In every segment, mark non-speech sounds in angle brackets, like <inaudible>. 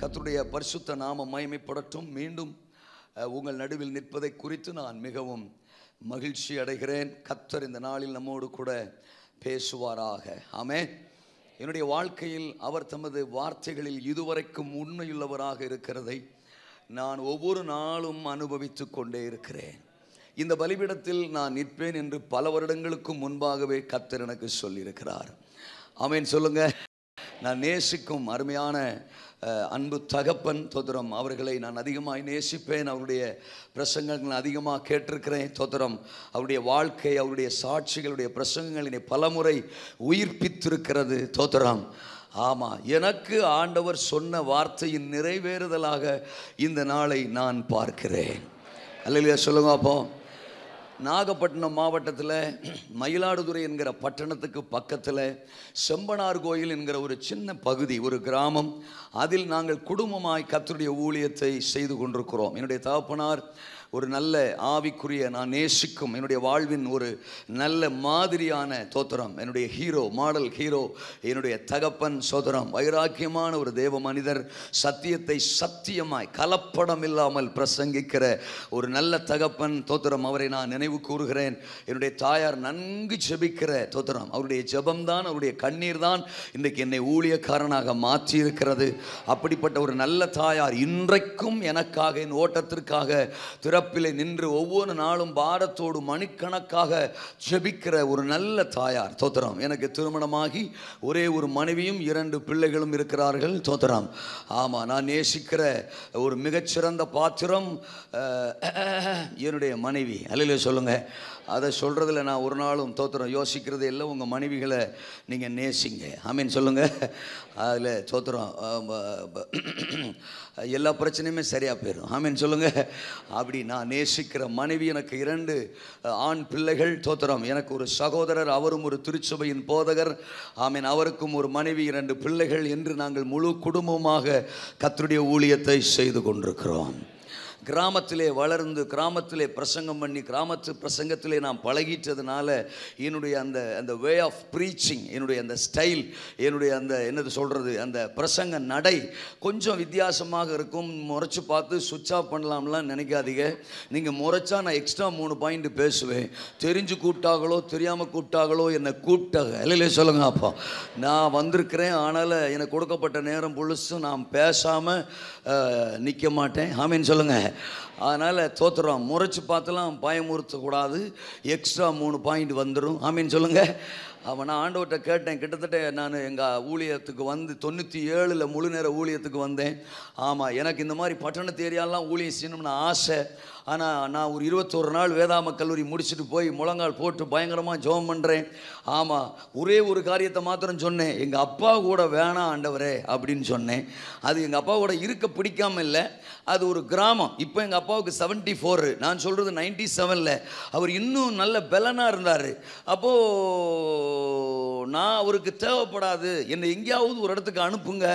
கத்தருடைய பரிசுத்த நாம மயமைப்படட்டும் மீண்டும் உங்கள் நடுவில் நிற்பதை குறித்து நான் மிகவும் மகிழ்ச்சி அடைகிறேன் கத்தர் இந்த நாளில் நம்மோடு கூட பேசுவாராக ஆமே என்னுடைய வாழ்க்கையில் அவர் தமது வார்த்தைகளில் இதுவரைக்கும் உண்மையுள்ளவராக இருக்கிறதை நான் ஒவ்வொரு நாளும் அனுபவித்து கொண்டே இருக்கிறேன் இந்த பலிபீடத்தில் நான் நிற்பேன் என்று பல வருடங்களுக்கு முன்பாகவே கத்தர் எனக்கு சொல்லியிருக்கிறார் ஆமேன் சொல்லுங்க நான் நேசிக்கும் அருமையான அன்பு தகப்பன் தொதரம் அவர்களை நான் அதிகமாக நேசிப்பேன் அவருடைய பிரசங்கங்கள் அதிகமாக கேட்டிருக்கிறேன் தொதரம் அவருடைய வாழ்க்கை அவருடைய சாட்சிகளுடைய பிரசங்கங்களினை பலமுறை உயிர்ப்பித்திருக்கிறது தோதரம் ஆமாம் எனக்கு ஆண்டவர் சொன்ன வார்த்தையின் நிறைவேறுதலாக இந்த நாளை நான் பார்க்கிறேன் அல்லையா சொல்லுங்க அப்போ நாகப்பட்டினம் மாவட்டத்தில் மயிலாடுதுறை என்கிற பட்டணத்துக்கு பக்கத்தில் செம்பனார் கோயில் என்கிற ஒரு சின்ன பகுதி ஒரு கிராமம் அதில் நாங்கள் குடும்பமாய் கத்துடைய ஊழியத்தை செய்து கொண்டிருக்கிறோம் என்னுடைய தகப்பனார் ஒரு நல்ல ஆவிக்குரிய நான் நேசிக்கும் என்னுடைய வாழ்வின் ஒரு நல்ல மாதிரியான தோத்திரம் என்னுடைய ஹீரோ மாடல் ஹீரோ என்னுடைய தகப்பன் சோதரம் வைராக்கியமான ஒரு தேவ மனிதர் சத்தியத்தை சத்தியமாய் கலப்படம் இல்லாமல் பிரசங்கிக்கிற ஒரு நல்ல தகப்பன் தோத்திரம் அவரை நான் நினைவு கூறுகிறேன் என்னுடைய தாயார் நன்கு ஜெபிக்கிற தோத்திரம் அவருடைய ஜபம்தான் அவருடைய கண்ணீர் தான் இன்றைக்கு என்னை ஊழியக்காரனாக மாற்றியிருக்கிறது அப்படிப்பட்ட ஒரு நல்ல தாயார் இன்றைக்கும் எனக்காக என் ஓட்டத்திற்காக திற இறப்பிலே நின்று ஒவ்வொரு நாளும் பாரத்தோடு மணிக்கணக்காக ஜெபிக்கிற ஒரு நல்ல தாயார் தோத்திரம் எனக்கு திருமணமாகி ஒரே ஒரு மனைவியும் இரண்டு பிள்ளைகளும் இருக்கிறார்கள் தோத்திரம் ஆமாம் நான் நேசிக்கிற ஒரு மிகச்சிறந்த பாத்திரம் என்னுடைய மனைவி அல்லையில சொல்லுங்கள் அதை சொல்கிறதுல நான் ஒரு நாளும் தோத்திரம் யோசிக்கிறது இல்லை உங்கள் மனைவிகளை நீங்கள் நேசிங்க ஆமீன் சொல்லுங்கள் அதில் தோத்திரம் <clears throat> எல்லா பிரச்சனையுமே சரியாக போயிடும் ஆமீன் சொல்லுங்கள் அப்படி நான் நேசிக்கிற மனைவி எனக்கு இரண்டு ஆண் பிள்ளைகள் தோத்திரம் எனக்கு ஒரு சகோதரர் அவரும் ஒரு திருச்சபையின் போதகர் ஆமீன் அவருக்கும் ஒரு மனைவி இரண்டு பிள்ளைகள் என்று நாங்கள் முழு குடும்பமாக கத்தருடைய ஊழியத்தை செய்து கொண்டிருக்கிறோம் கிராமத்திலே வளர்ந்து கிராமத்திலே பிரசங்கம் பண்ணி கிராமத்து பிரசங்கத்திலே நான் பழகிட்டதுனால என்னுடைய அந்த அந்த வே ஆஃப் ப்ரீச்சிங் என்னுடைய அந்த ஸ்டைல் என்னுடைய அந்த என்னது சொல்கிறது அந்த பிரசங்க நடை கொஞ்சம் வித்தியாசமாக இருக்கும் முறைச்சி பார்த்து சுவிட்ச் ஆஃப் பண்ணலாம்லாம் நினைக்காதீங்க நீங்கள் முறைச்சா நான் எக்ஸ்ட்ரா மூணு பாயிண்ட் பேசுவேன் தெரிஞ்சு கூப்பிட்டாங்களோ தெரியாமல் கூப்பிட்டாங்களோ என்னை கூப்பிட்டாங்க இல்லையிலே சொல்லுங்க அப்பா நான் வந்திருக்கிறேன் ஆனால் எனக்கு கொடுக்கப்பட்ட நேரம் முழுசும் நான் பேசாமல் நிற்க மாட்டேன் ஆமீன் சொல்லுங்கள் அதனால் தோத்துறோம் முறைச்சி பார்த்துலாம் பயமுறுத்தக்கூடாது எக்ஸ்ட்ரா மூணு பாயிண்ட் வந்துடும் ஆமீன் சொல்லுங்கள் அவன் நான் ஆண்டவர்கிட்ட கேட்டேன் கிட்டத்தட்ட நான் எங்கள் ஊழியத்துக்கு வந்து தொண்ணூற்றி ஏழில் முழு நேர ஊழியத்துக்கு வந்தேன் ஆமாம் எனக்கு இந்த மாதிரி பட்டணத்து ஏரியாலாம் ஊழியம் செய்யணும்னு ஆசை ஆனால் நான் ஒரு இருபத்தோரு நாள் வேதாம கல்லூரி முடிச்சுட்டு போய் முழங்கால் போட்டு பயங்கரமாக ஜோம் பண்ணுறேன் ஆமாம் ஒரே ஒரு காரியத்தை மாத்திரம் சொன்னேன் எங்கள் அப்பா கூட வேணாம் ஆண்டவரே அப்படின்னு சொன்னேன் அது எங்கள் அப்பா கூட இருக்க பிடிக்காம இல்லை அது ஒரு கிராமம் இப்போ எங்கள் அப்பாவுக்கு செவன்ட்டி ஃபோரு நான் சொல்கிறது நைன்டி செவனில் அவர் இன்னும் நல்ல பெலனாக இருந்தார் அப்போது நான் அவருக்கு தேவைப்படாது என்னை எங்கேயாவது ஒரு இடத்துக்கு அனுப்புங்க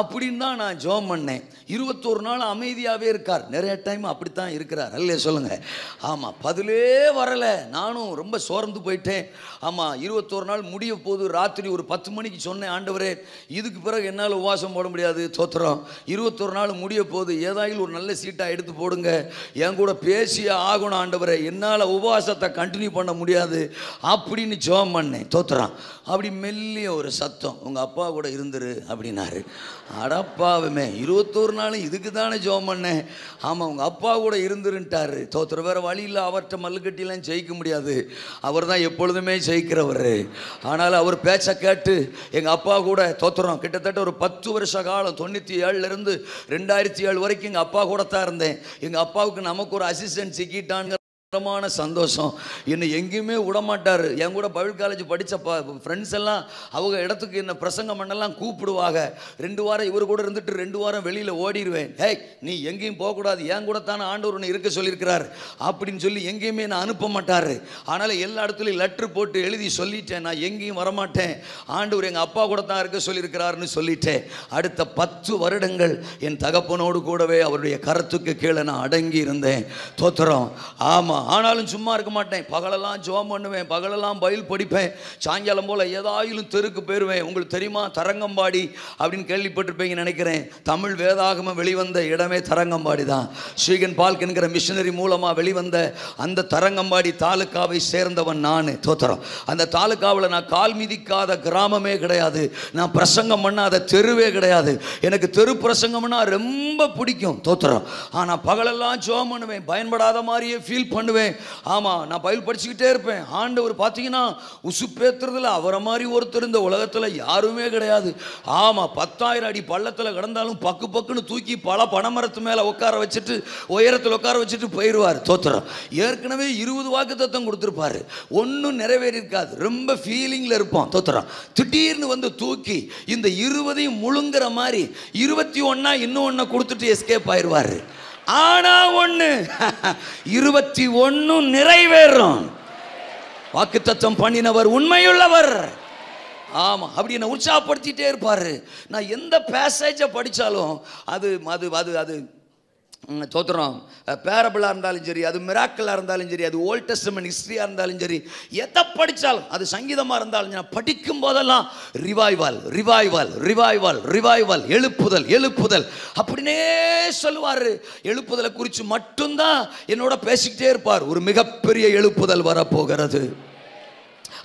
அப்படின்னு தான் நான் ஜோம் பண்ணேன் இருபத்தோரு நாள் அமைதியாகவே இருக்கார் நிறைய டைம் அப்படித்தான் இருக்கிறார் வந்தார் அல்லையே சொல்லுங்கள் ஆமாம் பதிலே வரலை நானும் ரொம்ப சோர்ந்து போயிட்டேன் ஆமாம் இருபத்தோரு நாள் முடிய போது ராத்திரி ஒரு பத்து மணிக்கு சொன்னேன் ஆண்டவரே இதுக்கு பிறகு என்னால் உபவாசம் போட முடியாது தோத்திரம் இருபத்தொரு நாள் முடிய போது ஏதாவது ஒரு நல்ல சீட்டாக எடுத்து போடுங்க என் கூட பேசிய ஆகணும் ஆண்டவரை என்னால் உபவாசத்தை கண்டினியூ பண்ண முடியாது அப்படின்னு ஜோம் பண்ணேன் தோத்துறான் அப்படி மெல்லிய ஒரு சத்தம் உங்கள் அப்பா கூட இருந்துரு அப்படின்னாரு அடப்பாவுமே இருபத்தோரு நாள் இதுக்கு தானே ஜோம் பண்ணேன் ஆமாம் உங்கள் அப்பா கூட இருந்துருன்ட்டாரு தோத்துற வேறு வழியில் அவர்கிட்ட மல்லுக்கட்டிலாம் ஜெயிக்க முடியாது அவர் தான் எப்பொழுதுமே ஜெயிக்கிறவர் ஆனால் அவர் பேச்சை கேட்டு எங்கள் அப்பா கூட தோத்துறோம் கிட்டத்தட்ட ஒரு பத்து வருஷ காலம் தொண்ணூற்றி ஏழுலேருந்து ரெண்டாயிரத்தி ஏழு வரைக்கும் எங்கள் அப்பா கூட தான் இருந்தேன் எங்கள் அப்பாவுக்கு நமக்கு ஒரு அசிஸ்டன்ட் சிக்கிட்டான்னு சுத்தமான சந்தோஷம் என்னை எங்கேயுமே விடமாட்டார் என் கூட பைபிள் காலேஜ் படித்த ப ஃப்ரெண்ட்ஸ் எல்லாம் அவங்க இடத்துக்கு என்ன பிரசங்கம் பண்ணலாம் கூப்பிடுவாங்க ரெண்டு வாரம் இவர் கூட இருந்துட்டு ரெண்டு வாரம் வெளியில் ஓடிடுவேன் ஹேய் நீ எங்கேயும் போகக்கூடாது என் கூட தானே ஆண்டவர் ஒன்று இருக்க சொல்லியிருக்கிறார் அப்படின்னு சொல்லி எங்கேயுமே நான் அனுப்ப மாட்டார் ஆனால் எல்லா இடத்துலையும் லெட்ரு போட்டு எழுதி சொல்லிட்டேன் நான் எங்கேயும் வரமாட்டேன் ஆண்டவர் எங்கள் அப்பா கூட தான் இருக்க சொல்லியிருக்கிறாருன்னு சொல்லிட்டேன் அடுத்த பத்து வருடங்கள் என் தகப்பனோடு கூடவே அவருடைய கருத்துக்கு கீழே நான் அடங்கி இருந்தேன் தோத்திரம் ஆமாம் ஆனாலும் சும்மா இருக்க மாட்டேன் பகலெல்லாம் ஜோம் பண்ணுவேன் பகலெல்லாம் பயில் படிப்பேன் சாயங்காலம் போல் ஏதாயிலும் தெருக்கு போயிடுவேன் உங்களுக்கு தெரியுமா தரங்கம்பாடி அப்படின்னு கேள்விப்பட்டிருப்பீங்க நினைக்கிறேன் தமிழ் வேதாகம வெளிவந்த இடமே தரங்கம்பாடி தான் ஸ்ரீகன் பால்க் என்கிற மிஷினரி மூலமாக வெளிவந்த அந்த தரங்கம்பாடி தாலுக்காவை சேர்ந்தவன் நான் தோத்திரம் அந்த தாலுக்காவில் நான் கால் மிதிக்காத கிராமமே கிடையாது நான் பிரசங்கம் பண்ணாத தெருவே கிடையாது எனக்கு தெரு பிரசங்கம்னா ரொம்ப பிடிக்கும் தோத்திரம் ஆனால் பகலெல்லாம் ஜோம் பண்ணுவேன் பயன்படாத மாதிரியே ஃபீல் பண்ண பண்ணுவேன் ஆமாம் நான் பயில் படிச்சுக்கிட்டே இருப்பேன் ஆண்டவர் பார்த்தீங்கன்னா பேத்துறதுல அவரை மாதிரி ஒருத்தர் இந்த உலகத்தில் யாருமே கிடையாது ஆமாம் பத்தாயிரம் அடி பள்ளத்தில் கிடந்தாலும் பக்கு பக்குன்னு தூக்கி பல பனைமரத்து மேலே உட்கார வச்சுட்டு உயரத்தில் உட்கார வச்சுட்டு போயிடுவார் தோத்துறோம் ஏற்கனவே இருபது வாக்கு தத்தம் கொடுத்துருப்பாரு ஒன்றும் நிறைவேறி இருக்காது ரொம்ப ஃபீலிங்கில் இருப்போம் தோத்துறோம் திடீர்னு வந்து தூக்கி இந்த இருபதையும் முழுங்குற மாதிரி இருபத்தி ஒன்றா இன்னும் ஒன்றை கொடுத்துட்டு எஸ்கேப் ஆயிடுவார் ஆனா ஒன்று <laughs> இருபத்தி ஒன்று நிறைவேறும் வாக்கு தத்துவம் பண்ணினவர் உண்மையுள்ளவர் ஆமாம் அப்படி என்ன உற்சாகப்படுத்திட்டே இருப்பார் நான் எந்த பேசேஜை படித்தாலும் அது அது அது அது தோத்துறோம் பேரபிளாக இருந்தாலும் சரி அது மிராக்கலாக இருந்தாலும் சரி அது ஓல்ட் டெஸ்டமெண்ட் ஹிஸ்ட்ரியாக இருந்தாலும் சரி எதை படித்தாலும் அது சங்கீதமாக இருந்தாலும் நான் படிக்கும் போதெல்லாம் ரிவாய்வால் ரிவாய்வால் ரிவாய்வால் ரிவாய்வால் எழுப்புதல் எழுப்புதல் அப்படின்னே சொல்லுவார் எழுப்புதலை குறித்து மட்டும்தான் என்னோட பேசிக்கிட்டே இருப்பார் ஒரு மிகப்பெரிய எழுப்புதல் வரப்போகிறது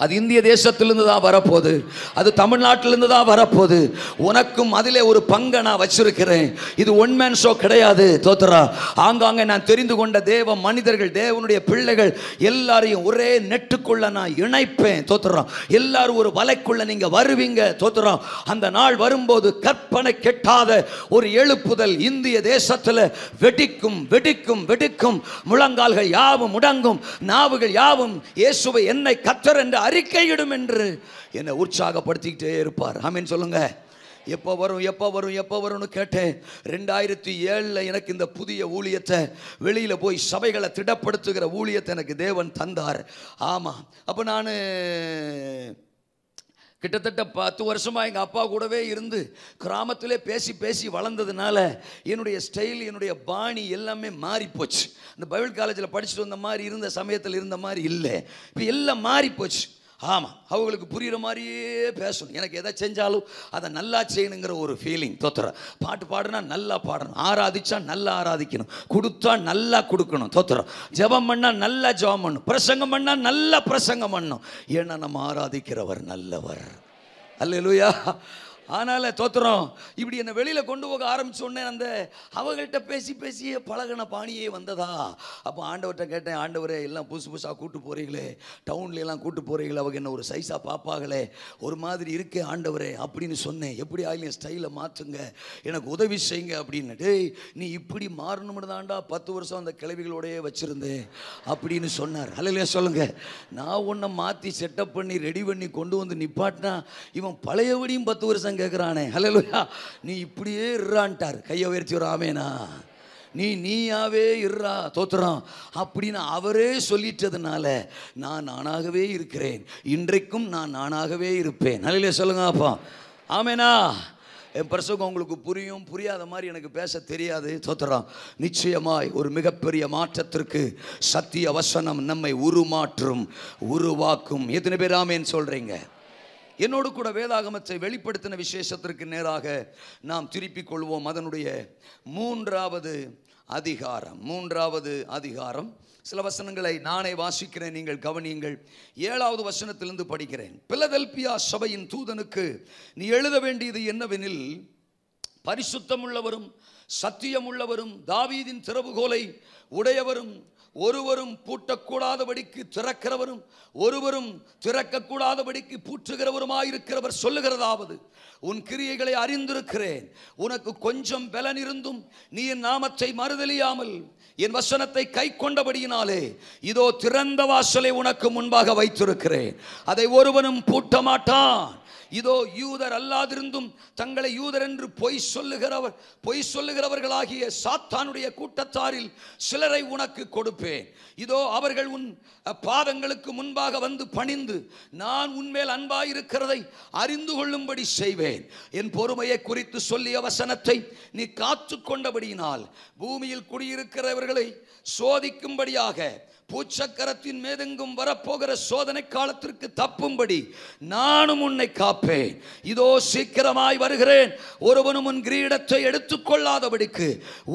அது இந்திய தேசத்திலிருந்து தான் வரப்போகுது அது தமிழ்நாட்டிலிருந்து தான் வரப்போகுது உனக்கும் அதிலே ஒரு பங்கை நான் வச்சிருக்கிறேன் இது ஒன் மேன் ஷோ கிடையாது தோத்தரா ஆங்காங்க நான் தெரிந்து கொண்ட தேவ மனிதர்கள் தேவனுடைய பிள்ளைகள் எல்லாரையும் ஒரே நெட்டுக்குள்ள நான் இணைப்பேன் தோத்துறோம் எல்லாரும் ஒரு வலைக்குள்ள நீங்க வருவீங்க தோத்துறோம் அந்த நாள் வரும்போது கற்பனை கெட்டாத ஒரு எழுப்புதல் இந்திய தேசத்தில் வெடிக்கும் வெடிக்கும் வெடிக்கும் முழங்கால்கள் யாவும் முடங்கும் நாவுகள் யாவும் இயேசுவை என்னை கத்தர் என்று அறிக்கையிடும் என்று என்னை உற்சாகப்படுத்திக்கிட்டே இருப்பார் ஆமீன் சொல்லுங்கள் எப்போ வரும் எப்போ வரும் எப்போ வரும்னு கேட்டேன் ரெண்டாயிரத்தி ஏழில் எனக்கு இந்த புதிய ஊழியத்தை வெளியில் போய் சபைகளை திடப்படுத்துகிற ஊழியத்தை எனக்கு தேவன் தந்தார் ஆமாம் அப்போ நான் கிட்டத்தட்ட பத்து வருஷமாக எங்கள் அப்பா கூடவே இருந்து கிராமத்திலே பேசி பேசி வளர்ந்ததுனால என்னுடைய ஸ்டைல் என்னுடைய பாணி எல்லாமே மாறிப்போச்சு அந்த பைபிள் காலேஜில் படிச்சுட்டு வந்த மாதிரி இருந்த சமயத்தில் இருந்த மாதிரி இல்லை இப்போ எல்லாம் மாறிப்போச்சு ஆமாம் அவங்களுக்கு புரிகிற மாதிரியே பேசணும் எனக்கு எதை செஞ்சாலும் அதை நல்லா செய்யணுங்கிற ஒரு ஃபீலிங் தோத்துற பாட்டு பாடுனா நல்லா பாடணும் ஆராதிச்சா நல்லா ஆராதிக்கணும் கொடுத்தா நல்லா கொடுக்கணும் தோத்துற ஜபம் பண்ணால் நல்லா ஜபம் பண்ணும் பிரசங்கம் பண்ணால் நல்லா பிரசங்கம் பண்ணணும் ஏன்னா நம்ம ஆராதிக்கிறவர் நல்லவர் அல்ல அதனால் தோத்துறோம் இப்படி என்னை வெளியில் கொண்டு போக ஆரம்பிச்சோடனே அந்த அவங்கள்ட்ட பேசி பேசியே பழகின பாணியே வந்ததா அப்போ ஆண்டவர்கிட்ட கேட்டேன் ஆண்டவரே எல்லாம் புதுசு புதுசாக கூட்டு போகிறீங்களே டவுன்லலாம் கூட்டு போகிறீங்களே அவங்க என்ன ஒரு சைஸாக பார்ப்பாங்களே ஒரு மாதிரி இருக்கே ஆண்டவரே அப்படின்னு சொன்னேன் எப்படி ஆயிலும் ஸ்டைலை மாற்றுங்க எனக்கு உதவி செய்யுங்க அப்படின்னு டேய் நீ இப்படி மாறணும்னு தாண்டா பத்து வருஷம் அந்த கிளவிகளோடையே வச்சுருந்தேன் அப்படின்னு சொன்னார் அல்லையா சொல்லுங்கள் நான் ஒன்றை மாற்றி செட்டப் பண்ணி ரெடி பண்ணி கொண்டு வந்து நிப்பாட்டினா இவன் பழையபடியும் பத்து வருஷம் சத்தம் கேட்குறானே ஹலோயா நீ இப்படியே இருறான்ட்டார் கையை உயர்த்தி ஒரு ஆமேனா நீ நீயாவே இருறா தோத்துறான் அப்படின்னு அவரே சொல்லிட்டதுனால நான் நானாகவே இருக்கிறேன் இன்றைக்கும் நான் நானாகவே இருப்பேன் நல்ல சொல்லுங்க அப்பா ஆமேனா என் பிரசவம் உங்களுக்கு புரியும் புரியாத மாதிரி எனக்கு பேச தெரியாது தோத்துறான் நிச்சயமாய் ஒரு மிகப்பெரிய மாற்றத்திற்கு சத்திய வசனம் நம்மை உருமாற்றும் உருவாக்கும் எத்தனை பேர் ஆமேன்னு சொல்கிறீங்க என்னோடு கூட வேதாகமத்தை வெளிப்படுத்தின விசேஷத்திற்கு நேராக நாம் திருப்பிக் கொள்வோம் அதனுடைய மூன்றாவது அதிகாரம் மூன்றாவது அதிகாரம் சில வசனங்களை நானே வாசிக்கிறேன் நீங்கள் கவனியுங்கள் ஏழாவது வசனத்திலிருந்து படிக்கிறேன் பிலதெல்பியா சபையின் தூதனுக்கு நீ எழுத வேண்டியது என்னவெனில் பரிசுத்தம் சத்தியம் சத்தியமுள்ளவரும் தாவீதின் திறவுகோலை உடையவரும் ஒருவரும் பூட்டக்கூடாதபடிக்கு திறக்கிறவரும் ஒருவரும் திறக்கக்கூடாதபடிக்கு பூற்றுகிறவருமாயிருக்கிறவர் சொல்லுகிறதாவது உன் கிரியைகளை அறிந்திருக்கிறேன் உனக்கு கொஞ்சம் பலன் இருந்தும் நீ என் நாமத்தை மறுதலியாமல் என் வசனத்தை கை கொண்டபடியினாலே இதோ திறந்த வாசலை உனக்கு முன்பாக வைத்திருக்கிறேன் அதை ஒருவனும் பூட்ட மாட்டான் இதோ யூதர் அல்லாதிருந்தும் தங்களை யூதர் என்று பொய் சொல்லுகிறவர் பொய் சொல்லுகிறவர்களாகிய சாத்தானுடைய கூட்டத்தாரில் சிலரை உனக்கு கொடுப்பேன் இதோ அவர்கள் உன் பாதங்களுக்கு முன்பாக வந்து பணிந்து நான் உன்மேல் அன்பாயிருக்கிறதை அறிந்து கொள்ளும்படி செய்வேன் என் பொறுமையை குறித்து சொல்லிய வசனத்தை நீ காத்து கொண்டபடியினால் பூமியில் குடியிருக்கிறவர்களை சோதிக்கும்படியாக பூச்சக்கரத்தின் மேதெங்கும் வரப்போகிற சோதனை காலத்திற்கு தப்பும்படி நானும் உன்னை காப்பேன் இதோ சீக்கிரமாய் வருகிறேன் ஒருவனும் உன் கிரீடத்தை எடுத்துக்கொள்ளாதபடிக்கு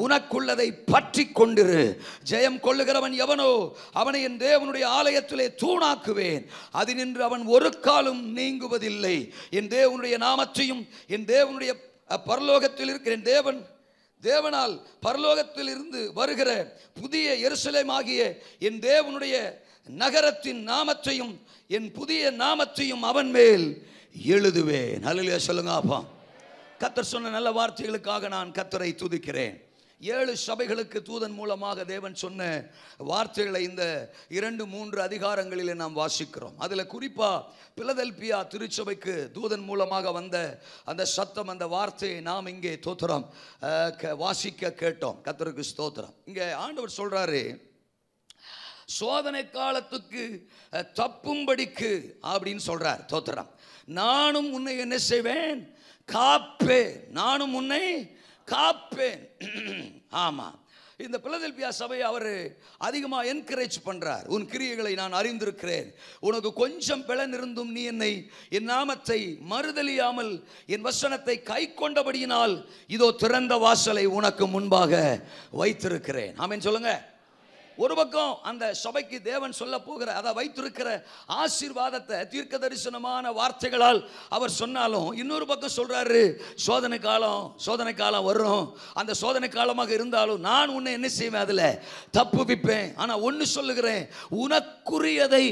உனக்குள்ளதை பற்றி கொண்டிரு ஜெயம் கொள்ளுகிறவன் எவனோ அவனை என் தேவனுடைய ஆலயத்திலே தூணாக்குவேன் அது நின்று அவன் ஒரு காலும் நீங்குவதில்லை என் தேவனுடைய நாமத்தையும் என் தேவனுடைய பரலோகத்தில் இருக்கிறேன் தேவன் தேவனால் பரலோகத்தில் இருந்து வருகிற புதிய எருசலேமாகிய என் தேவனுடைய நகரத்தின் நாமத்தையும் என் புதிய நாமத்தையும் அவன் மேல் எழுதுவேன் அலுலியா சொல்லுங்க அப்பா கத்தர் சொன்ன நல்ல வார்த்தைகளுக்காக நான் கத்தரை துதிக்கிறேன் ஏழு சபைகளுக்கு தூதன் மூலமாக தேவன் சொன்ன வார்த்தைகளை இந்த இரண்டு மூன்று அதிகாரங்களிலே நாம் வாசிக்கிறோம் அதில் குறிப்பாக பிலதெல்பியா திருச்சபைக்கு தூதன் மூலமாக வந்த அந்த சத்தம் அந்த வார்த்தையை நாம் இங்கே தோத்திரம் வாசிக்க கேட்டோம் கத்தருக்கு ஸ்தோத்திரம் இங்கே ஆண்டவர் சொல்கிறாரு சோதனை காலத்துக்கு தப்பும்படிக்கு அப்படின்னு சொல்கிறார் தோத்திரம் நானும் உன்னை என்ன செய்வேன் காப்பே நானும் உன்னை காப்பேன் <clears throat> ஆமாம் இந்த பிலதெல்பியா சபையை அவர் அதிகமாக என்கரேஜ் பண்ணுறார் உன் கிரியைகளை நான் அறிந்திருக்கிறேன் உனக்கு கொஞ்சம் பலன் இருந்தும் நீ என்னை என் நாமத்தை மறுதலியாமல் என் வசனத்தை கை கொண்டபடியினால் இதோ திறந்த வாசலை உனக்கு முன்பாக வைத்திருக்கிறேன் ஆமேன் சொல்லுங்கள் ஒரு பக்கம் அந்த சபைக்கு தேவன் சொல்ல போகிற அதை வைத்திருக்கிற ஆசீர்வாதத்தை தீர்க்க தரிசனமான வார்த்தைகளால் அவர் சொன்னாலும் இன்னொரு பக்கம் சொல்கிறாரு சோதனை காலம் சோதனை காலம் வரும் அந்த சோதனை காலமாக இருந்தாலும் நான் உன்னை என்ன செய்வேன் அதில் தப்புவிப்பேன் ஆனால் ஒன்று சொல்லுகிறேன் உனக்குரியதை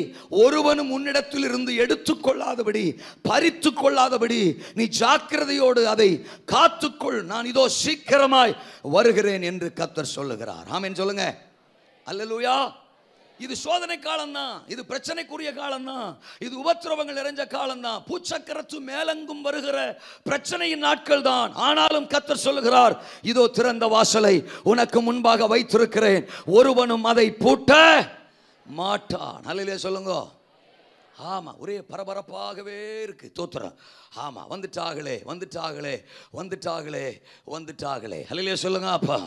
ஒருவனும் உன்னிடத்தில் இருந்து எடுத்துக்கொள்ளாதபடி பறித்து கொள்ளாதபடி நீ ஜாக்கிரதையோடு அதை காத்துக்கொள் நான் இதோ சீக்கிரமாய் வருகிறேன் என்று கத்தர் சொல்லுகிறார் ஆமேன் சொல்லுங்கள் அல்லலுயா இது சோதனை காலம் தான் இது பிரச்சனைக்குரிய காலம் தான் இது உபத்திரவங்கள் நிறைஞ்ச காலம் தான் பூச்சக்கரத்து மேலெங்கும் வருகிற பிரச்சனையின் நாட்கள் தான் ஆனாலும் கத்தர் சொல்லுகிறார் இதோ திறந்த வாசலை உனக்கு முன்பாக வைத்திருக்கிறேன் ஒருவனும் அதை பூட்ட மாட்டான் அல்லையிலே சொல்லுங்க ஆமாம் ஒரே பரபரப்பாகவே இருக்கு தோத்துறோம் ஆமாம் வந்துட்டாகளே வந்துட்டாகளே வந்துட்டாகளே வந்துட்டாகளே அல்லையே சொல்லுங்க அப்பா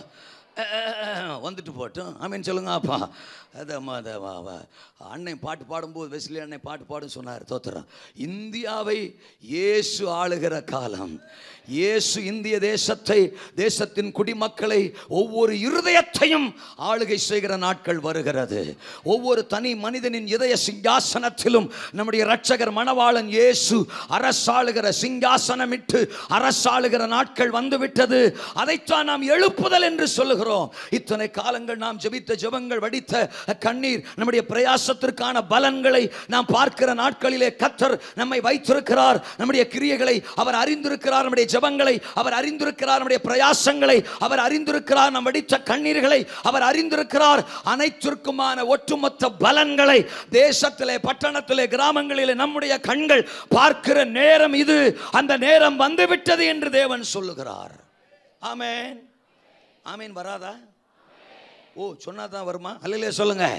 <clears throat> வந்துட்டு போட்டோம் ஆமீன் சொல்லுங்க அப்பா அதம்மா வா அண்ணன் பாட்டு பாடும்போது வெஸ்லி அண்ணன் பாட்டு பாடும் சொன்னார் தோத்துறான் இந்தியாவை இயேசு ஆளுகிற காலம் இயேசு இந்திய தேசத்தை தேசத்தின் குடிமக்களை ஒவ்வொரு இருதயத்தையும் ஆளுகை செய்கிற நாட்கள் வருகிறது ஒவ்வொரு தனி மனிதனின் இதய சிங்காசனத்திலும் நம்முடைய இரட்சகர் மணவாளன் இயேசு அரசாளுகிற சிங்காசனமிட்டு அரசாளுகிற நாட்கள் வந்துவிட்டது அதைத்தான் நாம் எழுப்புதல் என்று சொல்லுகிறோம் இத்தனை காலங்கள் நாம் ஜெபித்த ஜெபங்கள் வடித்த கண்ணீர் நம்முடைய பிரயாசத்திற்கான பலன்களை நாம் பார்க்கிற நாட்களிலே கத்தர் நம்மை வைத்திருக்கிறார் நம்முடைய கிரியைகளை அவர் அறிந்திருக்கிறார் நம்முடைய ஜபங்களை அவர் அறிந்திருக்கிறார் நம்முடைய பிரயாசங்களை அவர் அறிந்திருக்கிறார் நம் வடித்த கண்ணீர்களை அவர் அறிந்திருக்கிறார் அனைத்திற்குமான ஒட்டுமொத்த பலன்களை தேசத்திலே பட்டணத்திலே கிராமங்களிலே நம்முடைய கண்கள் பார்க்கிற நேரம் இது அந்த நேரம் வந்துவிட்டது என்று தேவன் சொல்லுகிறார் ஆமேன் ஆமீன் வராதா ஓ சொன்னாதான் வருமா அல்லையிலே சொல்லுங்கள்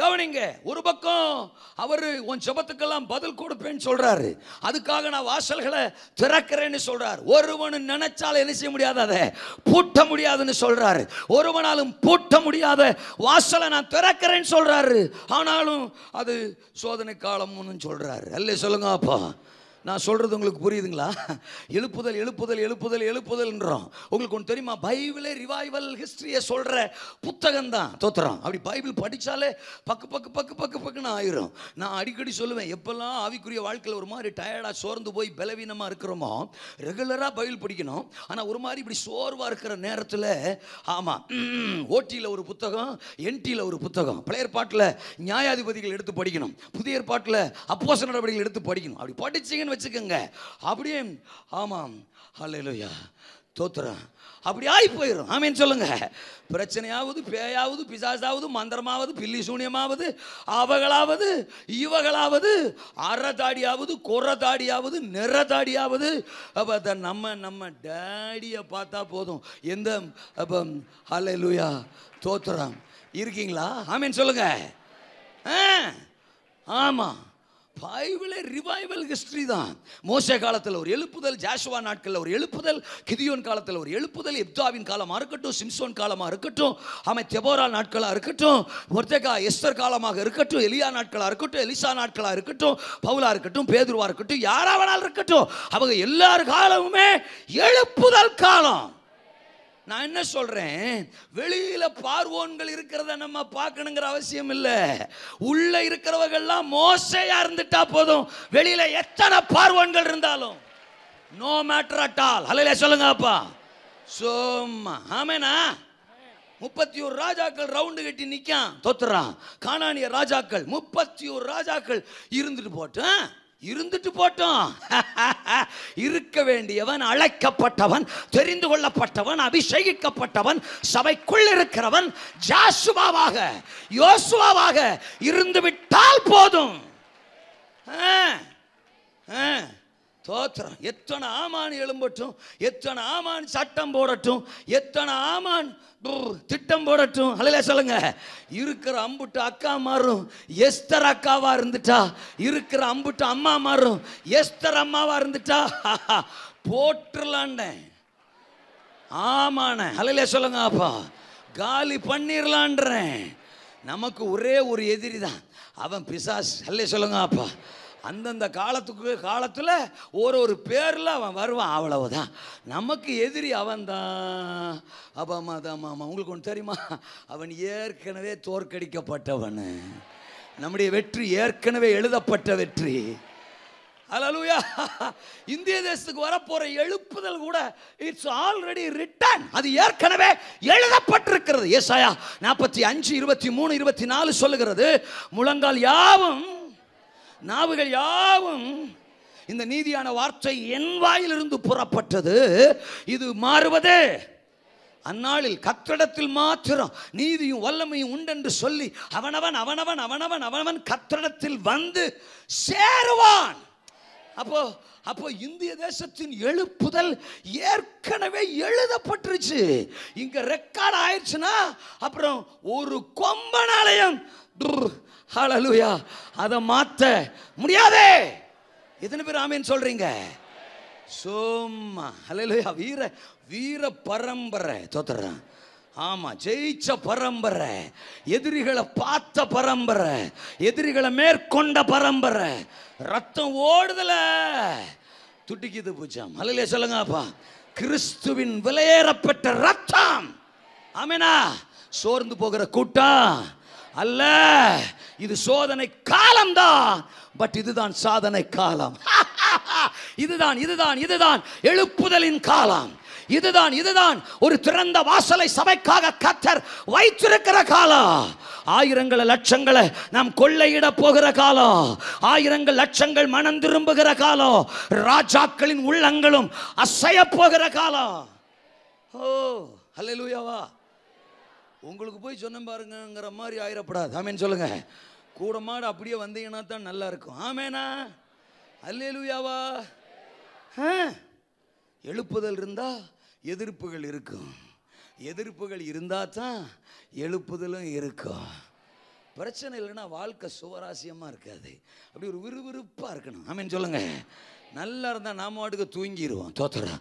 கவனிங்க ஒரு பக்கம் அவர் உன் ஜபத்துக்கெல்லாம் பதில் கொடுப்பேன்னு சொல்கிறாரு அதுக்காக நான் வாசல்களை திறக்கிறேன்னு சொல்றாரு ஒருவனு நினைச்சால் என்ன செய்ய முடியாத அதை பூட்ட முடியாதுன்னு சொல்கிறாரு ஒருவனாலும் பூட்ட முடியாத வாசலை நான் திறக்கிறேன்னு சொல்கிறாரு ஆனாலும் அது சோதனை காலம்னு சொல்கிறாரு அல்ல சொல்லுங்க அப்பா நான் சொல்கிறது உங்களுக்கு புரியுதுங்களா எழுப்புதல் எழுப்புதல் எழுப்புதல் எழுப்புதல்ன்றோம் உங்களுக்கு ஒன்று தெரியுமா பைபிளே ரிவைவல் ஹிஸ்ட்ரியை சொல்கிற புத்தகம் தான் தோத்துறோம் அப்படி பைபிள் படித்தாலே பக்கு பக்கு பக்கு பக்கு பக்குன்னு ஆயிரும் நான் அடிக்கடி சொல்லுவேன் எப்போல்லாம் ஆவிக்குரிய வாழ்க்கையில் ஒரு மாதிரி டயர்டாக சோர்ந்து போய் பலவீனமாக இருக்கிறோமோ ரெகுலராக பைபிள் படிக்கணும் ஆனால் ஒரு மாதிரி இப்படி சோர்வாக இருக்கிற நேரத்தில் ஆமாம் ஓட்டியில் ஒரு புத்தகம் என்டியில் ஒரு புத்தகம் பிளேயர் பாட்டில் நியாயாதிபதிகள் எடுத்து படிக்கணும் புதிய பாட்டில் அப்போச நடவடிக்கைகள் எடுத்து படிக்கணும் அப்படி படிச்சு வச்சுக்கோங்கன்னு வச்சுக்கோங்க அப்படியே ஆமாம் ஹலையிலோயா தோத்துறோம் அப்படி ஆகி போயிடும் ஆமேன்னு சொல்லுங்க பிரச்சனையாவது பேயாவது பிசாசாவது மந்திரமாவது பில்லி சூனியமாவது அவகளாவது இவகளாவது அறதாடியாவது குறதாடியாவது நிறதாடியாவது அப்போ நம்ம நம்ம டேடியை பார்த்தா போதும் எந்த அப்போ ஹலே லூயா தோத்துறோம் இருக்கீங்களா ஆமேன்னு சொல்லுங்க ஆமாம் பைபிளே ரிவைவல் ஹிஸ்ட்ரி தான் மோசே காலத்தில் ஒரு எழுப்புதல் ஜாஷுவா நாட்களில் ஒரு எழுப்புதல் கிதியோன் காலத்தில் ஒரு எழுப்புதல் எப்தாவின் காலமாக இருக்கட்டும் சிம்சோன் காலமாக இருக்கட்டும் அமை தெபோரா நாட்களாக இருக்கட்டும் ஒர்த்தகா எஸ்தர் காலமாக இருக்கட்டும் எலியா நாட்களாக இருக்கட்டும் எலிசா நாட்களாக இருக்கட்டும் பவுலாக இருக்கட்டும் பேதுருவாக இருக்கட்டும் யாராவனால் இருக்கட்டும் அவங்க எல்லார் காலமுமே எழுப்புதல் காலம் நான் என்ன சொல்கிறேன் வெளியில் பார்வோன்கள் இருக்கிறத நம்ம பார்க்கணுங்கிற அவசியம் இல்லை உள்ளே இருக்கிறவங்கள்லாம் மோசையாக இருந்துட்டா போதும் வெளியில் எத்தனை பார்வோன்கள் இருந்தாலும் நோ மேட்ரு அட் ஆல் அலையில சொல்லுங்கப்பா சோம்மா ஆமேனா முப்பத்தி ஒரு ராஜாக்கள் ரவுண்டு கட்டி நிற்கான் தோத்துறான் காணானிய ராஜாக்கள் முப்பத்தி ஒரு ராஜாக்கள் இருந்துட்டு போட்டேன் இருந்துட்டு போட்டோம் <laughs> இருக்க வேண்டியவன் அழைக்கப்பட்டவன் தெரிந்து கொள்ளப்பட்டவன் அபிஷேகிக்கப்பட்டவன் சபைக்குள் இருக்கிறவன் ஜாசுவாவாக யோசுவாவாக இருந்து விட்டால் போதும் தோத்திரம் எத்தனை ஆமான் எழும்பட்டும் எத்தனை ஆமான் சட்டம் போடட்டும் எத்தனை ஆமான் திட்டம் போடட்டும் அலையில சொல்லுங்க இருக்கிற அம்புட்டு அக்கா மாறும் எஸ்தர் அக்காவா இருந்துட்டா இருக்கிற அம்புட்டு அம்மா மாறும் எஸ்தர் அம்மாவா இருந்துட்டா போட்டுலான் ஆமான அலையில சொல்லுங்க அப்பா காலி பண்ணிடலான்றேன் நமக்கு ஒரே ஒரு எதிரி தான் அவன் பிசாஸ் அல்ல சொல்லுங்க அப்பா அந்தந்த காலத்துக்கு காலத்தில் ஒரு ஒரு பேரில் அவன் வருவான் அவ்வளவுதான் நமக்கு எதிரி அவன் தான் அப்பாமா தாமாமா உங்களுக்கு ஒன்று தெரியுமா அவன் ஏற்கனவே தோற்கடிக்கப்பட்டவன் நம்முடைய வெற்றி ஏற்கனவே எழுதப்பட்ட வெற்றி அலலுயா இந்திய தேசத்துக்கு வரப்போற எழுப்புதல் கூட இட்ஸ் ஆல்ரெடி ரிட்டன் அது ஏற்கனவே எழுதப்பட்டிருக்கிறது ஏசாயா நாற்பத்தி அஞ்சு இருபத்தி மூணு இருபத்தி நாலு சொல்லுகிறது முழங்கால் யாவும் நாவுகள் யாவும் இந்த நீதியான வார்த்தை என் வாயிலிருந்து புறப்பட்டது இது மாறுவது அந்நாளில் கத்திடத்தில் மாத்திரம் நீதியும் வல்லமையும் உண்டென்று சொல்லி அவனவன் அவனவன் அவனவன் அவனவன் கத்திடத்தில் வந்து சேருவான் அப்போ அப்போ இந்திய தேசத்தின் எழுப்புதல் ஏற்கனவே எழுதப்பட்டுருச்சு இங்க ரெக்கார்ட் ஆயிடுச்சுன்னா அப்புறம் ஒரு கொம்பனாலயம் ஹலலுயா அதை மாற்ற முடியாதே எத்தனை பேர் ஆமீன் சொல்கிறீங்க சும்மா ஹலலுயா வீர வீர பரம்பரை தோத்துறேன் ஆமாம் ஜெயிச்ச பரம்பரை எதிரிகளை பார்த்த பரம்பரை எதிரிகளை மேற்கொண்ட பரம்பரை ரத்தம் ஓடுதல துட்டிக்குது பூஜாம் அலையிலே சொல்லுங்கப்பா கிறிஸ்துவின் விலையேறப்பட்ட ரத்தம் ஆமேனா சோர்ந்து போகிற கூட்டம் அல்ல இது சோதனை காலம் தான் பட் இதுதான் சாதனை காலம் <laughs> இதுதான் இதுதான் இதுதான் எழுப்புதலின் காலம் இதுதான் இதுதான் ஒரு திறந்த வாசலை சபைக்காக கத்தர் வைத்திருக்கிற காலம் ஆயிரங்களை லட்சங்களை நாம் கொள்ளையிட போகிற காலம் ஆயிரங்கள் லட்சங்கள் மனம் திரும்புகிற காலம் ராஜாக்களின் உள்ளங்களும் அசைய போகிற காலம் ஓ ஹலெலுயாவா உங்களுக்கு போய் சொன்ன பாருங்கிற மாதிரி ஆயிடப்படாது சொல்லுங்க சொல்லுங்கள் மாடு அப்படியே வந்தீங்கன்னா தான் நல்லா இருக்கும் ஆமேனா அல்லேலுயாவா எழுப்புதல் இருந்தால் எதிர்ப்புகள் இருக்கும் எதிர்ப்புகள் இருந்தால் தான் எழுப்புதலும் இருக்கும் பிரச்சனை இல்லைன்னா வாழ்க்கை சுவராசியமாக இருக்காது அப்படி ஒரு விறுவிறுப்பாக இருக்கணும் ஆமேன்னு சொல்லுங்கள் நல்லா இருந்தால் நாம் வாட்டுக்கு தூங்கிடுவோம் தோத்துறோம்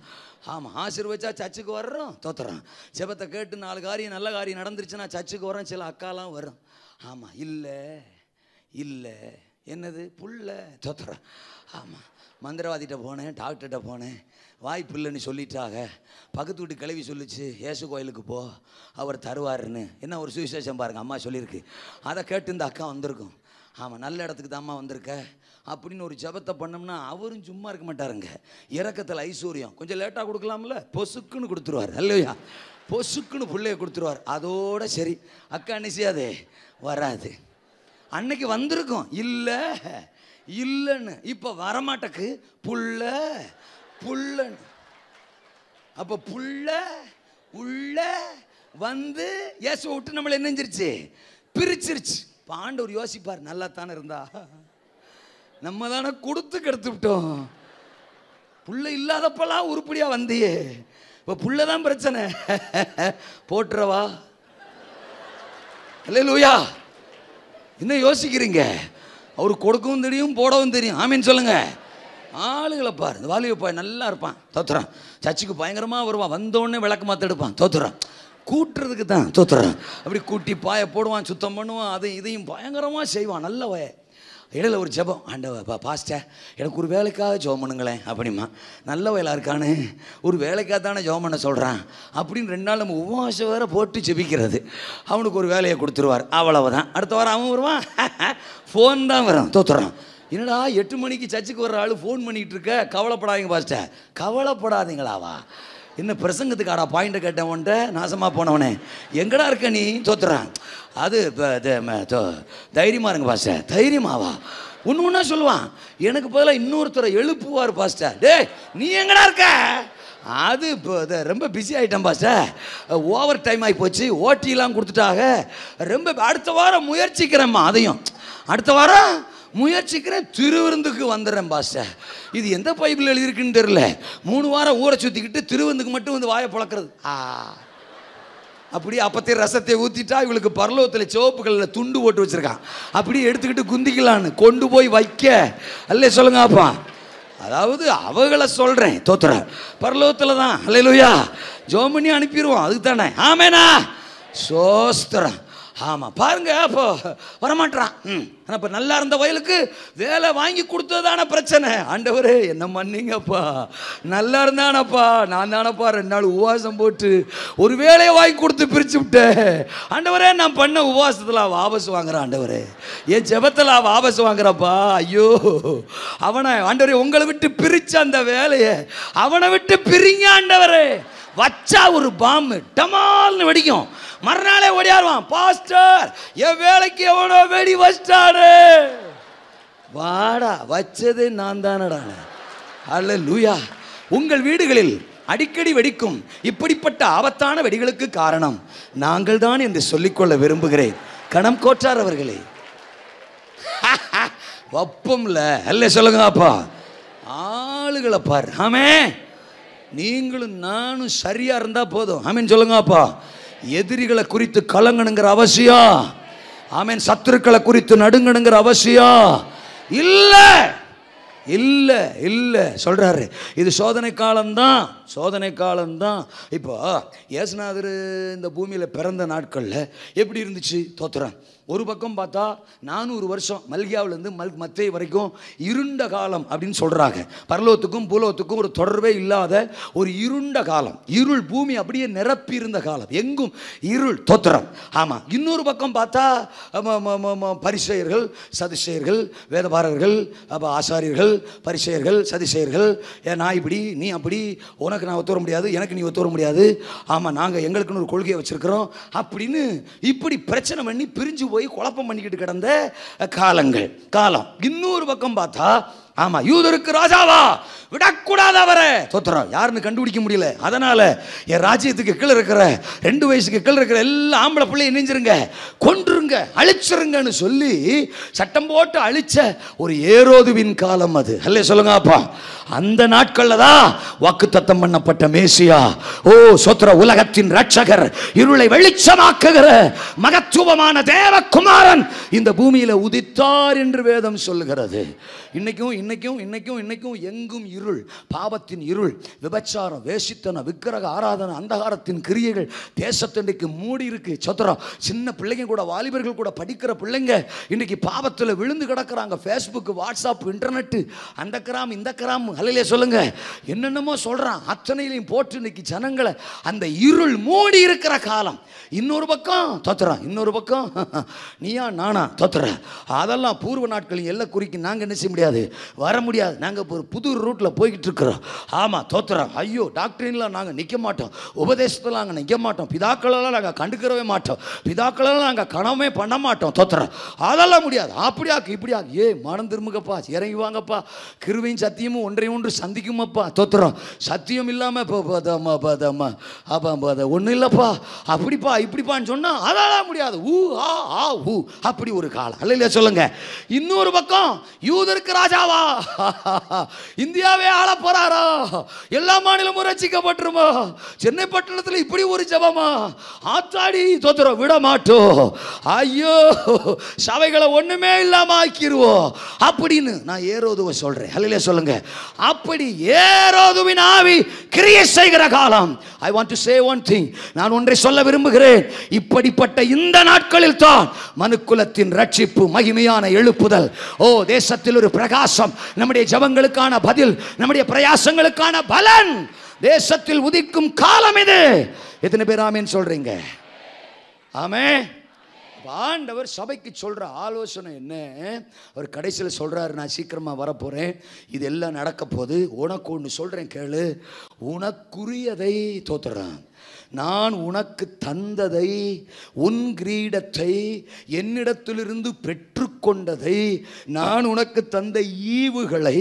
ஆமாம் ஆசீர்வச்சா சர்ச்சுக்கு வர்றோம் தோத்துறோம் செபத்தை கேட்டு நாலு காரியம் நல்ல காரியம் நடந்துருச்சுன்னா சர்ச்சுக்கு வரோம் சில அக்காலாம் வரும் ஆமாம் இல்லை இல்லை என்னது புள்ள தோத்துறோம் ஆமாம் மந்திரவாதிகிட்ட போனேன் டாக்டர்கிட்ட போனேன் வாய்ப்பு இல்லைன்னு சொல்லிட்டாக பக்கத்து வீட்டு கிளவி சொல்லிச்சு ஏசு கோயிலுக்கு போ அவர் தருவாருன்னு என்ன ஒரு சுவிசேஷம் பாருங்கள் அம்மா சொல்லியிருக்கு அதை கேட்டு இந்த அக்கா வந்திருக்கும் ஆமாம் நல்ல இடத்துக்கு அம்மா வந்திருக்க அப்படின்னு ஒரு ஜபத்தை பண்ணோம்னா அவரும் சும்மா இருக்க மாட்டாருங்க இறக்கத்தில் ஐஸ்வர்யம் கொஞ்சம் லேட்டாக கொடுக்கலாம்ல பொசுக்குன்னு கொடுத்துருவார் அல்லையா பொசுக்குன்னு பிள்ளைய கொடுத்துருவார் அதோட சரி அக்கா என்ன செய்யாது வராது அன்னைக்கு வந்திருக்கும் இல்லை இல்லைன்னு இப்போ வரமாட்டக்கு புள்ள புள்ளன்னு அப்போ புள்ள உள்ள வந்து இயேசுவை விட்டு நம்மளை என்னஞ்சிருச்சு பிரிச்சிருச்சு பாண்டவர் யோசிப்பார் நல்லா தானே இருந்தா நம்ம தானே கொடுத்து கெடுத்து விட்டோம் புள்ள இல்லாதப்பெல்லாம் உருப்படியாக வந்தியே இப்போ புள்ள தான் பிரச்சனை போட்டுறவா இல்லை லூயா என்ன யோசிக்கிறீங்க அவர் கொடுக்கவும் தெரியும் போடவும் தெரியும் ஆமீன் சொல்லுங்க ஆளுகளை பாரு இந்த வாலிபப்பா நல்லா இருப்பான் தோத்துறான் சர்ச்சுக்கு பயங்கரமாக வருவான் வந்தோடனே விளக்கு மாற்ற எடுப்பான் தோத்துறான் கூட்டுறதுக்கு தான் தோத்துறான் அப்படி கூட்டி பாய போடுவான் சுத்தம் பண்ணுவான் அதையும் இதையும் பயங்கரமாக செய்வான் நல்ல வய இடையில் ஒரு ஜபம் ஆண்ட பாஸ்டே எனக்கு ஒரு வேலைக்காக ஜோம் பண்ணுங்களேன் அப்படிமா நல்ல வேலை இருக்கான்னு ஒரு வேலைக்காக தானே ஜோம் பண்ண சொல்கிறான் அப்படின்னு ரெண்டு நாள் நம்ம உபவாசம் வேறு போட்டு ஜெபிக்கிறது அவனுக்கு ஒரு வேலையை கொடுத்துருவார் தான் அடுத்த வாரம் அவன் வருவான் ஃபோன் <laughs> தான் வரும் தோத்துறான் என்னடா எட்டு மணிக்கு சர்ச்சுக்கு வர்ற ஆள் ஃபோன் பண்ணிகிட்டு இருக்க கவலைப்படாதீங்க பாஸ்ட கவலைப்படாதீங்களாவா என்ன பிரசங்கத்துக்கு ஆடா பாயிண்ட்டை கேட்டவன்ட்ட நாசமாக போனவனே எங்கடா இருக்க நீ தோத்துறான் அது இப்போ தைரியமாக இருங்க பாஸ்டர் தைரியமாவா ஒன்று ஒன்றா சொல்லுவான் எனக்கு பதிலாக இன்னொருத்தரை எழுப்புவார் பாஸ்டர் டே நீ எங்கடா இருக்க அது இப்போ ரொம்ப பிஸி ஆகிட்டேன் பாஸ்டர் ஓவர் டைம் ஆகி போச்சு ஓட்டிலாம் கொடுத்துட்டாங்க ரொம்ப அடுத்த வாரம் முயற்சிக்கிறேம்மா அதையும் அடுத்த வாரம் முயற்சிக்கிறேன் திருவிருந்துக்கு வந்துடுறேன் பாஸ்டர் இது எந்த பைப்பில் எழுதியிருக்குன்னு தெரில மூணு வாரம் ஊரை சுற்றிக்கிட்டு திருவிருந்துக்கு மட்டும் வந்து வாயை பழக்கிறது ஆ அப்படியே அப்பத்தே ரசத்தை ஊற்றிட்டா இவளுக்கு பரலோகத்தில் சிவப்புகளில் துண்டு போட்டு வச்சுருக்கான் அப்படியே எடுத்துக்கிட்டு குந்திக்கலான்னு கொண்டு போய் வைக்க அல்ல சொல்லுங்க அப்பா அதாவது அவகளை சொல்கிறேன் தோத்துற பரலோகத்தில் தான் அல்லையா ஜோமனி அனுப்பிடுவோம் அதுக்கு தானே ஆமேனா சோஸ்திரம் ஆமாம் பாருங்க அப்போ வரமாட்டான் ம் ஆனால் இப்போ நல்லா இருந்த வயலுக்கு வேலை வாங்கி கொடுத்ததான பிரச்சனை ஆண்டவர் என்ன மன்னிங்கப்பா நல்லா இருந்தானப்பா நான் தானப்பா ரெண்டு நாள் உபவாசம் போட்டு ஒரு வேலையை வாங்கி கொடுத்து பிரித்து விட்டேன் ஆண்டவரே நான் பண்ண உபவாசத்தில் வாபஸ் வாங்குறான் ஆண்டவரே என் ஜெபத்தில் வாபஸ் ஆபஸ் வாங்குறப்பா ஐயோ அவனை ஆண்டவரே உங்களை விட்டு பிரித்த அந்த வேலையை அவனை விட்டு பிரிங்க ஆண்டவரே வச்சா ஒரு பாம்பு டமால்னு வெடிக்கும் மறுநாளே ஓடியாருவான் பாஸ்டர் என் வேலைக்கு எவ்வளோ வெடி வச்சிட்டாரு வாடா வச்சது நான் தானடா அல்ல லூயா உங்கள் வீடுகளில் அடிக்கடி வெடிக்கும் இப்படிப்பட்ட ஆபத்தான வெடிகளுக்கு காரணம் நாங்கள் தான் என்று சொல்லிக்கொள்ள விரும்புகிறேன் கணம் கோற்றார் அவர்களே வப்பம்ல அல்ல சொல்லுங்க அப்பா ஆளுகளை பார் ஆமே நீங்களும் நானும் சரியாக இருந்தால் போதும் ஆமீன் சொல்லுங்க அப்பா எதிரிகளை குறித்து கலங்கணுங்கிற அவசியம் ஆமீன் சத்துருக்களை குறித்து நடுங்கணுங்கிற அவசியம் இல்லை இல்லை இல்லை சொல்கிறாரு இது சோதனை காலம்தான் சோதனை காலம்தான் இப்போ ஏசுநாதர் இந்த பூமியில் பிறந்த நாட்களில் எப்படி இருந்துச்சு தோத்துறேன் ஒரு பக்கம் பார்த்தா நானூறு வருஷம் மல்கியாவிலேருந்து மல் மத்திய வரைக்கும் இருண்ட காலம் அப்படின்னு சொல்கிறாங்க பரலோகத்துக்கும் பூலோகத்துக்கும் ஒரு தொடர்பே இல்லாத ஒரு இருண்ட காலம் இருள் பூமி அப்படியே நிரப்பி இருந்த காலம் எங்கும் இருள் தோத்திரம் ஆமாம் இன்னொரு பக்கம் பார்த்தா பரிசெயர்கள் சதிசெயர்கள் வேதபாரகர்கள் அப்போ ஆசாரியர்கள் பரிசெயர்கள் சதிசெயர்கள் நான் இப்படி நீ அப்படி உனக்கு நான் ஒத்துற முடியாது எனக்கு நீ ஒத்துற முடியாது ஆமாம் நாங்கள் எங்களுக்குன்னு ஒரு கொள்கையை வச்சுருக்கிறோம் அப்படின்னு இப்படி பிரச்சனை பண்ணி பிரிஞ்சு போய் குழப்பம் பண்ணிக்கிட்டு கிடந்த காலங்கள் காலம் இன்னொரு பக்கம் பார்த்தா ஆமாம் யூதருக்கு ராஜாவா விடக்கூடாது அவரை சொத்துறோம் யாருன்னு கண்டுபிடிக்க முடியல அதனால என் ராஜ்யத்துக்கு கீழ இருக்கிற ரெண்டு வயசுக்கு கீழ இருக்கிற எல்லா ஆம்பளை பிள்ளையும் இணைஞ்சிருங்க கொன்றுருங்க அழிச்சிருங்கன்னு சொல்லி சட்டம் போட்டு அழிச்ச ஒரு ஏரோதுவின் காலம் அது அல்ல சொல்லுங்க அப்பா அந்த நாட்கள்ல தான் வாக்கு தத்தம் பண்ணப்பட்ட மேசியா ஓ சொத்துற உலகத்தின் ரட்சகர் இருளை வெளிச்சமாக்குகிற மகத்துவமான தேவகுமாரன் இந்த பூமியில உதித்தார் என்று வேதம் சொல்லுகிறது இன்னைக்கும் இன்னைக்கும் இன்னைக்கும் இன்னைக்கும் எங்கும் இருள் பாவத்தின் இருள் விபச்சாரம் வேஷித்தனம் விக்கிரக ஆராதனை அந்தகாரத்தின் கிரியைகள் தேசத்தண்டைக்கு மூடி இருக்கு சோத்திரம் சின்ன பிள்ளைங்க கூட வாலிபர்கள் கூட படிக்கிற பிள்ளைங்க இன்னைக்கு பாவத்தில் விழுந்து கிடக்கிறாங்க ஃபேஸ்புக் வாட்ஸ்அப் இன்டர்நெட்டு அந்த கிராம் இந்த கிராம் அலையிலே சொல்லுங்க என்னென்னமோ சொல்கிறான் அத்தனையிலையும் போட்டு இன்னைக்கு ஜனங்களை அந்த இருள் மூடி இருக்கிற காலம் இன்னொரு பக்கம் தோத்துறான் இன்னொரு பக்கம் <laughs> நீயா நானா தோத்துற அதெல்லாம் பூர்வ நாட்களின் எல்லை குறிக்கு நாங்கள் என்ன செய்ய முடியாது வர முடியாது நாங்கள் இப்போ ஒரு புது ரூட்டில் போய்கிட்டு இருக்கிறோம் ஆமாம் தோத்துறோம் ஐயோ டாக்டரின்லாம் நாங்கள் நிற்க மாட்டோம் உபதேசத்தில் நாங்கள் நிற்க மாட்டோம் பிதாக்களெல்லாம் நாங்கள் கண்டுக்கிறவே மாட்டோம் பிதாக்களெல்லாம் நாங்கள் கனவே பண்ண மாட்டோம் தோத்துறோம் அதெல்லாம் முடியாது அப்படியாக்கு இப்படியாக்கு ஏ மனம் திரும்புகப்பா இறங்கி வாங்கப்பா கிருவையும் சத்தியமும் ஒன்றை ஒன்று சந்திக்குமப்பா தோத்துறோம் சத்தியம் இல்லாமல் இப்போ ஒன்றும் இல்லைப்பா அப்படிப்பா இப்படிப்பான்னு சொன்னால் அதெல்லாம் முடியாது ஊ ஆ ஆ ஊ அப்படி ஒரு காலம் அல்லையா சொல்லுங்க இன்னொரு பக்கம் யூதருக்கு ராஜாவா இந்தியாவே ஆள போறாரா எல்லா மாநிலமும் ரசிக்கப்பட்டுருமா சென்னை பட்டணத்தில் இப்படி ஒரு ஜபமா ஆத்தாடி தோத்துறோம் விட மாட்டோம் ஐயோ சபைகளை ஒண்ணுமே இல்லாம ஆக்கிடுவோம் அப்படின்னு நான் ஏறோதுவ சொல்றேன் அல்ல சொல்லுங்க அப்படி ஏறோதுவின் ஆவி கிரிய செய்கிற காலம் I want to say one thing நான் ஒன்றை சொல்ல விரும்புகிறேன் இப்படிப்பட்ட இந்த நாட்களில் தான் மனுக்குலத்தின் ரட்சிப்பு மகிமையான எழுப்புதல் ஓ தேசத்தில் ஒரு பிரகாசம் பிரவேசம் நம்முடைய ஜபங்களுக்கான பதில் நம்முடைய பிரயாசங்களுக்கான பலன் தேசத்தில் உதிக்கும் காலம் இது எத்தனை பேர் ஆமேன்னு சொல்றீங்க ஆமே ஆண்டவர் சபைக்கு சொல்கிற ஆலோசனை என்ன அவர் கடைசியில் சொல்றாரு நான் சீக்கிரமாக வரப்போகிறேன் இது எல்லாம் நடக்க போகுது உனக்கு ஒன்று சொல்கிறேன் கேளு உனக்குரியதை தோத்துறான் நான் உனக்கு தந்ததை உன் கிரீடத்தை என்னிடத்திலிருந்து பெற்றுக்கொண்டதை நான் உனக்கு தந்த ஈவுகளை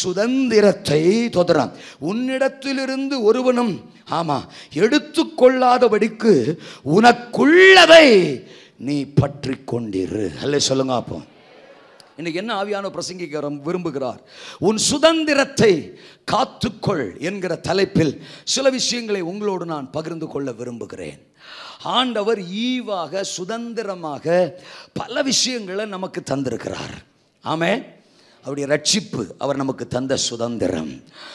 சுதந்திரத்தை தொதறான் உன்னிடத்திலிருந்து ஒருவனும் ஆமா எடுத்துக்கொள்ளாதபடிக்கு உனக்குள்ளதை நீ பற்றி கொண்டிரு அல்ல சொல்லுங்க அப்போ இன்னைக்கு என்ன ஆவியான பிரசங்கிக்க விரும்புகிறார் உன் சுதந்திரத்தை காத்துக்கொள் என்கிற தலைப்பில் சில விஷயங்களை உங்களோடு நான் பகிர்ந்து கொள்ள விரும்புகிறேன் ஆண்டவர் ஈவாக சுதந்திரமாக பல விஷயங்களை நமக்கு தந்திருக்கிறார் ஆமே அவருடைய ரட்சிப்பு அவர் நமக்கு தந்த சுதந்திரம்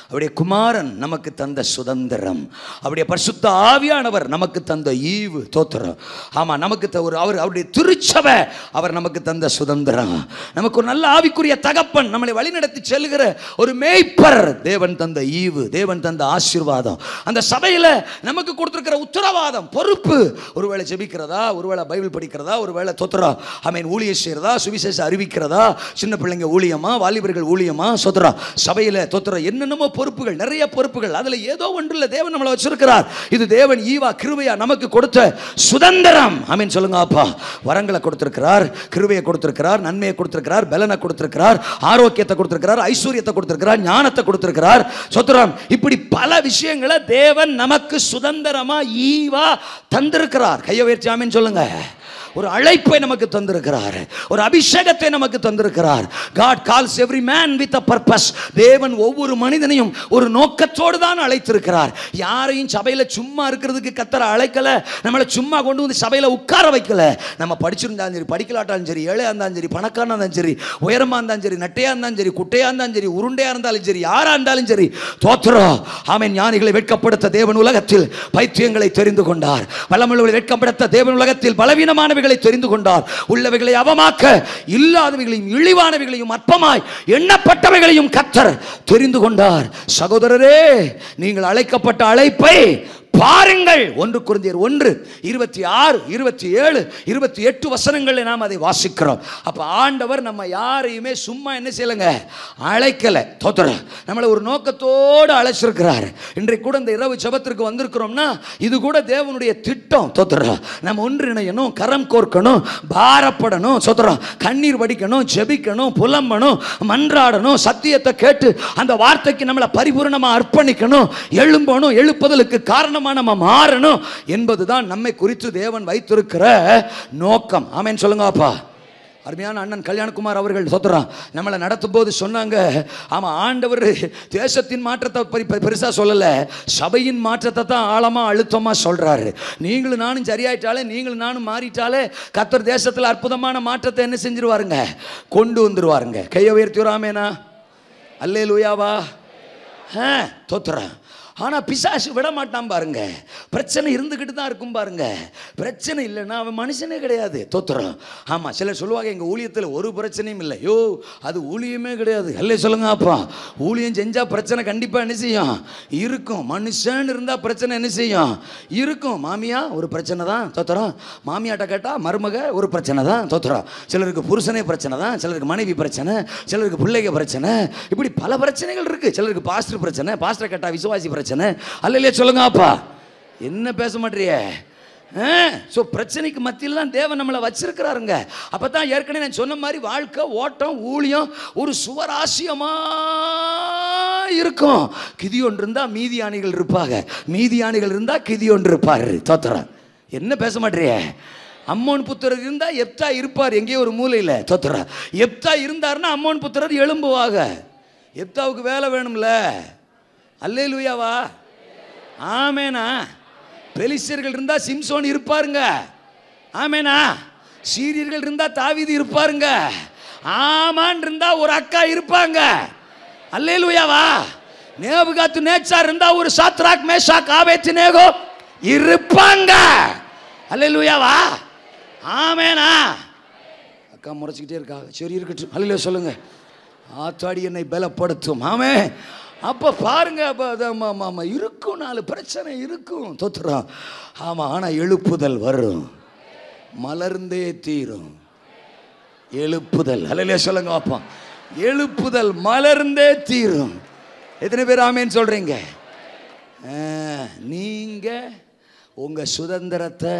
அவருடைய குமாரன் நமக்கு தந்த சுதந்திரம் அவருடைய பரிசுத்த ஆவியானவர் நமக்கு தந்த ஈவு தோத்திரம் ஆமாம் நமக்கு த ஒரு அவர் அவருடைய திருச்சபை அவர் நமக்கு தந்த சுதந்திரம் நமக்கு ஒரு நல்ல ஆவிக்குரிய தகப்பன் நம்மளை வழிநடத்தி செல்கிற ஒரு மேய்ப்பர் தேவன் தந்த ஈவு தேவன் தந்த ஆசீர்வாதம் அந்த சபையில் நமக்கு கொடுத்துருக்கிற உத்தரவாதம் பொறுப்பு ஒருவேளை ஜெபிக்கிறதா ஒருவேளை பைபிள் படிக்கிறதா ஒருவேளை தோத்திரம் ஐ மீன் ஊழியர் செய்கிறதா சுவிசேஷம் அறிவிக்கிறதா சின்ன பிள்ளைங்க ஊழியமாக வாலிபர்கள் ஊழியமா சொத்துரா சபையில் தொத்துற என்னென்னமோ பொறுப்புகள் நிறைய பொறுப்புகள் அதில் ஏதோ ஒன்றில் தேவன் நம்மளை வச்சிருக்கிறார் இது தேவன் ஈவா கிருவையா நமக்கு கொடுத்த சுதந்திரம் அமீன் சொல்லுங்க அப்பா வரங்களை கொடுத்துருக்கிறார் கிருவையை கொடுத்துருக்கிறார் நன்மையை கொடுத்துருக்கிறார் பலனை கொடுத்துருக்கிறார் ஆரோக்கியத்தை கொடுத்திருக்கிறார் ஐஸ்வர்யத்தை கொடுத்திருக்கிறார் ஞானத்தை கொடுத்திருக்கிறார் சொத்துறாம் இப்படி பல விஷயங்களை தேவன் நமக்கு சுதந்திரமா ஈவா தந்திருக்கிறார் கையை உயர்ச்சி சொல்லுங்க ஒரு அழைப்பை நமக்கு தந்திருக்கிறார் ஒரு அபிஷேகத்தை நமக்கு தந்திருக்கிறார் God calls every man with a purpose தேவன் ஒவ்வொரு மனிதனையும் ஒரு நோக்கத்தோடு தான் அழைத்திருக்கிறார் யாரையும் சபையில் சும்மா இருக்கிறதுக்கு கத்தரை அழைக்கல நம்மளை சும்மா கொண்டு வந்து சபையில் உட்கார வைக்கல நம்ம படிச்சிருந்தாலும் சரி படிக்கலாட்டாலும் சரி ஏழையாக இருந்தாலும் சரி பணக்காரனாக இருந்தாலும் சரி உயரமாக இருந்தாலும் சரி நட்டையாக இருந்தாலும் சரி குட்டையாக இருந்தாலும் சரி உருண்டையாக இருந்தாலும் சரி யாராக இருந்தாலும் சரி தோத்துறோம் ஆமை ஞானிகளை வெட்கப்படுத்த தேவன் உலகத்தில் பைத்தியங்களை தெரிந்து கொண்டார் பலமுள்ளவர்களை வெட்கப்படுத்த தேவன் உலகத்தில் பலவீனமானவை உள்ளவைகளை தெரிந்து கொண்டார் உள்ளவைகளை அவமாக்க இல்லாதவைகளையும் இழிவானவைகளையும் அற்பமாய் எண்ணப்பட்டவைகளையும் கத்தர் தெரிந்து கொண்டார் சகோதரரே நீங்கள் அழைக்கப்பட்ட அழைப்பை பாருங்கள் ஒன்று குருந்தியர் ஒன்று இருபத்தி ஆறு இருபத்தி ஏழு இருபத்தி எட்டு வசனங்களில் நாம் அதை வாசிக்கிறோம் அப்போ ஆண்டவர் நம்ம யாரையுமே சும்மா என்ன செய்யலைங்க அழைக்கலை தோத்துற நம்மளை ஒரு நோக்கத்தோடு அழைச்சிருக்கிறார் இன்றைக்கு கூட இந்த இரவு சபத்திற்கு வந்திருக்கிறோம்னா இது கூட தேவனுடைய திட்டம் தோத்துறோம் நம்ம இணையணும் கரம் கோர்க்கணும் பாரப்படணும் சொத்துறோம் கண்ணீர் வடிக்கணும் ஜெபிக்கணும் புலம்பணும் மன்றாடணும் சத்தியத்தை கேட்டு அந்த வார்த்தைக்கு நம்மளை பரிபூர்ணமாக அர்ப்பணிக்கணும் எழும்பணும் எழுப்புதலுக்கு காரணம் விதமாக நம்ம மாறணும் என்பது தான் நம்மை குறித்து தேவன் வைத்திருக்கிற நோக்கம் ஆமேன்னு சொல்லுங்க அப்பா அருமையான அண்ணன் கல்யாணகுமார் அவர்கள் சொத்துறான் நம்மளை நடத்தும் போது சொன்னாங்க ஆமாம் ஆண்டவர் தேசத்தின் மாற்றத்தை பெருசா பெருசாக சொல்லலை சபையின் மாற்றத்தை தான் ஆழமாக அழுத்தமாக சொல்கிறாரு நீங்களும் நானும் சரியாயிட்டாலே நீங்களும் நானும் மாறிட்டாலே கத்தர் தேசத்தில் அற்புதமான மாற்றத்தை என்ன செஞ்சிருவாருங்க கொண்டு வந்துருவாருங்க கையை வராமேனா அல்லே லூயாவா ஆ தோத்துறேன் ஆனால் பிசாசு விட மாட்டான் பாருங்க பிரச்சனை இருந்துக்கிட்டு தான் இருக்கும் பாருங்க பிரச்சனை இல்லைன்னா அவன் மனுஷனே கிடையாது தோத்துறான் ஆமாம் சிலர் சொல்லுவாங்க எங்கள் ஊழியத்தில் ஒரு பிரச்சனையும் இல்லை யோ அது ஊழியமே கிடையாது இல்லை சொல்லுங்க அப்பா ஊழியம் செஞ்சால் பிரச்சனை கண்டிப்பாக என்ன செய்யும் இருக்கும் மனுஷன் இருந்தால் பிரச்சனை என்ன செய்யும் இருக்கும் மாமியா ஒரு பிரச்சனை தான் தோத்துறோம் மாமியாட்ட கேட்டால் மருமக ஒரு பிரச்சனை தான் தோத்துறோம் சிலருக்கு புருஷனே பிரச்சனை தான் சிலருக்கு மனைவி பிரச்சனை சிலருக்கு பிள்ளைக பிரச்சனை இப்படி பல பிரச்சனைகள் இருக்குது சிலருக்கு பாஸ்டர் பிரச்சனை பாஸ்டர் கேட்டால் விசுவாசி பிரச்சனை பிரச்சனை அல்ல இல்லையா சொல்லுங்க அப்பா என்ன பேச மாட்டியே ஸோ பிரச்சனைக்கு தான் தேவன் நம்மளை வச்சிருக்கிறாருங்க அப்போ தான் ஏற்கனவே நான் சொன்ன மாதிரி வாழ்க்கை ஓட்டம் ஊழியம் ஒரு சுவராசியமாக இருக்கும் கிதி ஒன்று இருந்தால் மீதி யானைகள் இருப்பாங்க மீதி ஆணிகள் இருந்தால் கிதி ஒன்று இருப்பார் தோத்துறேன் என்ன பேச மாட்டேறியே அம்மோன் புத்திரர் இருந்தால் எப்தா இருப்பார் எங்கேயோ ஒரு மூலையில் தோத்துறேன் எப்தா இருந்தாருன்னா அம்மோன் புத்திரர் எழும்புவாங்க எப்தாவுக்கு வேலை வேணும்ல அல்லே லூயாவா ஆமேனா பெலிசியர்கள் இருந்தால் சிம்சோன் இருப்பாருங்க ஆமேனா சீரியர்கள் இருந்தால் தாவிது இருப்பாருங்க ஆமான் இருந்தால் ஒரு அக்கா இருப்பாங்க அல்லே லூயாவா நேபுகாத்து நேச்சார் இருந்தால் ஒரு சாத்ராக் மேஷா ஆபேத்து நேகோ இருப்பாங்க அல்லே லூயாவா ஆமேனா அக்கா முறைச்சிக்கிட்டே இருக்கா சரி இருக்கட்டும் அல்லையில சொல்லுங்கள் ஆத்தாடி என்னை பலப்படுத்தும் ஆமே அப்போ பாருங்க அப்போ இருக்கும் நாலு பிரச்சனை இருக்கும் தோத்துறோம் ஆமாம் ஆனால் எழுப்புதல் வரும் மலர்ந்தே தீரும் எழுப்புதல் அல்லையே சொல்லுங்க பார்ப்போம் எழுப்புதல் மலர்ந்தே தீரும் எத்தனை பேர் ஆமேன்னு சொல்கிறீங்க நீங்கள் உங்கள் சுதந்திரத்தை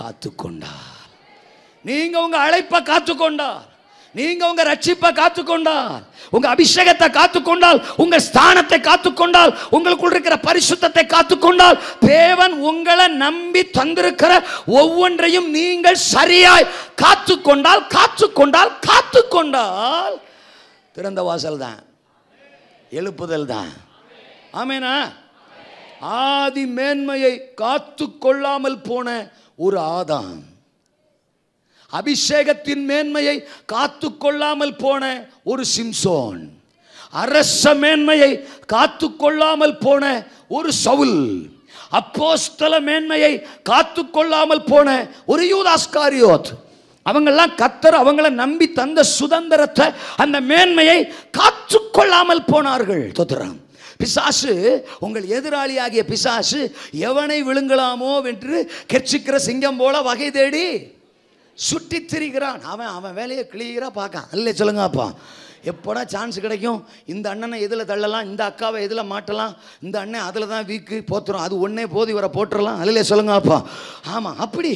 காத்துக்கொண்டா நீங்கள் உங்கள் அழைப்பை காத்துக்கொண்டா நீங்க உங்க ரட்சிப்பை காத்துக்கொண்டால் உங்க அபிஷேகத்தை காத்துக்கொண்டால் உங்க ஸ்தானத்தை காத்துக்கொண்டால் உங்களுக்குள் இருக்கிற பரிசுத்தத்தை காத்துக்கொண்டால் தேவன் உங்களை நம்பி தந்திருக்கிற ஒவ்வொன்றையும் நீங்கள் சரியாய் காத்துக்கொண்டால் காத்துக்கொண்டால் காத்துக்கொண்டால் திறந்த வாசல் தான் எழுப்புதல் தான் ஆமேனா ஆதி மேன்மையை காத்து கொள்ளாமல் போன ஒரு ஆதான் அபிஷேகத்தின் மேன்மையை காத்து கொள்ளாமல் போன ஒரு சிம்சோன் அரச மேன்மையை காத்து கொள்ளாமல் போன ஒரு சவுல் அப்போஸ்தல மேன்மையை காத்து கொள்ளாமல் போன ஒரு யூதாஸ்காரியோத் அவங்கெல்லாம் கத்தர் அவங்கள நம்பி தந்த சுதந்திரத்தை அந்த மேன்மையை காத்து கொள்ளாமல் போனார்கள் தோத்துறான் பிசாசு உங்கள் எதிராளியாகிய பிசாசு எவனை விழுங்கலாமோ என்று கெச்சிக்கிற சிங்கம் போல வகை தேடி சுற்றி திரிகிறான் அவன் அவன் வேலையை கிளியராக பார்க்கான் அல்ல சொல்லுங்க அப்பா எப்போடா சான்ஸ் கிடைக்கும் இந்த அண்ணனை எதில் தள்ளலாம் இந்த அக்காவை எதில் மாட்டலாம் இந்த அண்ணன் அதில் தான் வீக்கு போத்துறோம் அது ஒன்றே போது இவரை போட்டுடலாம் அதில் சொல்லுங்க அப்பா ஆமாம் அப்படி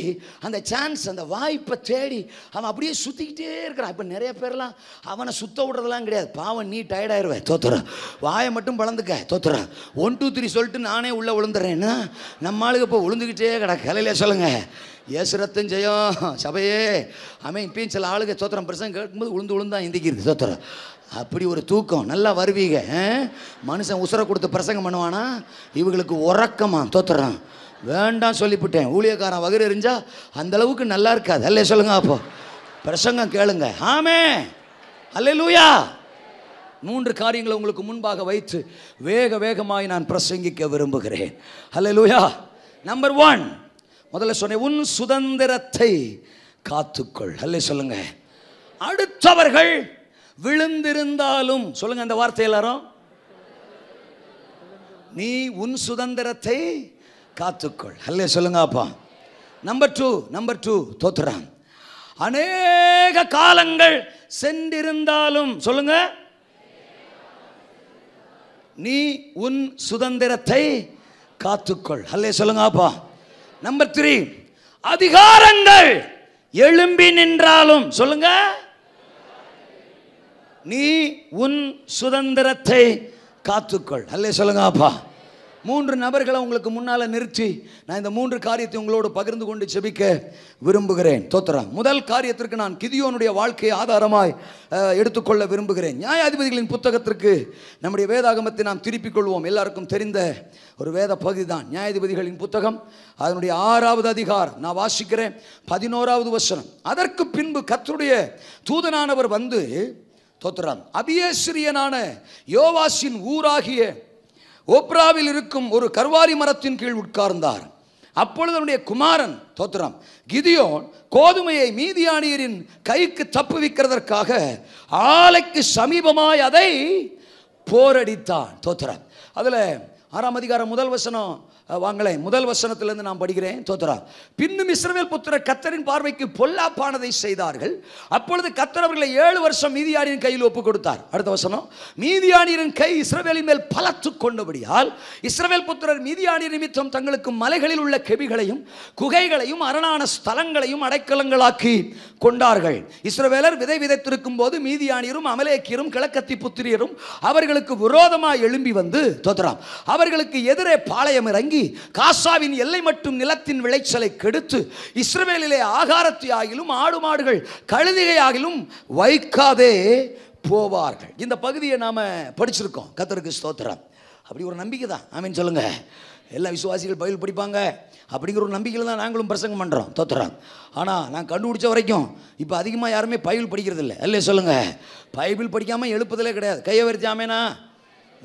அந்த சான்ஸ் அந்த வாய்ப்பை தேடி அவன் அப்படியே சுற்றிக்கிட்டே இருக்கிறான் இப்போ நிறைய பேர்லாம் அவனை சுத்த விடுறதுலாம் கிடையாது பாவம் நீ டயர்டாயிருவே தோத்துற வாயை மட்டும் பழந்துக்க தோத்துற ஒன் டூ த்ரீ சொல்லிட்டு நானே உள்ளே விழுந்துடுறேன்னா நம்மளுக்கு இப்போ விழுந்துக்கிட்டே கிடக்கு அலையில சொல்லுங்கள் ஏசுரத்தும் ஜெயம் சபையே அவன் இப்பயும் சில ஆளுங்க சோத்திரம் பிரசங்க கேட்கும்போது உளுந்து உளுந்தான் இந்திக்கிறது சோத்திரம் அப்படி ஒரு தூக்கம் நல்லா வருவீங்க மனுஷன் உசுரை கொடுத்து பிரசங்கம் பண்ணுவானா இவங்களுக்கு உறக்கமா தோத்துறான் வேண்டாம் சொல்லிவிட்டேன் ஊழியக்காரன் வகுறு அந்த அந்தளவுக்கு நல்லா இருக்காது அல்ல சொல்லுங்க அப்போ பிரசங்கம் கேளுங்க ஆமே அல்ல லூயா மூன்று காரியங்களை உங்களுக்கு முன்பாக வைத்து வேக வேகமாய் நான் பிரசங்கிக்க விரும்புகிறேன் அல்ல லூயா நம்பர் ஒன் முதல்ல சொன்ன உன் சுதந்திரத்தை காத்துக்கொள் அல்ல சொல்லுங்க அடுத்தவர்கள் விழுந்திருந்தாலும் சொல்லுங்க அந்த வார்த்தை எல்லாரும் நீ உன் சுதந்திரத்தை காத்துக்கொள் அல்ல சொல்லுங்க அப்பா நம்பர் டூ நம்பர் டூ தோத்துறான் அநேக காலங்கள் சென்றிருந்தாலும் சொல்லுங்க நீ உன் சுதந்திரத்தை காத்துக்கொள் அல்ல சொல்லுங்க அப்பா நம்பர் த்ரீ அதிகாரங்கள் எழும்பி நின்றாலும் சொல்லுங்க நீ உன் சுதந்திரத்தை காத்துக்கொள் அல்லே சொல்லுங்க அப்பா மூன்று நபர்களை உங்களுக்கு முன்னால் நிறுத்தி நான் இந்த மூன்று காரியத்தை உங்களோடு பகிர்ந்து கொண்டு செபிக்க விரும்புகிறேன் தோத்திரம் முதல் காரியத்திற்கு நான் கிதியோனுடைய வாழ்க்கையை ஆதாரமாய் எடுத்துக்கொள்ள விரும்புகிறேன் நியாயாதிபதிகளின் புத்தகத்திற்கு நம்முடைய வேதாகமத்தை நாம் திருப்பிக் கொள்வோம் எல்லாருக்கும் தெரிந்த ஒரு வேத பகுதி தான் நியாயாதிபதிகளின் புத்தகம் அதனுடைய ஆறாவது அதிகாரம் நான் வாசிக்கிறேன் பதினோராவது வசனம் அதற்கு பின்பு கத்தருடைய தூதனானவர் வந்து தோத்திரம் அபியேஸ்ரியனான யோவாசின் ஊராகிய ஓப்ராவில் இருக்கும் ஒரு கர்வாரி மரத்தின் கீழ் உட்கார்ந்தார் அப்பொழுது அவனுடைய குமாரன் தோத்திரம் கிதியோன் கோதுமையை மீதியானியரின் கைக்கு தப்பு தப்புவிக்கிறதற்காக ஆலைக்கு சமீபமாய் அதை போரடித்தான் தோத்திரம் அதில் ஆறாம் அதிகாரம் முதல் வசனம் வாங்களே முதல் வசனத்திலிருந்து நான் படிக்கிறேன் தோத்ரா பின்னும் இஸ்ரவேல் புத்திர கத்தரின் பார்வைக்கு பொல்லாப்பானதை செய்தார்கள் அப்பொழுது கத்தர் அவர்களை ஏழு வருஷம் மீதியானியின் கையில் ஒப்புக் கொடுத்தார் அடுத்த வசனம் மீதியானியரின் கை இஸ்ரவேலின் மேல் பலத்து கொண்டபடியால் இஸ்ரவேல் புத்திரர் மீதியானிய நிமித்தம் தங்களுக்கு மலைகளில் உள்ள கெபிகளையும் குகைகளையும் அரணான ஸ்தலங்களையும் அடைக்கலங்களாக்கி கொண்டார்கள் இஸ்ரவேலர் விதை விதைத்திருக்கும் போது மீதியானியரும் அமலேக்கியரும் கிழக்கத்தி புத்திரியரும் அவர்களுக்கு விரோதமாக எழும்பி வந்து தோத்ரா அவர்களுக்கு எதிரே பாளையம் இறங்கி காசாவின் எல்லை மற்றும் நிலத்தின் விளைச்சலை கெடுத்து இஸ்ரேலிலே ஆகாரத்தை ஆகிலும் ஆடு மாடுகள் கழுதிகை ஆகிலும் வைக்காதே போவார்கள் இந்த பகுதியை நாம் படிச்சிருக்கோம் கத்தருக்கு ஸ்தோத்திரம் அப்படி ஒரு நம்பிக்கை தான் ஆமீன் சொல்லுங்க எல்லா விசுவாசிகள் பயில் படிப்பாங்க அப்படிங்கிற ஒரு நம்பிக்கையில் தான் நாங்களும் பிரசங்கம் பண்ணுறோம் தோத்துறோம் ஆனால் நான் கண்டுபிடிச்ச வரைக்கும் இப்போ அதிகமாக யாருமே பைபிள் படிக்கிறது இல்லை இல்லை சொல்லுங்கள் பைபிள் படிக்காமல் எழுப்பதிலே கிடையாது கையை வரிச்சாமேனா ஆமேனா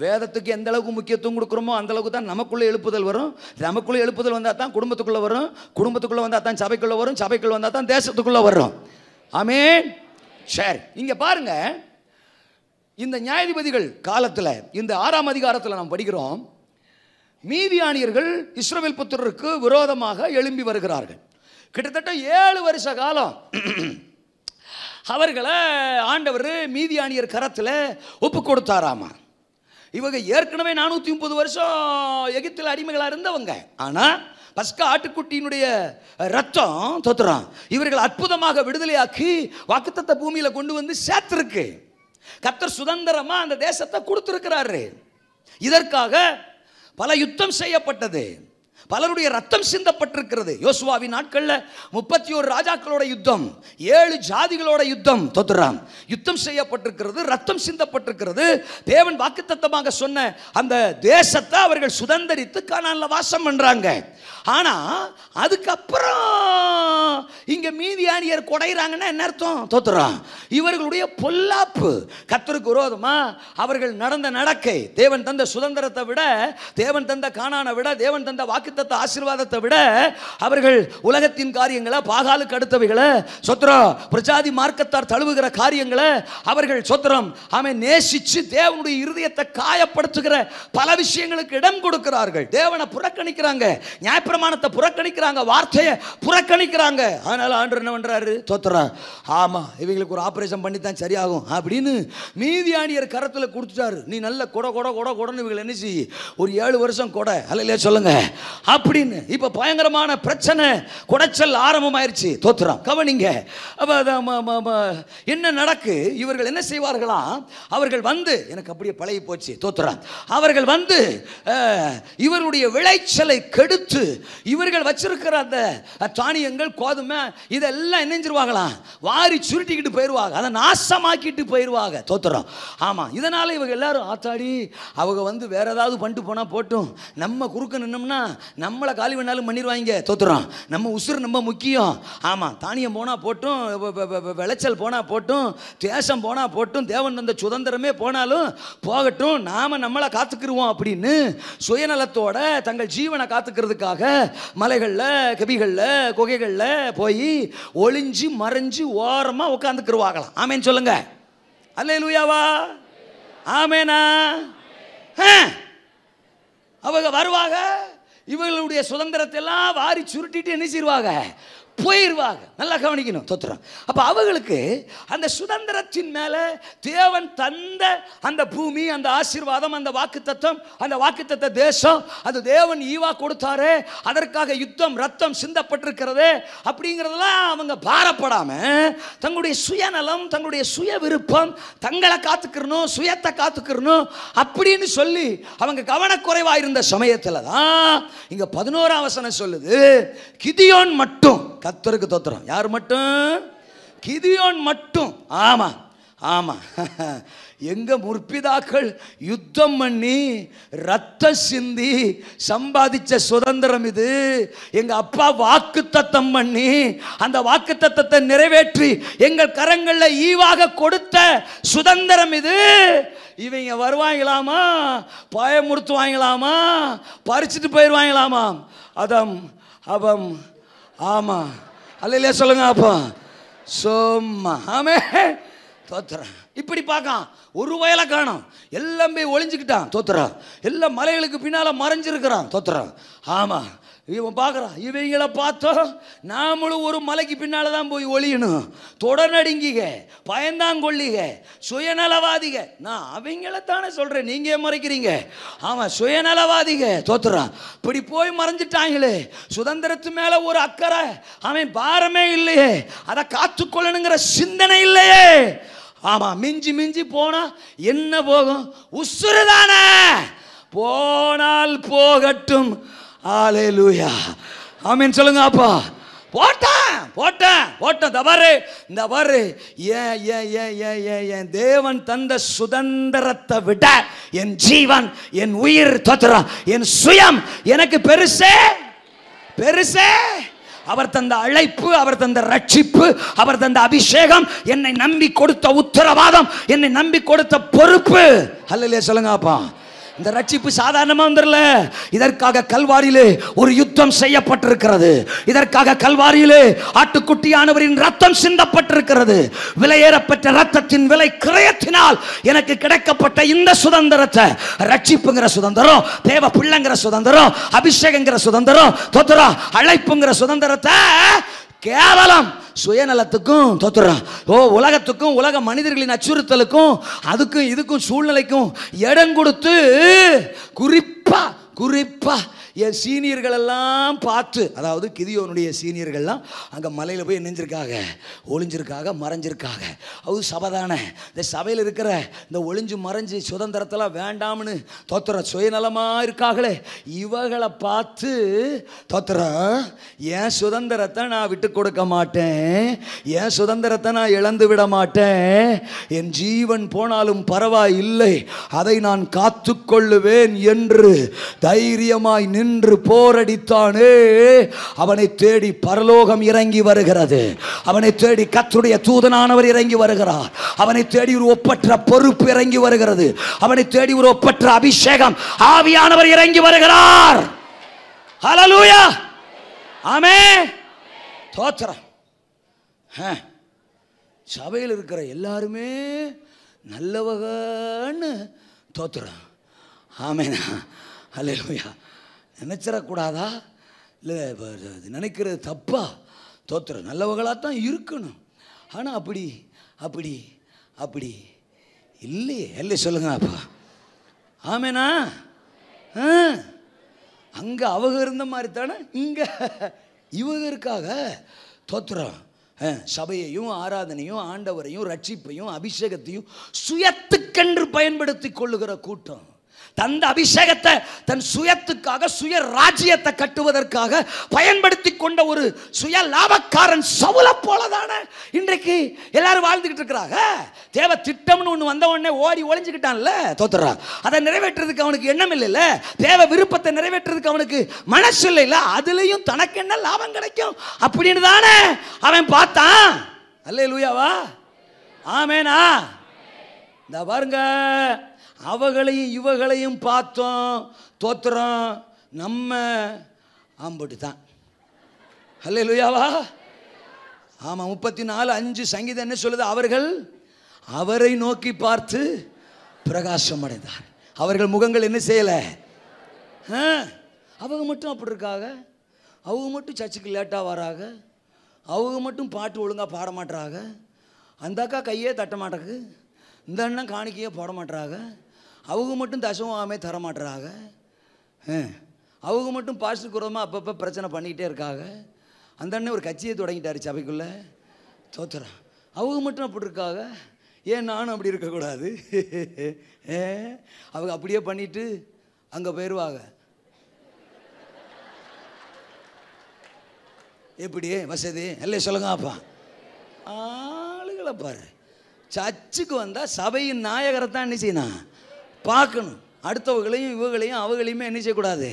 வேதத்துக்கு எந்த அளவுக்கு முக்கியத்துவம் கொடுக்குறோமோ அந்த அளவுக்கு தான் நமக்குள்ளே எழுப்புதல் வரும் நமக்குள்ளே எழுப்புதல் வந்தால் தான் குடும்பத்துக்குள்ளே வரும் குடும்பத்துக்குள்ளே வந்தால் தான் சபைக்குள்ளே வரும் சபைக்குள்ளே வந்தால் தான் தேசத்துக்குள்ளே வரும் ஆமே சரி இங்கே பாருங்கள் இந்த நியாயாதிபதிகள் காலத்தில் இந்த ஆறாம் அதிகாரத்தில் நாம் படிக்கிறோம் மீதியானியர்கள் இஸ்ரோவேல் புத்திரருக்கு விரோதமாக எழும்பி வருகிறார்கள் கிட்டத்தட்ட ஏழு வருஷ காலம் அவர்களை ஆண்டவர் மீதியானியர் கரத்தில் ஒப்பு கொடுத்தாராமா இவங்க ஏற்கனவே நானூற்றி முப்பது வருஷம் எகிப்தில் அடிமைகளாக இருந்தவங்க ஆனால் பஸ்கா ஆட்டுக்குட்டியினுடைய ரத்தம் தோத்துறான் இவர்கள் அற்புதமாக விடுதலையாக்கி வாக்குத்த பூமியில் கொண்டு வந்து சேர்த்துருக்கு கத்தர் சுதந்திரமாக அந்த தேசத்தை கொடுத்துருக்கிறாரு இதற்காக பல யுத்தம் செய்யப்பட்டது பலருடைய ரத்தம் சிந்தப்பட்டிருக்கிறது யோசுவாவின் நாட்களில் முப்பத்தி ஒரு ராஜாக்களோட யுத்தம் ஏழு ஜாதிகளோட யுத்தம் தொத்துறாம் யுத்தம் செய்யப்பட்டிருக்கிறது ரத்தம் சிந்தப்பட்டிருக்கிறது தேவன் வாக்குத்தத்தமாக சொன்ன அந்த தேசத்தை அவர்கள் சுதந்திரித்து காணால வாசம் பண்ணுறாங்க ஆனால் அதுக்கப்புறம் இங்கே மீதியானியர் குடையிறாங்கன்னா என்ன அர்த்தம் தோத்துறான் இவர்களுடைய பொல்லாப்பு கத்தருக்கு விரோதமாக அவர்கள் நடந்த நடக்கை தேவன் தந்த சுதந்திரத்தை விட தேவன் தந்த காணானை விட தேவன் தந்த வாக்கு வாக்குத்தத்த ஆசீர்வாதத்தை விட அவர்கள் உலகத்தின் காரியங்களை பாகாலுக்கு அடுத்தவைகளை சொத்திரம் பிரஜாதி மார்க்கத்தார் தழுவுகிற காரியங்களை அவர்கள் சொத்திரம் அவன் நேசித்து தேவனுடைய இருதயத்தை காயப்படுத்துகிற பல விஷயங்களுக்கு இடம் கொடுக்கிறார்கள் தேவனை புறக்கணிக்கிறாங்க நியாயப்பிரமாணத்தை புறக்கணிக்கிறாங்க வார்த்தையை புறக்கணிக்கிறாங்க அதனால் ஆண்டு என்ன பண்ணுறாரு சொத்துறான் ஆமாம் இவங்களுக்கு ஒரு ஆப்ரேஷன் பண்ணி தான் சரியாகும் அப்படின்னு நீதியானியர் கரத்தில் கொடுத்துட்டாரு நீ நல்ல கொடை கொடை கொடை கொடன்னு இவங்களை என்ன செய்ய ஒரு ஏழு வருஷம் கொடை அல்ல சொல்லுங்க அப்படின்னு இப்போ பயங்கரமான பிரச்சனை குடைச்சல் ஆரம்பமாயிருச்சு தோத்துறோம் கவனிங்க என்ன நடக்கு இவர்கள் என்ன செய்வார்களாம் அவர்கள் வந்து எனக்கு அப்படியே பழகி போச்சு தோத்துறோம் அவர்கள் வந்து இவருடைய விளைச்சலை கெடுத்து இவர்கள் வச்சிருக்கிற அந்த தானியங்கள் கோதுமை இதெல்லாம் என்னஞ்சிருவாங்களா வாரி சுருட்டிக்கிட்டு போயிடுவாங்க அதை நாசமாக்கிட்டு போயிடுவாங்க தோத்துறோம் ஆமாம் இதனால் இவங்க எல்லாரும் ஆத்தாடி அவங்க வந்து வேற ஏதாவது பண்ணிட்டு போனால் போட்டும் நம்ம குறுக்க நின்னோம்னா நம்மளை காலி வேணாலும் பண்ணிடுவாங்க தோத்துறோம் நம்ம உசுறு நம்ம முக்கியம் ஆமாம் தானியம் போனால் போட்டும் விளைச்சல் போனால் போட்டும் தேசம் போனால் போட்டும் தேவன் தந்த சுதந்திரமே போனாலும் போகட்டும் நாம் நம்மளை காத்துக்கிடுவோம் அப்படின்னு சுயநலத்தோட தங்கள் ஜீவனை காத்துக்கிறதுக்காக மலைகளில் கபிகளில் குகைகளில் போய் ஒளிஞ்சு மறைஞ்சு ஓரமாக உட்காந்துக்கிருவாங்களாம் ஆமேன்னு சொல்லுங்கள் அல்ல லூயாவா ஆமேனா அவங்க வருவாங்க இவர்களுடைய சுதந்திரத்தை எல்லாம் வாரி சுருட்டிட்டு என்ன செய்வாங்க போயிடுவாங்க நல்லா கவனிக்கணும் தோத்துறோம் அப்போ அவங்களுக்கு அந்த சுதந்திரத்தின் மேலே தேவன் தந்த அந்த பூமி அந்த ஆசீர்வாதம் அந்த வாக்குத்தத்தம் அந்த வாக்குத்தத்த தேசம் அது தேவன் ஈவா கொடுத்தாரு அதற்காக யுத்தம் ரத்தம் சிந்தப்பட்டிருக்கிறது அப்படிங்கிறதெல்லாம் அவங்க பாரப்படாமல் தங்களுடைய சுயநலம் தங்களுடைய சுய விருப்பம் தங்களை காத்துக்கிறணும் சுயத்தை காத்துக்கிறணும் அப்படின்னு சொல்லி அவங்க கவனக்குறைவாக இருந்த சமயத்தில் தான் இங்கே பதினோரா வசனம் சொல்லுது கிதியோன் மட்டும் கத்தருக்கு தோத்துறோம் யார் மட்டும் கிதியோன் மட்டும் ஆமாம் ஆமாம் <laughs> எங்கள் முற்பிதாக்கள் யுத்தம் பண்ணி ரத்த சிந்தி சம்பாதிச்ச சுதந்திரம் இது எங்கள் அப்பா வாக்கு தத்தம் பண்ணி அந்த வாக்கு தத்தத்தை நிறைவேற்றி எங்கள் கரங்களில் ஈவாக கொடுத்த சுதந்திரம் இது இவங்க வருவாங்களாமா பயமுறுத்துவாங்களாமா பறிச்சுட்டு போயிடுவாங்களாமா அதம் அவம் ஆமாம் அல்லையிலே சொல்லுங்க அப்போ சோம்மா ஆமே தோத்துறான் இப்படி பார்க்கான் ஒரு வயலை காணும் எல்லாம் போய் ஒளிஞ்சுக்கிட்டான் தோத்துறான் எல்லாம் மலைகளுக்கு பின்னால் மறைஞ்சிருக்கிறான் தோத்துறான் ஆமாம் இவன் பார்க்குறான் இவங்களை பார்த்தோம் நாமளும் ஒரு மலைக்கு பின்னால் தான் போய் ஒளியணும் தொடர்நடுங்கிக பயந்தாங்கொள்ளிக சுயநலவாதிக நான் அவங்களத்தானே சொல்கிறேன் நீங்கள் மறைக்கிறீங்க அவன் சுயநலவாதிக தோத்துறான் இப்படி போய் மறைஞ்சிட்டாங்களே சுதந்திரத்து மேலே ஒரு அக்கறை அவன் பாரமே இல்லையே அதை காத்துக்கொள்ளணுங்கிற சிந்தனை இல்லையே ஆமாம் மிஞ்சி மிஞ்சி போனால் என்ன போகும் உசுறுதானே போனால் போகட்டும் ஆலே லூயா ஆமீன் சொல்லுங்க அப்பா போட்டேன் போட்டேன் போட்டேன் தவறு இந்த வரு ஏன் தேவன் தந்த சுதந்திரத்தை விட என் ஜீவன் என் உயிர் தொத்துறோம் என் சுயம் எனக்கு பெருசே பெருசே அவர் தந்த அழைப்பு அவர் தந்த ரட்சிப்பு அவர் தந்த அபிஷேகம் என்னை நம்பி கொடுத்த உத்தரவாதம் என்னை நம்பி கொடுத்த பொறுப்பு அல்லையே சொல்லுங்க அப்பா இந்த ரட்சிப்பு சாதாரணமாக வந்துடல இதற்காக கல்வாரியிலே ஒரு யுத்தம் செய்யப்பட்டிருக்கிறது இதற்காக கல்வாரியிலே ஆட்டுக்குட்டியானவரின் ரத்தம் சிந்தப்பட்டிருக்கிறது விலையேறப்பட்ட ரத்தத்தின் விலை கிரயத்தினால் எனக்கு கிடைக்கப்பட்ட இந்த சுதந்திரத்தை ரட்சிப்புங்கிற சுதந்திரம் தேவ பிள்ளைங்கிற சுதந்திரம் அபிஷேகங்கிற சுதந்திரம் தொத்தரா அழைப்புங்கிற சுதந்திரத்தை கேவலம் சுயநலத்துக்கும் தோத்துறான் ஓ உலகத்துக்கும் உலக மனிதர்களின் அச்சுறுத்தலுக்கும் அதுக்கும் இதுக்கும் சூழ்நிலைக்கும் இடம் கொடுத்து குறிப்பா குறிப்பா என் சீனியர்களெல்லாம் பார்த்து அதாவது கிதியோனுடைய சீனியர்கள்லாம் அங்கே மலையில் போய் நெஞ்சிருக்காங்க ஒளிஞ்சிருக்காக மறைஞ்சிருக்காக அது சபதானே இந்த சபையில் இருக்கிற இந்த ஒளிஞ்சு மறைஞ்சு சுதந்திரத்தெல்லாம் வேண்டாம்னு தோத்துற சுயநலமாக இருக்காங்களே இவகளை பார்த்து தோத்துறோம் என் சுதந்திரத்தை நான் விட்டு கொடுக்க மாட்டேன் என் சுதந்திரத்தை நான் இழந்து விட மாட்டேன் என் ஜீவன் போனாலும் பரவாயில்லை அதை நான் காத்து கொள்ளுவேன் என்று தைரியமாய் நின்று நின்று போரடித்தானே அவனை தேடி பரலோகம் இறங்கி வருகிறது அவனை தேடி கத்துடைய தூதனானவர் இறங்கி வருகிறார் அவனை தேடி ஒரு ஒப்பற்ற பொறுப்பு இறங்கி வருகிறது அவனை தேடி ஒரு ஒப்பற்ற அபிஷேகம் ஆவியானவர் இறங்கி வருகிறார் ஹலலூயா ஆமே தோத்திரம் சபையில் இருக்கிற எல்லாருமே நல்லவகன்னு தோத்துறோம் ஆமேனா அல்லையா நினச்சிடக்கூடாதா இல்லை நினைக்கிறது தப்பா தோத்துற நல்லவர்களாக தான் இருக்கணும் ஆனால் அப்படி அப்படி அப்படி இல்லையே இல்லை சொல்லுங்க அப்பா ஆமேனா ஆ அங்கே அவங்க இருந்த மாதிரி தானே இங்கே இவங்களுக்காக தோத்துறோம் சபையையும் ஆராதனையும் ஆண்டவரையும் ரட்சிப்பையும் அபிஷேகத்தையும் சுயத்துக்கென்று பயன்படுத்தி கொள்ளுகிற கூட்டம் தந்த அபிஷேகத்தை தன் சுயத்துக்காக சுய ராஜ்யத்தை கட்டுவதற்காக பயன்படுத்தி கொண்ட ஒரு சுய லாபக்காரன் சவுல போலதான இன்றைக்கு எல்லாரும் வாழ்ந்துக்கிட்டு இருக்கிறாங்க தேவ திட்டம்னு ஒன்று வந்த உடனே ஓடி ஒழிஞ்சுக்கிட்டான்ல தோத்துறா அதை நிறைவேற்றுறதுக்கு அவனுக்கு எண்ணம் இல்லைல்ல தேவ விருப்பத்தை நிறைவேற்றுறதுக்கு அவனுக்கு மனசு இல்லைல்ல அதுலேயும் தனக்கு என்ன லாபம் கிடைக்கும் அப்படின்னு தானே அவன் பார்த்தான் அல்ல லூயாவா ஆமேனா இந்த பாருங்க அவகளையும் இவகளையும் பார்த்தோம் தோத்துறோம் நம்ம ஆம்பட்டு தான் ஹலோ லுயாவா ஆமாம் முப்பத்தி நாலு அஞ்சு சங்கீதம் என்ன சொல்லுது அவர்கள் அவரை நோக்கி பார்த்து பிரகாசம் அடைந்தார் அவர்கள் முகங்கள் என்ன செய்யலை அவங்க மட்டும் அப்படி இருக்காங்க அவங்க மட்டும் சர்ச்சுக்கு லேட்டாக வராங்க அவங்க மட்டும் பாட்டு ஒழுங்காக பாட மாட்டுறாங்க அந்த அக்கா கையே தட்ட மாட்டேங்குது இந்த அண்ணன் காணிக்கையே போட மாட்டுறாங்க அவங்க மட்டும் தசமாமே தரமாட்டுறாங்க அவங்க மட்டும் பாஸ்டர் விரோதமாக அப்பப்போ பிரச்சனை பண்ணிக்கிட்டே இருக்காங்க அந்த அண்ணன் ஒரு கட்சியை தொடங்கிட்டார் சபைக்குள்ளே தோத்துறா அவங்க மட்டும் அப்படி இருக்காங்க ஏன் நானும் அப்படி இருக்கக்கூடாது ஏ அவங்க அப்படியே பண்ணிவிட்டு அங்கே போயிடுவாங்க எப்படி வசதி இல்லை சொல்லுங்க அப்பா ஆளுகளை பாரு சர்ச்சுக்கு வந்தால் சபையின் நாயகரை தான் என்ன செய்யணும் பார்க்கணும் அடுத்தவர்களையும் இவங்களையும் அவர்களையுமே என்ன செய்யக்கூடாது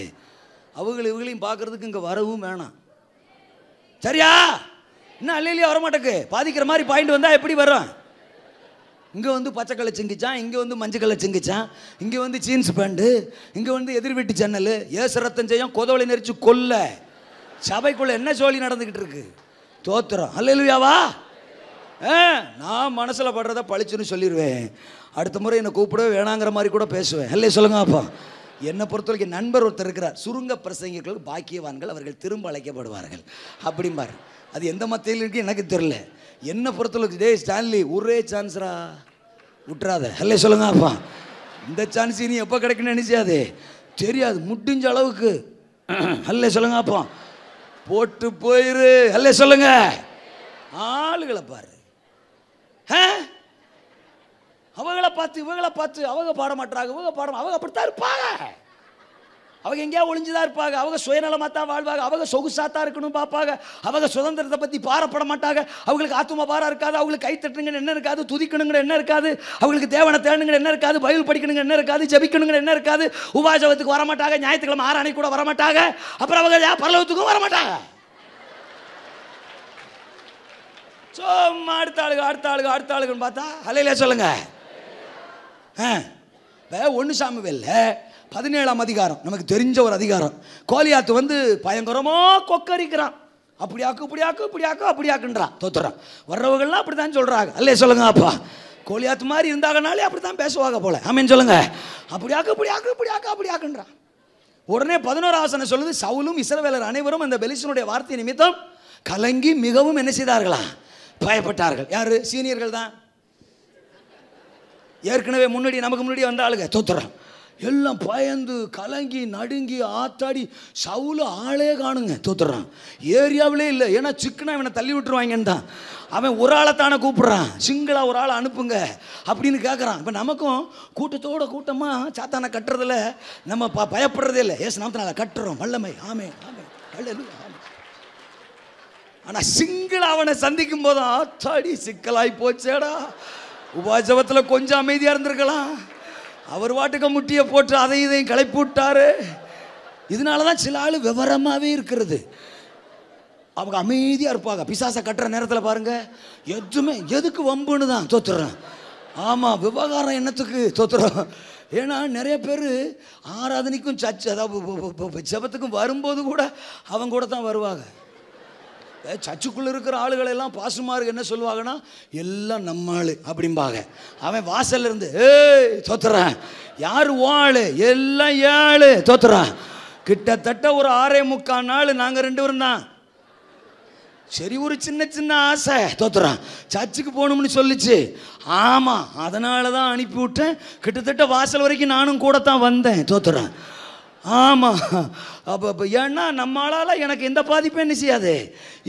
அவங்கள இவங்களையும் பார்க்கறதுக்கு இங்கே வரவும் வேணாம் சரியா இன்னும் அல்லையிலேயே வரமாட்டேக்கு பாதிக்கிற மாதிரி பாயிண்ட் வந்தால் எப்படி வரும் இங்கே வந்து பச்சை கலை சிங்கிச்சான் இங்கே வந்து மஞ்சள் கலை சிங்கிச்சான் இங்கே வந்து ஜீன்ஸ் பேண்டு இங்கே வந்து எதிர்வீட்டு ஜன்னல் ஏசு ரத்தம் செய்யும் கொதவளை நெரிச்சு கொல்ல சபைக்குள்ளே என்ன சோழி நடந்துக்கிட்டு இருக்கு தோத்துறோம் ஆ நான் மனசில் படுறத பழிச்சுன்னு சொல்லிடுவேன் அடுத்த முறை என்னை கூப்பிடவே வேணாங்கிற மாதிரி கூட பேசுவேன் இல்லை சொல்லுங்க அப்பா என்னை பொறுத்த வரைக்கும் நண்பர் ஒருத்தர் இருக்கிறார் சுருங்க பிரசங்கிகள் பாக்கியவான்கள் அவர்கள் திரும்ப அழைக்கப்படுவார்கள் அப்படிம்பார் அது எந்த மத்தியில் இருக்கு எனக்கு தெரில என்னை பொறுத்தவரைக்கும் டே ஸ்டான்லி ஒரே சான்ஸ்ரா விட்டுறாத ஹல்லே சொல்லுங்க அப்பா இந்த சான்ஸ் இனி எப்போ கிடைக்குன்னு நினைச்சாதே தெரியாது முடிஞ்ச அளவுக்கு ஹல்லே சொல்லுங்க அப்பா போட்டு போயிரு ஹல்லே சொல்லுங்க ஆளுகளை பாரு ஆ அவங்கள பார்த்து இவங்கள பார்த்து அவங்க பாட மாட்டாங்க இவங்க பாட அவங்க அப்படித்தான் இருப்பாங்க அவங்க எங்கேயா ஒளிஞ்சுதான் இருப்பாங்க அவங்க சுயநலமாக தான் வாழ்வாங்க அவங்க சொகுசாக தான் இருக்கணும் பார்ப்பாங்க அவங்க சுதந்திரத்தை பற்றி பாரப்பட மாட்டாங்க அவங்களுக்கு ஆத்ம பாரம் இருக்காது அவங்களுக்கு கை என்ன இருக்காது துதிக்கணுங்கிற என்ன இருக்காது அவங்களுக்கு தேவனை தேடணுங்க என்ன இருக்காது பயில் படிக்கணுங்க என்ன இருக்காது ஜபிக்கணுங்கிற என்ன இருக்காது உபாசவத்துக்கு வரமாட்டாங்க ஞாயிற்றுக்கிழமை ஆராணி கூட வரமாட்டாங்க அப்புறம் அவங்க பரலவத்துக்கும் வரமாட்டாங்க சோ அடுத்த ஆளுக அடுத்த ஆளுங்க அடுத்த ஆளுங்கன்னு பார்த்தா அலையில சொல்லுங்கள் வே ஒன்று சாமுவேல்ல பதினேழாம் அதிகாரம் நமக்கு தெரிஞ்ச ஒரு அதிகாரம் கோலியாத்து வந்து பயங்கரமாக கொக்கரிக்கிறான் அப்படியாக்கு இப்படியாக்கு இப்படியாக்கு அப்படியாக்குன்றான் தோத்துறான் வர்றவங்கள்லாம் அப்படி தான் சொல்கிறாங்க அல்லே சொல்லுங்க அப்பா கோலியாத்து மாதிரி இருந்தாங்கனாலே அப்படி தான் பேசுவாங்க போல ஆமீன் சொல்லுங்க அப்படியாக்கு இப்படியாக்கு இப்படியாக்கு அப்படியாக்குன்றான் உடனே பதினோரு ஆசனம் சொல்லுது சவுலும் இசைவேலர் அனைவரும் அந்த பெலிசனுடைய வார்த்தை நிமித்தம் கலங்கி மிகவும் என்ன செய்தார்களா பயப்பட்டார்கள் யார் சீனியர்கள் தான் ஏற்கனவே முன்னாடி நமக்கு முன்னாடி வந்த ஆளுங்க தோத்துறான் எல்லாம் பயந்து கலங்கி நடுங்கி ஆத்தாடி சவுல ஆளே காணுங்க தோத்துறான் ஏரியாவிலே இல்லை ஏன்னா சிக்கனா இவனை தள்ளி விட்டுருவாங்கன்னு தான் அவன் ஒரு ஆளை தானே கூப்பிட்றான் சிங்கிளாக ஒரு ஆளை அனுப்புங்க அப்படின்னு கேட்குறான் இப்போ நமக்கும் கூட்டத்தோட கூட்டமாக சாத்தானை கட்டுறதில்ல நம்ம ப பயப்படுறதே இல்லை ஏசு நான் கட்டுறோம் வல்லமை ஆமே ஆமே வல்லலு ஆனால் சிங்கிள் அவனை சந்திக்கும் போது ஆத்தாடி சிக்கலாய் போச்சேடா உபாசவத்தில் கொஞ்சம் அமைதியாக இருந்திருக்கலாம் அவர் வாட்டுக்க முட்டியை போட்டு அதையும் இதையும் கிளப்பி விட்டாரு இதனால தான் சில ஆள் விவரமாகவே இருக்கிறது அவங்க அமைதியாக இருப்பாங்க பிசாசை கட்டுற நேரத்தில் பாருங்கள் எதுவுமே எதுக்கு வம்புன்னு தான் தோத்துறேன் ஆமாம் விவகாரம் என்னத்துக்கு தோத்துறோம் ஏன்னா நிறைய பேர் ஆராதனைக்கும் சர்ச் அதாவது ஜபத்துக்கும் வரும்போது கூட அவங்க கூட தான் வருவாங்க சர்ச்சுக்குள்ளே இருக்கிற ஆளுகளெல்லாம் பாசுமாருக்கு என்ன சொல்லுவாங்கன்னா எல்லாம் நம்ம ஆள் அப்படிம்பாங்க அவன் வாசல்ல இருந்து ஏய் தோத்துறான் யார் ஓ எல்லாம் ஏழு தோத்துறான் கிட்டத்தட்ட ஒரு ஆறே முக்கால் நாள் நாங்கள் ரெண்டு பேரும் தான் சரி ஒரு சின்ன சின்ன ஆசை தோத்துறான் சர்ச்சுக்கு போகணும்னு சொல்லிச்சு ஆமாம் அதனால தான் அனுப்பிவிட்டேன் கிட்டத்தட்ட வாசல் வரைக்கும் நானும் கூட தான் வந்தேன் தோத்துறான் ஆமாம் அப்போ அப்போ ஏன்னா நம்மளால் எனக்கு எந்த பாதிப்பும் என்ன செய்யாது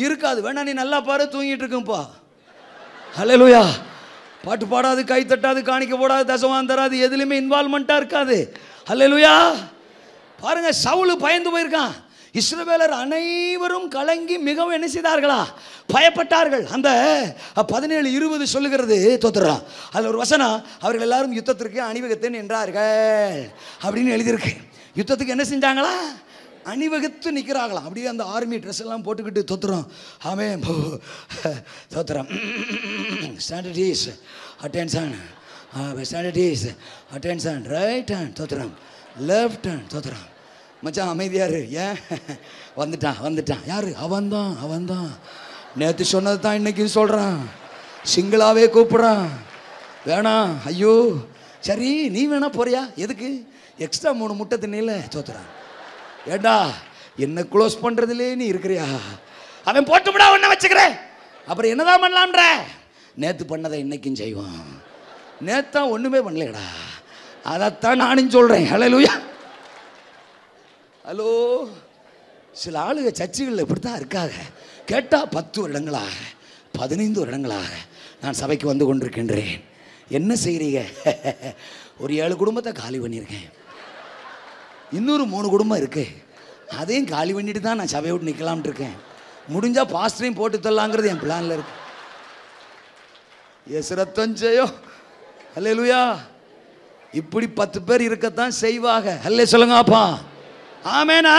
இருக்காது வேணா நீ நல்லா பாரு தூங்கிட்டு இருக்கும்பா ஹலோயா பாட்டு பாடாது கை தட்டாது காணிக்க போடாது தசவான் தராது எதுலேயுமே இன்வால்மெண்ட்டாக இருக்காது ஹலோயா பாருங்கள் சவுளு பயந்து போயிருக்கான் இஸ்ரவேலர் அனைவரும் கலங்கி மிகவும் என்ன செய்தார்களா பயப்பட்டார்கள் அந்த பதினேழு இருபது சொல்லுகிறது தோத்துறான் அதில் ஒரு வசனம் அவர்கள் எல்லாரும் யுத்தத்திற்கு அணிவகுத்தேன் என்றார்கள் அப்படின்னு எழுதியிருக்கேன் யுத்தத்துக்கு என்ன செஞ்சாங்களா அணிவகுத்து நிற்கிறாங்களாம் அப்படியே அந்த ஆர்மி ட்ரெஸ் எல்லாம் போட்டுக்கிட்டு தொத்துறோம் ஆமே தோத்துறோம் stand at ease ease attention stand at ease ease attention right hand தோத்துறோம் லெஃப்ட் ஹேண்ட் தோத்துறோம் மச்சான் அமைதியாரு ஏன் வந்துட்டான் வந்துட்டான் யாரு அவன் தான் அவன் தான் நேற்று சொன்னது தான் இன்னைக்கு சொல்கிறான் சிங்கிளாகவே கூப்பிட்றான் வேணாம் ஐயோ சரி நீ வேணா போறியா எதுக்கு எக்ஸ்ட்ரா மூணு முட்டை திண்ணையில் சோத்துறா ஏண்டா என்ன க்ளோஸ் பண்ணுறதுலே நீ இருக்கிறியா அவன் போட்டு விடா ஒன்றை வச்சுக்கிறேன் அப்புறம் என்னதான் பண்ணலான்ற நேற்று பண்ணதை இன்னைக்கும் செய்வான் நேத்தான் ஒன்றுமே பண்ணலடா அதைத்தான் நானும் சொல்கிறேன் ஹலோ லூயா ஹலோ சில ஆளுக சர்ச்சுகளில் இப்படி தான் இருக்காங்க கேட்டால் பத்து வருடங்களாக பதினைந்து வருடங்களாக நான் சபைக்கு வந்து கொண்டிருக்கின்றேன் என்ன செய்கிறீங்க ஒரு ஏழு குடும்பத்தை காலி பண்ணியிருக்கேன் இன்னொரு மூணு குடும்பம் இருக்குது அதையும் காலி பண்ணிட்டு தான் நான் சபையோடு விட்டு நிற்கலாம்னு இருக்கேன் முடிஞ்சால் பாஸ்டரையும் போட்டு தரலாங்கிறது என் பிளானில் இருக்கு எசுரத்தஞ்சயோ ஹலே லூயா இப்படி பத்து பேர் இருக்கத்தான் செய்வாங்க சொல்லுங்க சொல்லுங்கப்பா ஆமேனா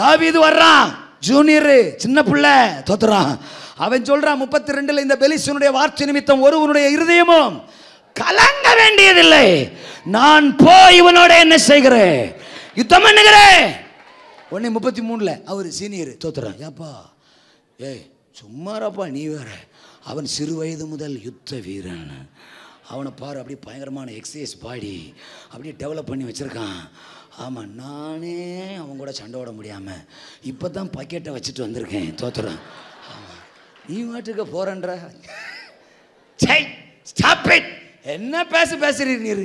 தாவிது வர்றான் ஜூனியரு சின்ன பிள்ளை தோத்துறான் அவன் சொல்றான் முப்பத்தி ரெண்டுல இந்த பெலிசனுடைய வார்த்தை நிமித்தம் ஒருவனுடைய இருதயமும் கலங்க வேண்டியதில்லை நான் போய் இவனோட என்ன செய்கிறேன் யுத்தம் பண்ணுகிறேன் உடனே முப்பத்தி மூணில் அவர் சீனியர் தோத்துறான் ஏப்பா ஏய் சும்மாராப்பா நீ வேற அவன் சிறு வயது முதல் யுத்த வீரன் அவனை பாரு அப்படியே பயங்கரமான எக்ஸசைஸ் பாடி அப்படியே டெவலப் பண்ணி வச்சுருக்கான் ஆமாம் நானே அவன் கூட சண்டை விட முடியாமல் இப்போ தான் பக்கெட்டை வச்சுட்டு வந்திருக்கேன் தோத்துறான் நீ மாட்டுக்க போறன்ற என்ன பேச பேசுறீர்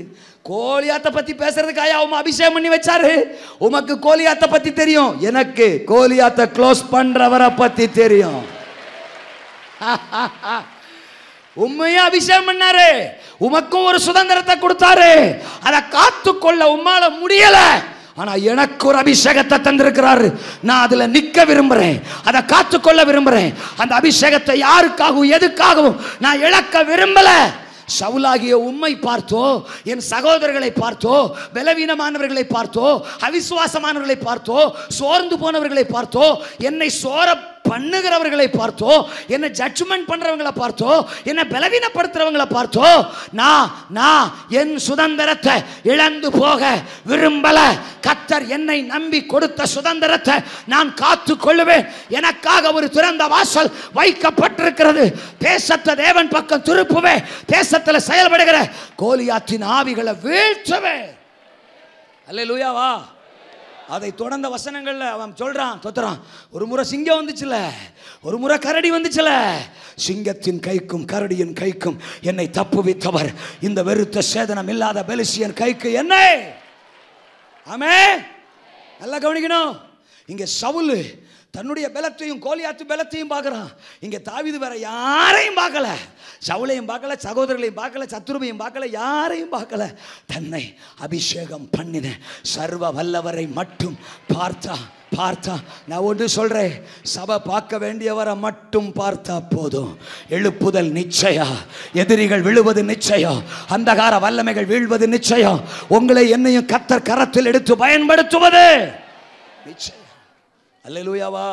கோழியாத்த பத்தி பேசுறதுக்கு ஐயா உமா அபிஷேகம் பண்ணி வச்சாரு உமக்கு கோழியாத்த பத்தி தெரியும் எனக்கு கோழியாத்த க்ளோஸ் பண்றவரை பத்தி தெரியும் <laughs> உண்மையா அபிஷேகம் பண்ணாரு உமக்கும் ஒரு சுதந்திரத்தை கொடுத்தாரு அதை காத்து கொள்ள உம்மால முடியலை ஆனால் எனக்கு ஒரு அபிஷேகத்தை தந்திருக்கிறாரு நான் அதில் நிற்க விரும்புகிறேன் அதை காத்துக்கொள்ள விரும்புகிறேன் அந்த அபிஷேகத்தை யாருக்காகவும் எதுக்காகவும் நான் இழக்க விரும்பலை சவுலாகிய உம்மை பார்த்தோ என் சகோதரர்களை பார்த்தோ பலவீனமானவர்களை பார்த்தோ அவிசுவாசமானவர்களை பார்த்தோ சோர்ந்து போனவர்களை பார்த்தோ என்னை சோர பண்ணுகிறவர்களை பார்த்தோ என்னை ஜட்ஜ்மெண்ட் பண்றவங்களை பார்த்தோ என்னை பலவீனப்படுத்துறவங்களை பார்த்தோ நான் நான் என் சுதந்திரத்தை இழந்து போக விரும்பல கத்தர் என்னை நம்பி கொடுத்த சுதந்திரத்தை நான் காத்து கொள்ளுவேன் எனக்காக ஒரு திறந்த வாசல் வைக்கப்பட்டிருக்கிறது தேசத்தை தேவன் பக்கம் திருப்புவே தேசத்தில் செயல்படுகிற கோலியாற்றின் ஆவிகளை வீழ்த்துவே அல்ல லூயாவா அதை தொடர்ந்த வசனங்களில் அவன் சொல்கிறான் தொத்துறான் ஒரு முறை சிங்கம் வந்துச்சுல ஒரு முறை கரடி வந்துச்சுல சிங்கத்தின் கைக்கும் கரடியின் கைக்கும் என்னை தப்புவித்தவர் இந்த வெறுத்த சேதனம் இல்லாத பெலிசியன் கைக்கு என்னை ஆமே நல்லா கவனிக்கணும் இங்கே சவுலு தன்னுடைய பலத்தையும் கோலியாத்து பலத்தையும் பார்க்குறான் இங்கே தாவிது வேற யாரையும் பார்க்கல சவுளையும் பார்க்கல சகோதரர்களையும் பார்க்கல சத்துருமையும் பார்க்கல யாரையும் பார்க்கல தன்னை அபிஷேகம் பண்ணின சர்வ வல்லவரை மட்டும் பார்த்தா பார்த்தா நான் ஒன்று சொல்கிறேன் சபை பார்க்க வேண்டியவரை மட்டும் பார்த்தா போதும் எழுப்புதல் நிச்சயம் எதிரிகள் விழுவது நிச்சயம் அந்தகார வல்லமைகள் வீழ்வது நிச்சயம் உங்களை என்னையும் கத்தர் கரத்தில் எடுத்து பயன்படுத்துவது நிச்சயம் அல்ல லூயாவா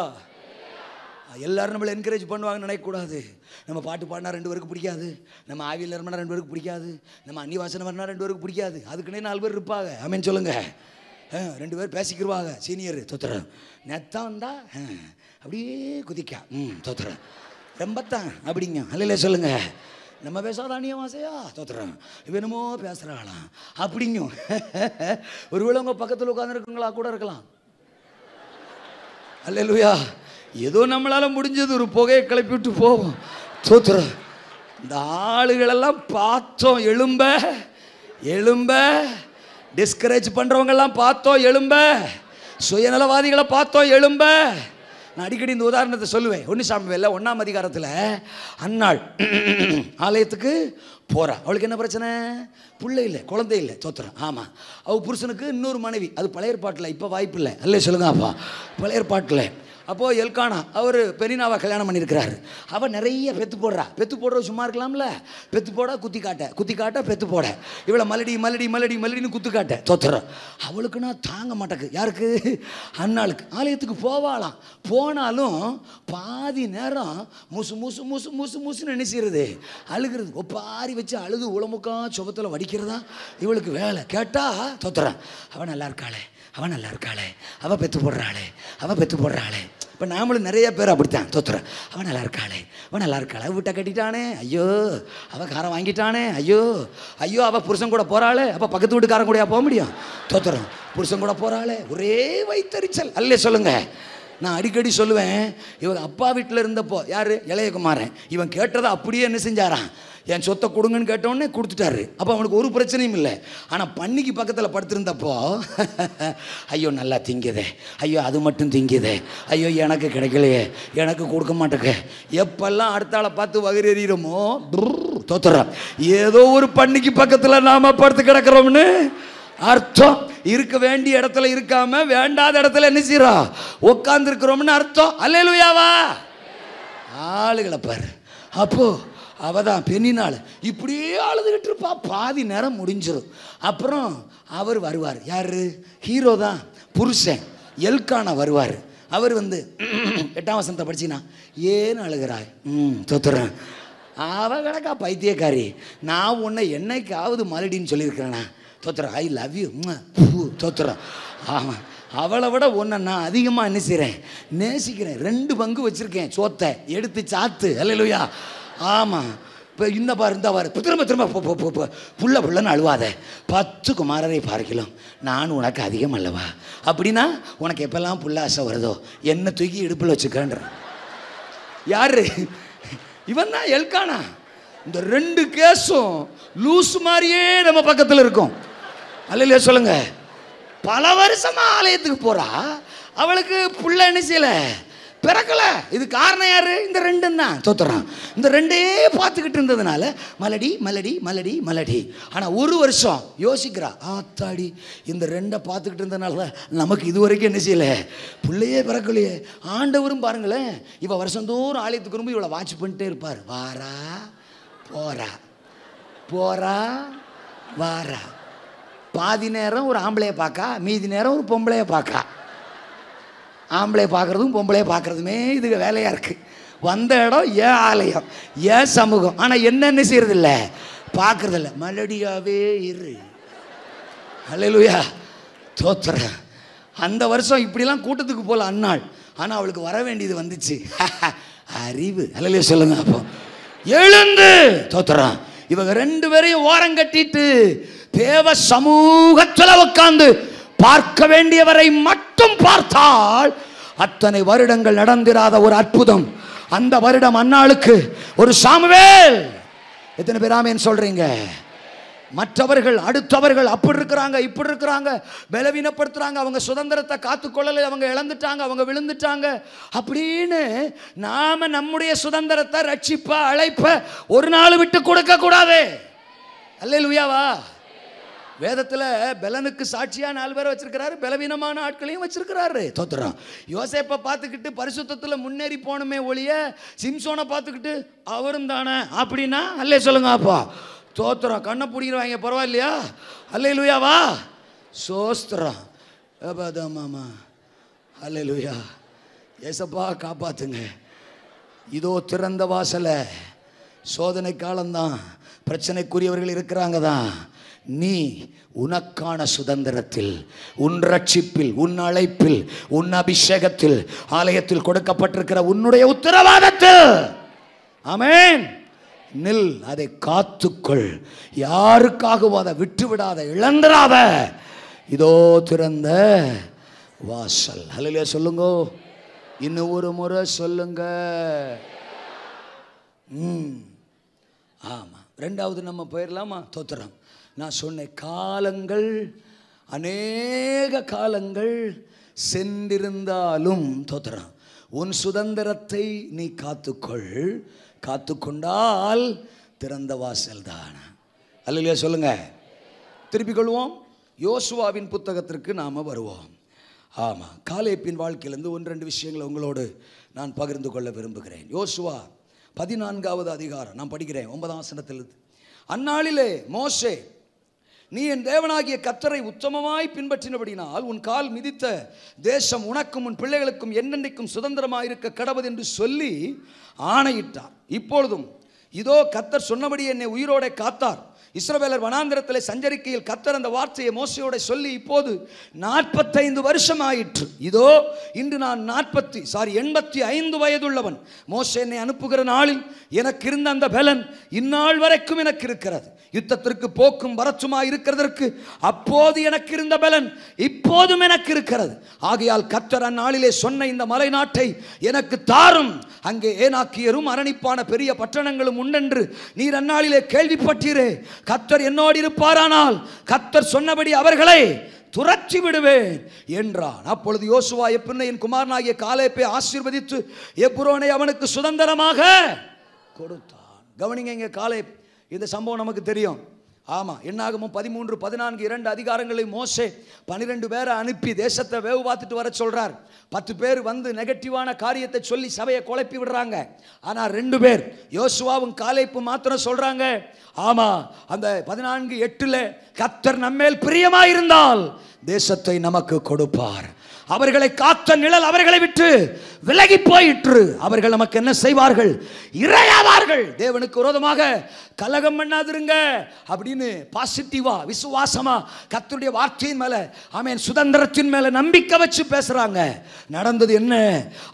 எல்லாரும் நம்மளை என்கரேஜ் பண்ணுவாங்கன்னு நினைக்கக்கூடாது நம்ம பாட்டு பாடினா ரெண்டு பேருக்கு பிடிக்காது நம்ம ஆவியில் நிறமனா ரெண்டு பேருக்கு பிடிக்காது நம்ம அன்னிவாசனம் வரனா ரெண்டு பேருக்கு பிடிக்காது அதுக்குன்னே நாலு பேர் இருப்பாங்க ஆமேன்னு சொல்லுங்கள் ரெண்டு பேர் பேசிக்கிடுவாங்க சீனியர் தொத்துறேன் நெத்தான் வந்தா அப்படியே குதிக்கா ம் ரொம்ப ரொம்பத்தான் அப்படிங்க அல்ல சொல்லுங்கள் நம்ம பேசாத அந்நிய வாசையா தோத்துறான் வேணுமோ பேசுகிறாளாம் அப்படிங்கும் ஒருவேளை உங்கள் பக்கத்தில் உட்காந்துருக்குங்களா கூட இருக்கலாம் அல்லையா ஏதோ நம்மளால் முடிஞ்சது ஒரு புகையை கிளப்பி விட்டு போவோம் தோத்துறோம் இந்த ஆளுகளெல்லாம் பார்த்தோம் எலும்ப எழும்ப டிஸ்கரேஜ் பண்ணுறவங்கெல்லாம் பார்த்தோம் எலும்ப சுயநலவாதிகளை பார்த்தோம் எலும்ப நான் அடிக்கடி இந்த உதாரணத்தை சொல்லுவேன் ஒன்னு சாமி இல்லை ஒன்றாம் அதிகாரத்தில் அன்னாள் ஆலயத்துக்கு போகிறா அவளுக்கு என்ன பிரச்சனை பிள்ளை இல்லை குழந்தை இல்லை சோத்திரம் ஆமாம் அவள் புருஷனுக்கு இன்னொரு மனைவி அது பழைய பாட்டில் இப்போ வாய்ப்பு இல்லை அல்ல சொல்லுங்க அப்பா பழைய பாட்டில் அப்போது எல்கானா அவர் பெரினாவை கல்யாணம் பண்ணியிருக்கிறாரு அவள் நிறைய பெத்து போடுறா பெத்து போடுறது சும்மா இருக்கலாம்ல பெத்து போட குத்தி காட்ட குத்தி காட்ட பெத்து போட இவ்வளோ மலடி மலடி மலடி மலடின்னு குத்து காட்ட தொத்துறோம் அவளுக்குன்னா தாங்க மாட்டேக்கு யாருக்கு அண்ணாளுக்கு ஆலயத்துக்கு போவாளாம் போனாலும் பாதி நேரம் முசு முசு முசு முசு முசுன்னு நினைச்சிருது அழுகிறது ஒப்பாரி வச்சு அழுது உளமுக்கா சுபத்தில் வடிக்கிறதா இவளுக்கு வேலை கேட்டால் தொத்துறேன் அவன் நல்லா இருக்காளே அவன் நல்லா இருக்காளே அவள் பெற்று போடுறாளே அவள் பெற்று போடுறாளே இப்போ நாமளும் நிறைய பேர் அப்படித்தான் தோத்துறேன் அவன் நல்லா இருக்காளே அவன் நல்லா இருக்காளே வீட்டை கட்டிட்டானே ஐயோ அவள் காரம் வாங்கிட்டானே ஐயோ ஐயோ அவள் புருஷன் கூட போகிறாளே அப்போ பக்கத்து வீட்டுக்காரன் கூடயா போக முடியும் தோத்துறோம் புருஷன் கூட போகிறாளே ஒரே வைத்தறிச்சல் அல்லே சொல்லுங்கள் நான் அடிக்கடி சொல்லுவேன் இவன் அப்பா வீட்டில் இருந்தப்போ யார் இளையகுமாரன் இவன் கேட்டதை அப்படியே என்ன செஞ்சாரான் என் சொத்தை கொடுங்கன்னு கேட்டோடனே கொடுத்துட்டாரு அப்போ அவனுக்கு ஒரு பிரச்சனையும் இல்லை ஆனால் பண்ணிக்கு பக்கத்தில் படுத்திருந்தப்போ <laughs> ஐயோ நல்லா திங்குதே ஐயோ அது மட்டும் திங்குதே ஐயோ எனக்கு கிடைக்கலையே எனக்கு கொடுக்க மாட்டேங்க எப்பெல்லாம் அடுத்த ஆளை பார்த்து வகிரெறிகிறோமோ தோத்துறோம் ஏதோ ஒரு பண்ணிக்கு பக்கத்தில் நாம் படுத்து கிடக்கிறோம்னு அர்த்தம் இருக்க வேண்டிய இடத்துல இருக்காம வேண்டாத இடத்துல என்ன உட்கார்ந்து இருக்கிறோம்னு அர்த்தம் அல்லேலுயாவா ஆளுகளை பாரு அப்போது அவள் தான் பெண்ணினால் இப்படியே அழுதுகிட்டு இருப்பா பாதி நேரம் முடிஞ்சிடும் அப்புறம் அவர் வருவார் யார் ஹீரோ தான் புருஷன் எல்கானா வருவார் அவர் வந்து <clears throat> எட்டாம் வசனத்தை படிச்சினா ஏன்னு அழுகிறாய் ம் தொத்துறேன் அவ கணக்கா பைத்தியக்காரி நான் உன்னை என்னைக்காவது மறுபடின்னு சொல்லியிருக்கிறேண்ணா தோத்துறேன் ஐ லவ் யூ தோத்துறேன் ஆமாம் அவளை விட ஒன்றை நான் அதிகமாக என்ன செய்கிறேன் நேசிக்கிறேன் ரெண்டு பங்கு வச்சுருக்கேன் சோத்தை எடுத்து சாத்து அல்லையா ஆமாம் இப்போ இந்த பாரு இந்த பாரு திரும்ப திரும்ப புள்ள புள்ளன்னு அழுவாத பத்து குமாரரை பார்க்கலாம் நான் உனக்கு அதிகம் அல்லவா அப்படின்னா உனக்கு எப்பெல்லாம் புள்ள ஆசை வருதோ என்னை தூக்கி இடுப்பில் வச்சுக்கன்ற யார் இவன் தான் எல்கானா இந்த ரெண்டு கேஸும் லூஸ் மாதிரியே நம்ம பக்கத்தில் இருக்கும் இல்லையா சொல்லுங்க பல வருஷமாக ஆலயத்துக்கு போகிறா அவளுக்கு புள்ள என்ன செய்யலை பிறக்கல இது காரணம் யார் இந்த ரெண்டும் தான் தோத்துறான் இந்த ரெண்டே பார்த்துக்கிட்டு இருந்ததுனால மலடி மலடி மலடி மலடி ஆனால் ஒரு வருஷம் யோசிக்கிறா ஆத்தாடி இந்த ரெண்டை பார்த்துக்கிட்டு இருந்ததுனால நமக்கு இது வரைக்கும் என்ன செய்யலை பிள்ளையே பிறக்கலையே ஆண்டவரும் பாருங்களேன் இவள் வருஷந்தோறும் ஆலயத்துக்கு ரொம்ப இவ்வளோ வாட்ச் பண்ணிட்டே இருப்பார் வாரா போறா போறா வாரா பாதி நேரம் ஒரு ஆம்பளையை பார்க்கா மீதி நேரம் ஒரு பொம்பளையை பார்க்கா ஆம்பளை பார்க்குறதும் பொம்பளையை பார்க்குறதுமே இது வேலையாக இருக்குது வந்த இடம் ஏன் ஆலயம் ஏன் சமூகம் ஆனால் என்னென்னு செய்யறதில்ல பார்க்குறதில்ல மலடியாகவே இரு அல்லையா தோத்துறேன் அந்த வருஷம் இப்படிலாம் கூட்டத்துக்கு போகல அன்னாள் ஆனால் அவளுக்கு வர வேண்டியது வந்துச்சு <laughs> அறிவு அல்லையா சொல்லுங்க அப்போ எழுந்து தோத்துறான் இவங்க ரெண்டு பேரையும் ஓரம் கட்டிட்டு தேவ சமூகத்தில் உட்காந்து பார்க்க வேண்டியவரை மட்டும் பார்த்தால் அத்தனை வருடங்கள் நடந்திராத ஒரு அற்புதம் அந்த வருடம் அன்னாளுக்கு ஒரு சாமுவேல் எத்தனை பேராமேன்னு சொல்றீங்க மற்றவர்கள் அடுத்தவர்கள் அப்படி இருக்கிறாங்க இப்படி இருக்கிறாங்க பலவீனப்படுத்துறாங்க அவங்க சுதந்திரத்தை காத்துக்கொள்ளலை அவங்க இழந்துட்டாங்க அவங்க விழுந்துட்டாங்க அப்படின்னு நாம நம்முடைய சுதந்திரத்தை ரட்சிப்ப அழைப்ப ஒரு நாள் விட்டு கூடாது அல்ல லுயாவா வேதத்தில் பலனுக்கு சாட்சியாக நாலு பேரை வச்சிருக்கிறாரு பலவீனமான ஆட்களையும் வச்சிருக்கிறாரு தோத்துறோம் யோசேப்பை பார்த்துக்கிட்டு பரிசுத்தத்தில் முன்னேறி போனமே ஒழிய சிம்சோனை பார்த்துக்கிட்டு அவரும் தானே அப்படின்னா அல்லே சொல்லுங்க அப்பா தோத்துறோம் கண்ணை பிடிக்கிறவாங்க பரவாயில்லையா அல்லே லூயாவா சோஸ்திரம் ஆமாம்மா அல்லே லூயா ஏசப்பா காப்பாத்துங்க இதோ திறந்த வாசலை சோதனை காலம்தான் பிரச்சனைக்குரியவர்கள் இருக்கிறாங்க தான் நீ உனக்கான சுதந்திரத்தில் உன் ரட்சிப்பில் உன் அழைப்பில் உன் அபிஷேகத்தில் ஆலயத்தில் கொடுக்கப்பட்டிருக்கிற உன்னுடைய உத்தரவாதத்தில் அமேன் நில் அதை காத்துக்கொள் யாருக்காகவும் அதை விட்டுவிடாத இழந்துடாத இதோ திறந்த வாசல் ஹலலியா சொல்லுங்க இன்னும் ஒரு முறை சொல்லுங்க ஆமாம் ரெண்டாவது நம்ம போயிடலாமா தோத்துறோம் நான் சொன்னேன் காலங்கள் அநேக காலங்கள் சென்றிருந்தாலும் தோத்துறான் உன் சுதந்திரத்தை நீ காத்துக்கொள் காத்துக்கொண்டால் திறந்த வாசல் அல்ல அல்லையா சொல்லுங்க திருப்பிக் கொள்வோம் யோசுவாவின் புத்தகத்திற்கு நாம் வருவோம் ஆமாம் காலேப்பின் வாழ்க்கையிலேருந்து ஒன்று ரெண்டு விஷயங்களை உங்களோடு நான் பகிர்ந்து கொள்ள விரும்புகிறேன் யோசுவா பதினான்காவது அதிகாரம் நான் படிக்கிறேன் ஒன்பதாம் சனத்திலிருந்து அந்நாளிலே மோசே நீ என் தேவனாகிய கத்தரை உத்தமமாய் பின்பற்றினபடினால் உன் கால் மிதித்த தேசம் உனக்கும் உன் பிள்ளைகளுக்கும் என்னென்னைக்கும் சுதந்திரமாயிருக்க கடவுது என்று சொல்லி ஆணையிட்டார் இப்பொழுதும் இதோ கத்தர் சொன்னபடி என்னை உயிரோட காத்தார் இஸ்ரோவேலர் வனாந்திரத்தில் சஞ்சரிக்கையில் கத்தர் அந்த வார்த்தையை மோசையோட சொல்லி இப்போது நாற்பத்தைந்து வருஷம் ஆயிற்று இதோ இன்று நான் நாற்பத்தி சாரி எண்பத்தி ஐந்து வயதுள்ளவன் மோச என்னை அனுப்புகிற நாளில் எனக்கு இருந்த அந்த பலன் இந்நாள் வரைக்கும் எனக்கு இருக்கிறது யுத்தத்திற்கு போக்கும் வரச்சுமாய் இருக்கிறதற்கு அப்போது எனக்கு இருந்த பலன் இப்போதும் எனக்கு இருக்கிறது ஆகையால் கத்தர் அந்நாளிலே சொன்ன இந்த மலை நாட்டை எனக்கு தாரும் அங்கே ஏனாக்கியரும் அரணிப்பான பெரிய பட்டணங்களும் உண்டென்று நீர் அந்நாளிலே கேள்விப்பட்டீரே கத்தர் என்னோடு இருப்பாரானால் கத்தர் சொன்னபடி அவர்களை துரட்சி விடுவேன் என்றான் அப்பொழுது யோசுவா எப்பின்ன என் குமாரனாகிய காலேப்பை ஆசீர்வதித்து எப்புரோனை அவனுக்கு சுதந்திரமாக கொடுத்தான் கவனிங்க இங்கே காலே இந்த சம்பவம் நமக்கு தெரியும் ஆமாம் என்னாகமும் பதிமூன்று பதினான்கு இரண்டு அதிகாரங்களை மோசே பன்னிரெண்டு பேரை அனுப்பி தேசத்தை வேவு பார்த்துட்டு வர சொல்கிறார் பத்து பேர் வந்து நெகட்டிவான காரியத்தை சொல்லி சபையை குழப்பி விடுறாங்க ஆனால் ரெண்டு பேர் யோசுவாவும் காலைப்பு மாத்திரம் சொல்கிறாங்க ஆமாம் அந்த பதினான்கு எட்டில் கத்தர் நம்மேல் பிரியமாக இருந்தால் தேசத்தை நமக்கு கொடுப்பார் அவர்களை காத்த நிழல் அவர்களை விட்டு விலகி போயிற்று அவர்கள் நமக்கு என்ன செய்வார்கள் இரையாவார்கள் தேவனுக்கு விரோதமாக கலகம் பண்ணாதிருங்க அப்படின்னு பாசிட்டிவா விசுவாசமா கத்துடைய வார்த்தையின் மேல அமேன் சுதந்திரத்தின் மேல நம்பிக்கை வச்சு பேசுறாங்க நடந்தது என்ன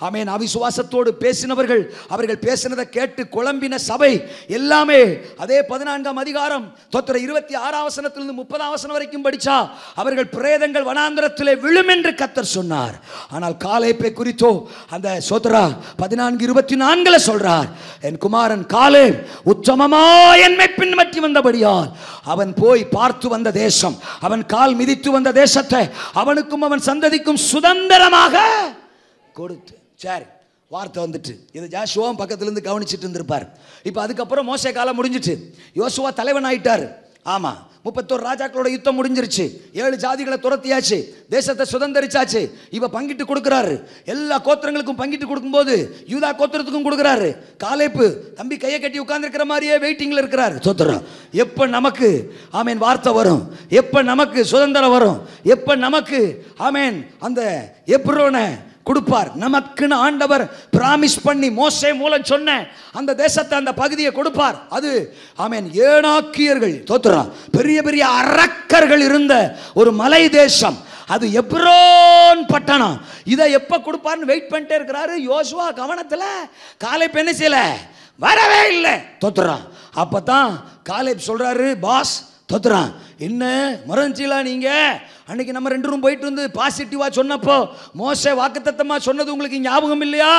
அமேன் அவிசுவாசத்தோடு பேசினவர்கள் அவர்கள் பேசினதை கேட்டு குழம்பின சபை எல்லாமே அதே பதினான்காம் அதிகாரம் தொத்திர இருபத்தி ஆறாம் வசனத்திலிருந்து முப்பதாம் வசனம் வரைக்கும் படிச்சா அவர்கள் பிரேதங்கள் வனாந்திரத்திலே விழும் என்று கத்தர் சொன்ன சொன்னார் ஆனால் காலேப்பை குறித்தோ அந்த சோதரா பதினான்கு இருபத்தி நான்குல சொல்றார் என் குமாரன் காலே உச்சமமா என்னை பின்பற்றி வந்தபடியால் அவன் போய் பார்த்து வந்த தேசம் அவன் கால் மிதித்து வந்த தேசத்தை அவனுக்கும் அவன் சந்ததிக்கும் சுதந்திரமாக கொடுத்து சரி வார்த்தை வந்துட்டு இது ஜாஷுவாவும் பக்கத்துலேருந்து கவனிச்சுட்டு இருந்திருப்பார் இப்போ அதுக்கப்புறம் மோசை காலம் முடிஞ்சிட்டு யோசுவா தலைவன் ஆயிட்டார் ஆமாம் முப்பத்தோரு ராஜாக்களோட யுத்தம் முடிஞ்சிருச்சு ஏழு ஜாதிகளை துரத்தியாச்சு தேசத்தை சுதந்திரிச்சாச்சு இவ பங்கிட்டு கொடுக்குறாரு எல்லா கோத்திரங்களுக்கும் பங்கிட்டு கொடுக்கும்போது யூதா கோத்திரத்துக்கும் கொடுக்குறாரு காலைப்பு தம்பி கையை கட்டி உட்கார்ந்துருக்கிற மாதிரியே வெயிட்டிங்கில் இருக்கிறார் சுதந்திரம் எப்போ நமக்கு ஆமேன் வார்த்தை வரும் எப்போ நமக்கு சுதந்திரம் வரும் எப்போ நமக்கு ஆமேன் அந்த எப்ரோனை கொடுப்பார் நமக்குன்னு ஆண்டவர் பிராமிஸ் பண்ணி மோசை மூலம் சொன்ன அந்த தேசத்தை அந்த பகுதியை கொடுப்பார் அது ஆமேன் ஏனாக்கியர்கள் தோத்துறான் பெரிய பெரிய அரக்கர்கள் இருந்த ஒரு மலை தேசம் அது எப்ரோன் பட்டணம் இதை எப்போ கொடுப்பார்னு வெயிட் பண்ணிட்டே இருக்கிறாரு யோசுவா கவனத்தில் காலை பெண்ணு செய்யல வரவே இல்லை தோத்துறான் அப்போ தான் காலை சொல்கிறாரு பாஸ் தோத்துறான் என்ன மறந்துச்சிலா நீங்கள் அன்றைக்கி நம்ம ரெண்டு ரூம் போயிட்டு வந்து பாசிட்டிவாக சொன்னப்போ மோச வாக்குத்தத்தமாக சொன்னது உங்களுக்கு ஞாபகம் இல்லையா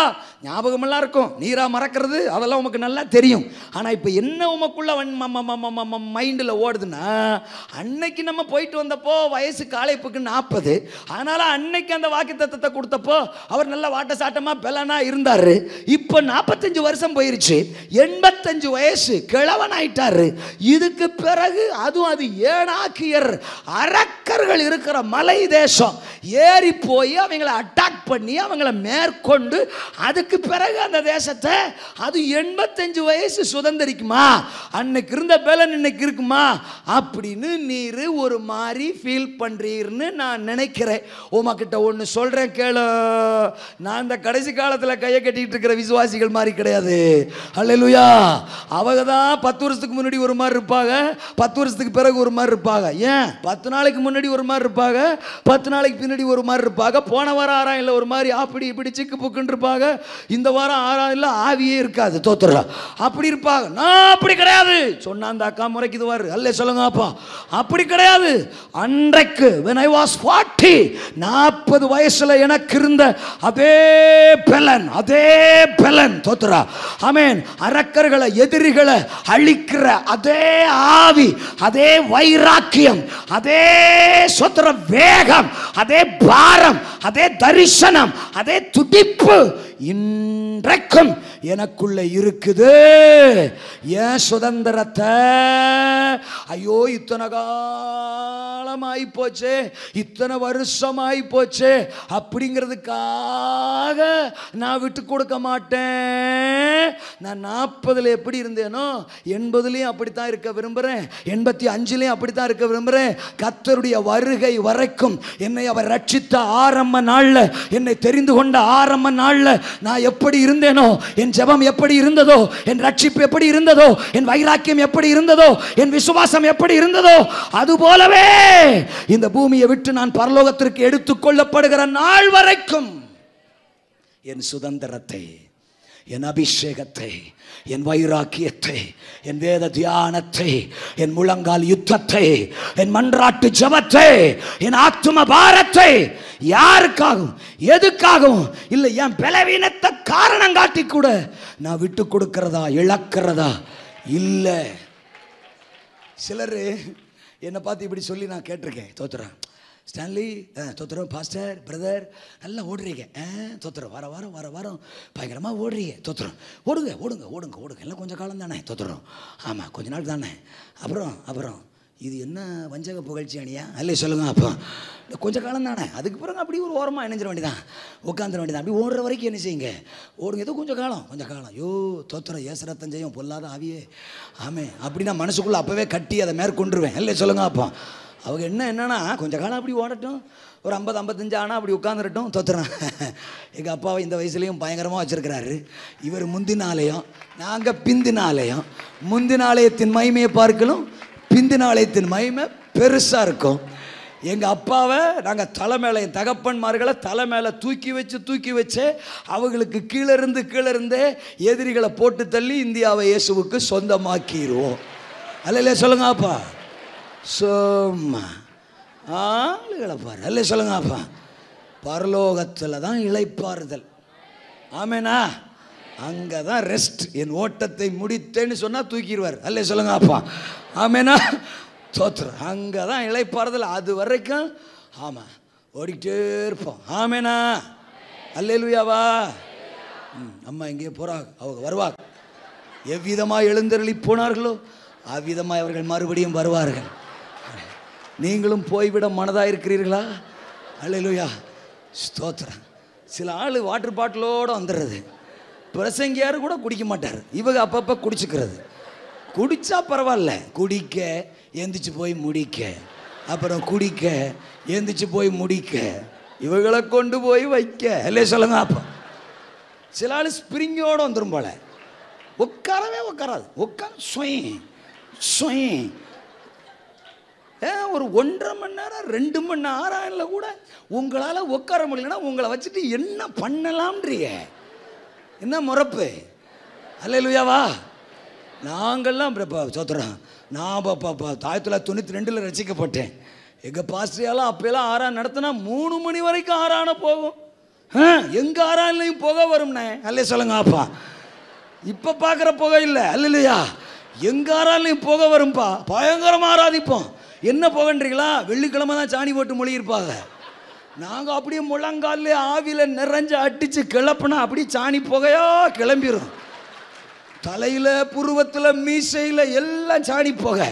ஞாபகமெல்லாம் இருக்கும் நீராக மறக்கிறது அதெல்லாம் உமக்கு நல்லா தெரியும் ஆனால் இப்போ என்ன உமக்குள்ளே மைண்டில் ஓடுதுன்னா அன்னைக்கு நம்ம போயிட்டு வந்தப்போ வயசு காலைப்புக்கு நாற்பது அதனால் அன்னைக்கு அந்த வாக்குத்தத்தத்தை கொடுத்தப்போ அவர் நல்லா வாட்ட சாட்டமாக பெலனாக இருந்தார் இப்போ நாற்பத்தஞ்சு வருஷம் போயிருச்சு எண்பத்தஞ்சு வயசு கிழவன் ஆயிட்டாரு இதுக்கு பிறகு அதுவும் அது ஏழு ஏனாக்கியர் அரக்கர்கள் இருக்கிற மலை தேசம் ஏறி போய் அவங்களை அட்டாக் பண்ணி அவங்கள மேற்கொண்டு அதுக்கு பிறகு அந்த தேசத்தை அது எண்பத்தஞ்சு வயசு சுதந்திரிக்குமா அன்னைக்கு இருந்த பலன் இன்னைக்கு இருக்குமா அப்படின்னு நீர் ஒரு மாதிரி ஃபீல் பண்ணுறீர்னு நான் நினைக்கிறேன் உமாக்கிட்ட ஒன்று சொல்கிறேன் கேளு நான் இந்த கடைசி காலத்தில் கையை கட்டிக்கிட்டு இருக்கிற விசுவாசிகள் மாதிரி கிடையாது அல்லையா அவங்க தான் பத்து வருஷத்துக்கு முன்னாடி ஒரு மாதிரி இருப்பாங்க பத்து வருஷத்துக்கு பிறகு ஒரு மாதிரி இருப்பாங்க ஏன் பத்து நாளைக்கு முன்னாடி ஒரு மாதிரி இருப்பாங்க பத்து நாளைக்கு பின்னாடி ஒரு மாதிரி இருப்பாங்க போன வாரம் ஆறாம் இல்லை ஒரு மாதிரி அப்படி இப்படி சிக்கு புக்குன்னு இருப்பாங்க இந்த வாரம் ஆறாம் இல்லை ஆவியே இருக்காது தோத்துறா அப்படி இருப்பாங்க நான் அப்படி கிடையாது சொன்னா அந்த அக்கா முறைக்குதுவார் அல்ல சொல்லுங்க அப்பா அப்படி கிடையாது அன்றைக்கு வென் ஐ வாஸ் ஃபார்ட்டி நாற்பது வயசுல எனக்கு இருந்த அதே பலன் அதே பலன் தோத்துறா அமேன் அரக்கர்களை எதிரிகளை அழிக்கிற அதே ஆவி அதே வைர வைராக்கியம் அதே சொத்திர வேகம் அதே பாரம் அதே தரிசனம் அதே துடிப்பு இன்றைக்கும் எனக்குள்ள இருக்குது ஏன் சுதந்திரத்தை ஐயோ இத்தனை காலமாய் போச்சு இத்தனை வருஷமாய் போச்சு அப்படிங்கிறதுக்காக நான் விட்டு கொடுக்க மாட்டேன் நான் நாற்பதுல எப்படி இருந்தேனோ எண்பதுலேயும் அப்படித்தான் இருக்க விரும்புகிறேன் எண்பத்தி அஞ்சுலேயும் அப்படித்தான் இருக்க விரும்புகிறேன் கத்தருடைய வருகை வரைக்கும் என்னை அவர் ரட்சித்த ஆரம்ப நாளில் என்னை தெரிந்து கொண்ட ஆரம்ப நாளில் நான் எப்படி இருந்தேனோ என் ஜெபம் எப்படி இருந்ததோ என் ரட்சிப்பு எப்படி இருந்ததோ என் வைராக்கியம் எப்படி இருந்ததோ என் விசுவாசம் எப்படி இருந்ததோ அது போலவே இந்த பூமியை விட்டு நான் பரலோகத்திற்கு எடுத்துக்கொள்ளப்படுகிற நாள் வரைக்கும் என் சுதந்திரத்தை என் அபிஷேகத்தை என் வைராக்கியத்தை என் வேத தியானத்தை என் முழங்கால் யுத்தத்தை என் மன்றாட்டு ஜபத்தை என் ஆத்தும பாரத்தை யாருக்காகவும் எதுக்காகவும் இல்லை என் பலவீனத்தை காரணம் காட்டி கூட நான் விட்டு கொடுக்கிறதா இழக்கிறதா இல்லை சிலர் என்னை பார்த்து இப்படி சொல்லி நான் கேட்டிருக்கேன் தோத்துறேன் ஸ்டான்லி தொத்துறோம் பாஸ்டர் பிரதர் நல்லா ஓடுறீங்க தொத்துறோம் வர வாரம் வர வாரம் பயங்கரமாக ஓடுறீங்க தொத்துறோம் ஓடுங்க ஓடுங்க ஓடுங்க ஓடுங்க எல்லாம் கொஞ்சம் காலம் தானே தொத்துறோம் ஆமாம் கொஞ்ச நாள் தானே அப்புறம் அப்புறம் இது என்ன வஞ்சக புகழ்ச்சி அணியா அல்ல சொல்லுங்க அப்போ கொஞ்சம் காலம் தானே அதுக்கு பிறகு அப்படி ஒரு ஓரமாக இணைஞ்சிட வேண்டியதான் உட்காந்துட வேண்டியதான் அப்படி ஓடுற வரைக்கும் என்ன செய்யுங்க ஓடுங்க ஏதோ கொஞ்சம் காலம் கொஞ்சம் காலம் ஐயோ தோத்துற ஏசரத்தம் செய்யும் பொல்லாத ஆவியே ஆமே அப்படின்னா மனசுக்குள்ளே அப்போவே கட்டி அதை மேற்கொண்டுருவேன் இல்லை சொல்லுங்க அப்போ அவங்க என்ன என்னன்னா கொஞ்சம் காலம் அப்படி ஓடட்டும் ஒரு ஐம்பது ஐம்பத்தஞ்சு ஆனால் அப்படி உட்காந்துருட்டும் தொத்துறான் எங்கள் அப்பாவை இந்த வயசுலேயும் பயங்கரமாக வச்சுருக்கிறாரு இவர் முந்தினாலயம் நாங்கள் பிந்தினாலயம் முந்தினாலயத்தின் மகிமையை பார்க்கலும் பிந்தினாலயத்தின் மகிமை பெருசாக இருக்கும் எங்கள் அப்பாவை நாங்கள் தலை மேலே என் தகப்பன்மார்களை தலை மேலே தூக்கி வச்சு தூக்கி வச்சு அவங்களுக்கு கீழே இருந்து கீழே இருந்தே எதிரிகளை போட்டு தள்ளி இந்தியாவை இயேசுவுக்கு சொந்தமாக்கிடுவோம் அல்ல சொல்லுங்கள் அப்பா சும்மா ஆளுகளை பாரு அல்ல சொல்லுங்கப்பா பரலோகத்தில் தான் இழைப்பாறுதல் ஆமேனா அங்கே தான் ரெஸ்ட் என் ஓட்டத்தை முடித்தேன்னு சொன்னால் தூக்கிடுவார் அல்ல சொல்லுங்க அப்பா ஆமேனா தோத்துரு அங்கே தான் இழைப்பாறுதல் அது வரைக்கும் ஆமாம் ஓடிக்கிட்டே இருப்போம் ஆமேனா அல்லேலுயாவா ம் அம்மா எங்கேயோ போகிறாங்க அவங்க வருவாங்க எவ்விதமாக எழுந்தருளி போனார்களோ அவ்விதமாக அவர்கள் மறுபடியும் வருவார்கள் நீங்களும் போய்விட மனதாக இருக்கிறீர்களா அலையிலுயா ஸ்தோத்திரம் சில ஆள் வாட்டர் பாட்டிலோடு வந்துடுறது பிரசங்கியார் கூட குடிக்க மாட்டார் இவங்க அப்பப்போ குடிச்சுக்கிறது குடித்தா பரவாயில்ல குடிக்க எந்திரிச்சு போய் முடிக்க அப்புறம் குடிக்க எந்திரிச்சு போய் முடிக்க இவங்களை கொண்டு போய் வைக்க இல்லையே சொல்லுங்க அப்போ சில ஆள் ஸ்பிரிங்கோடு வந்துடும் போல உட்காரவே உட்காராது உட்கார சுயம் சுயம் ஒரு ஒன்றரை மணி நேரம் ரெண்டு மணி நேரம் இல்லை கூட உங்களால் உட்கார முடியலன்னா உங்களை வச்சுட்டு என்ன பண்ணலாம்ன்றிய என்ன முறப்பு அல்ல இல்லையாவா நாங்கள்லாம் சோத்துறோம் நான் பாப்பா ஆயிரத்தி தொள்ளாயிரத்தி தொண்ணூற்றி ரெண்டில் ரசிக்கப்பட்டேன் எங்கள் பாஸ்ட்ரியாலாம் அப்போயெல்லாம் ஆறாம் நடத்தினா மூணு மணி வரைக்கும் ஆறான போகும் எங்கள் ஆறான்லையும் புகை வரும்னே அல்லையே சொல்லுங்க ஆப்பா இப்போ பார்க்குற புகை இல்லை அல்ல இல்லையா எங்கள் ஆறான்லையும் புகை வரும்ப்பா பயங்கரமாக ஆராதிப்போம் என்ன போகன்றீங்களா வெள்ளிக்கிழமை தான் சாணி போட்டு மொழியிருப்பாங்க நாங்கள் அப்படியே முழங்காலில் ஆவியில் நிறைஞ்சு அடித்து கிளப்புனா அப்படியே சாணி புகையா கிளம்பிடும் தலையில் புருவத்தில் மீசையில் எல்லாம் சாணி புகை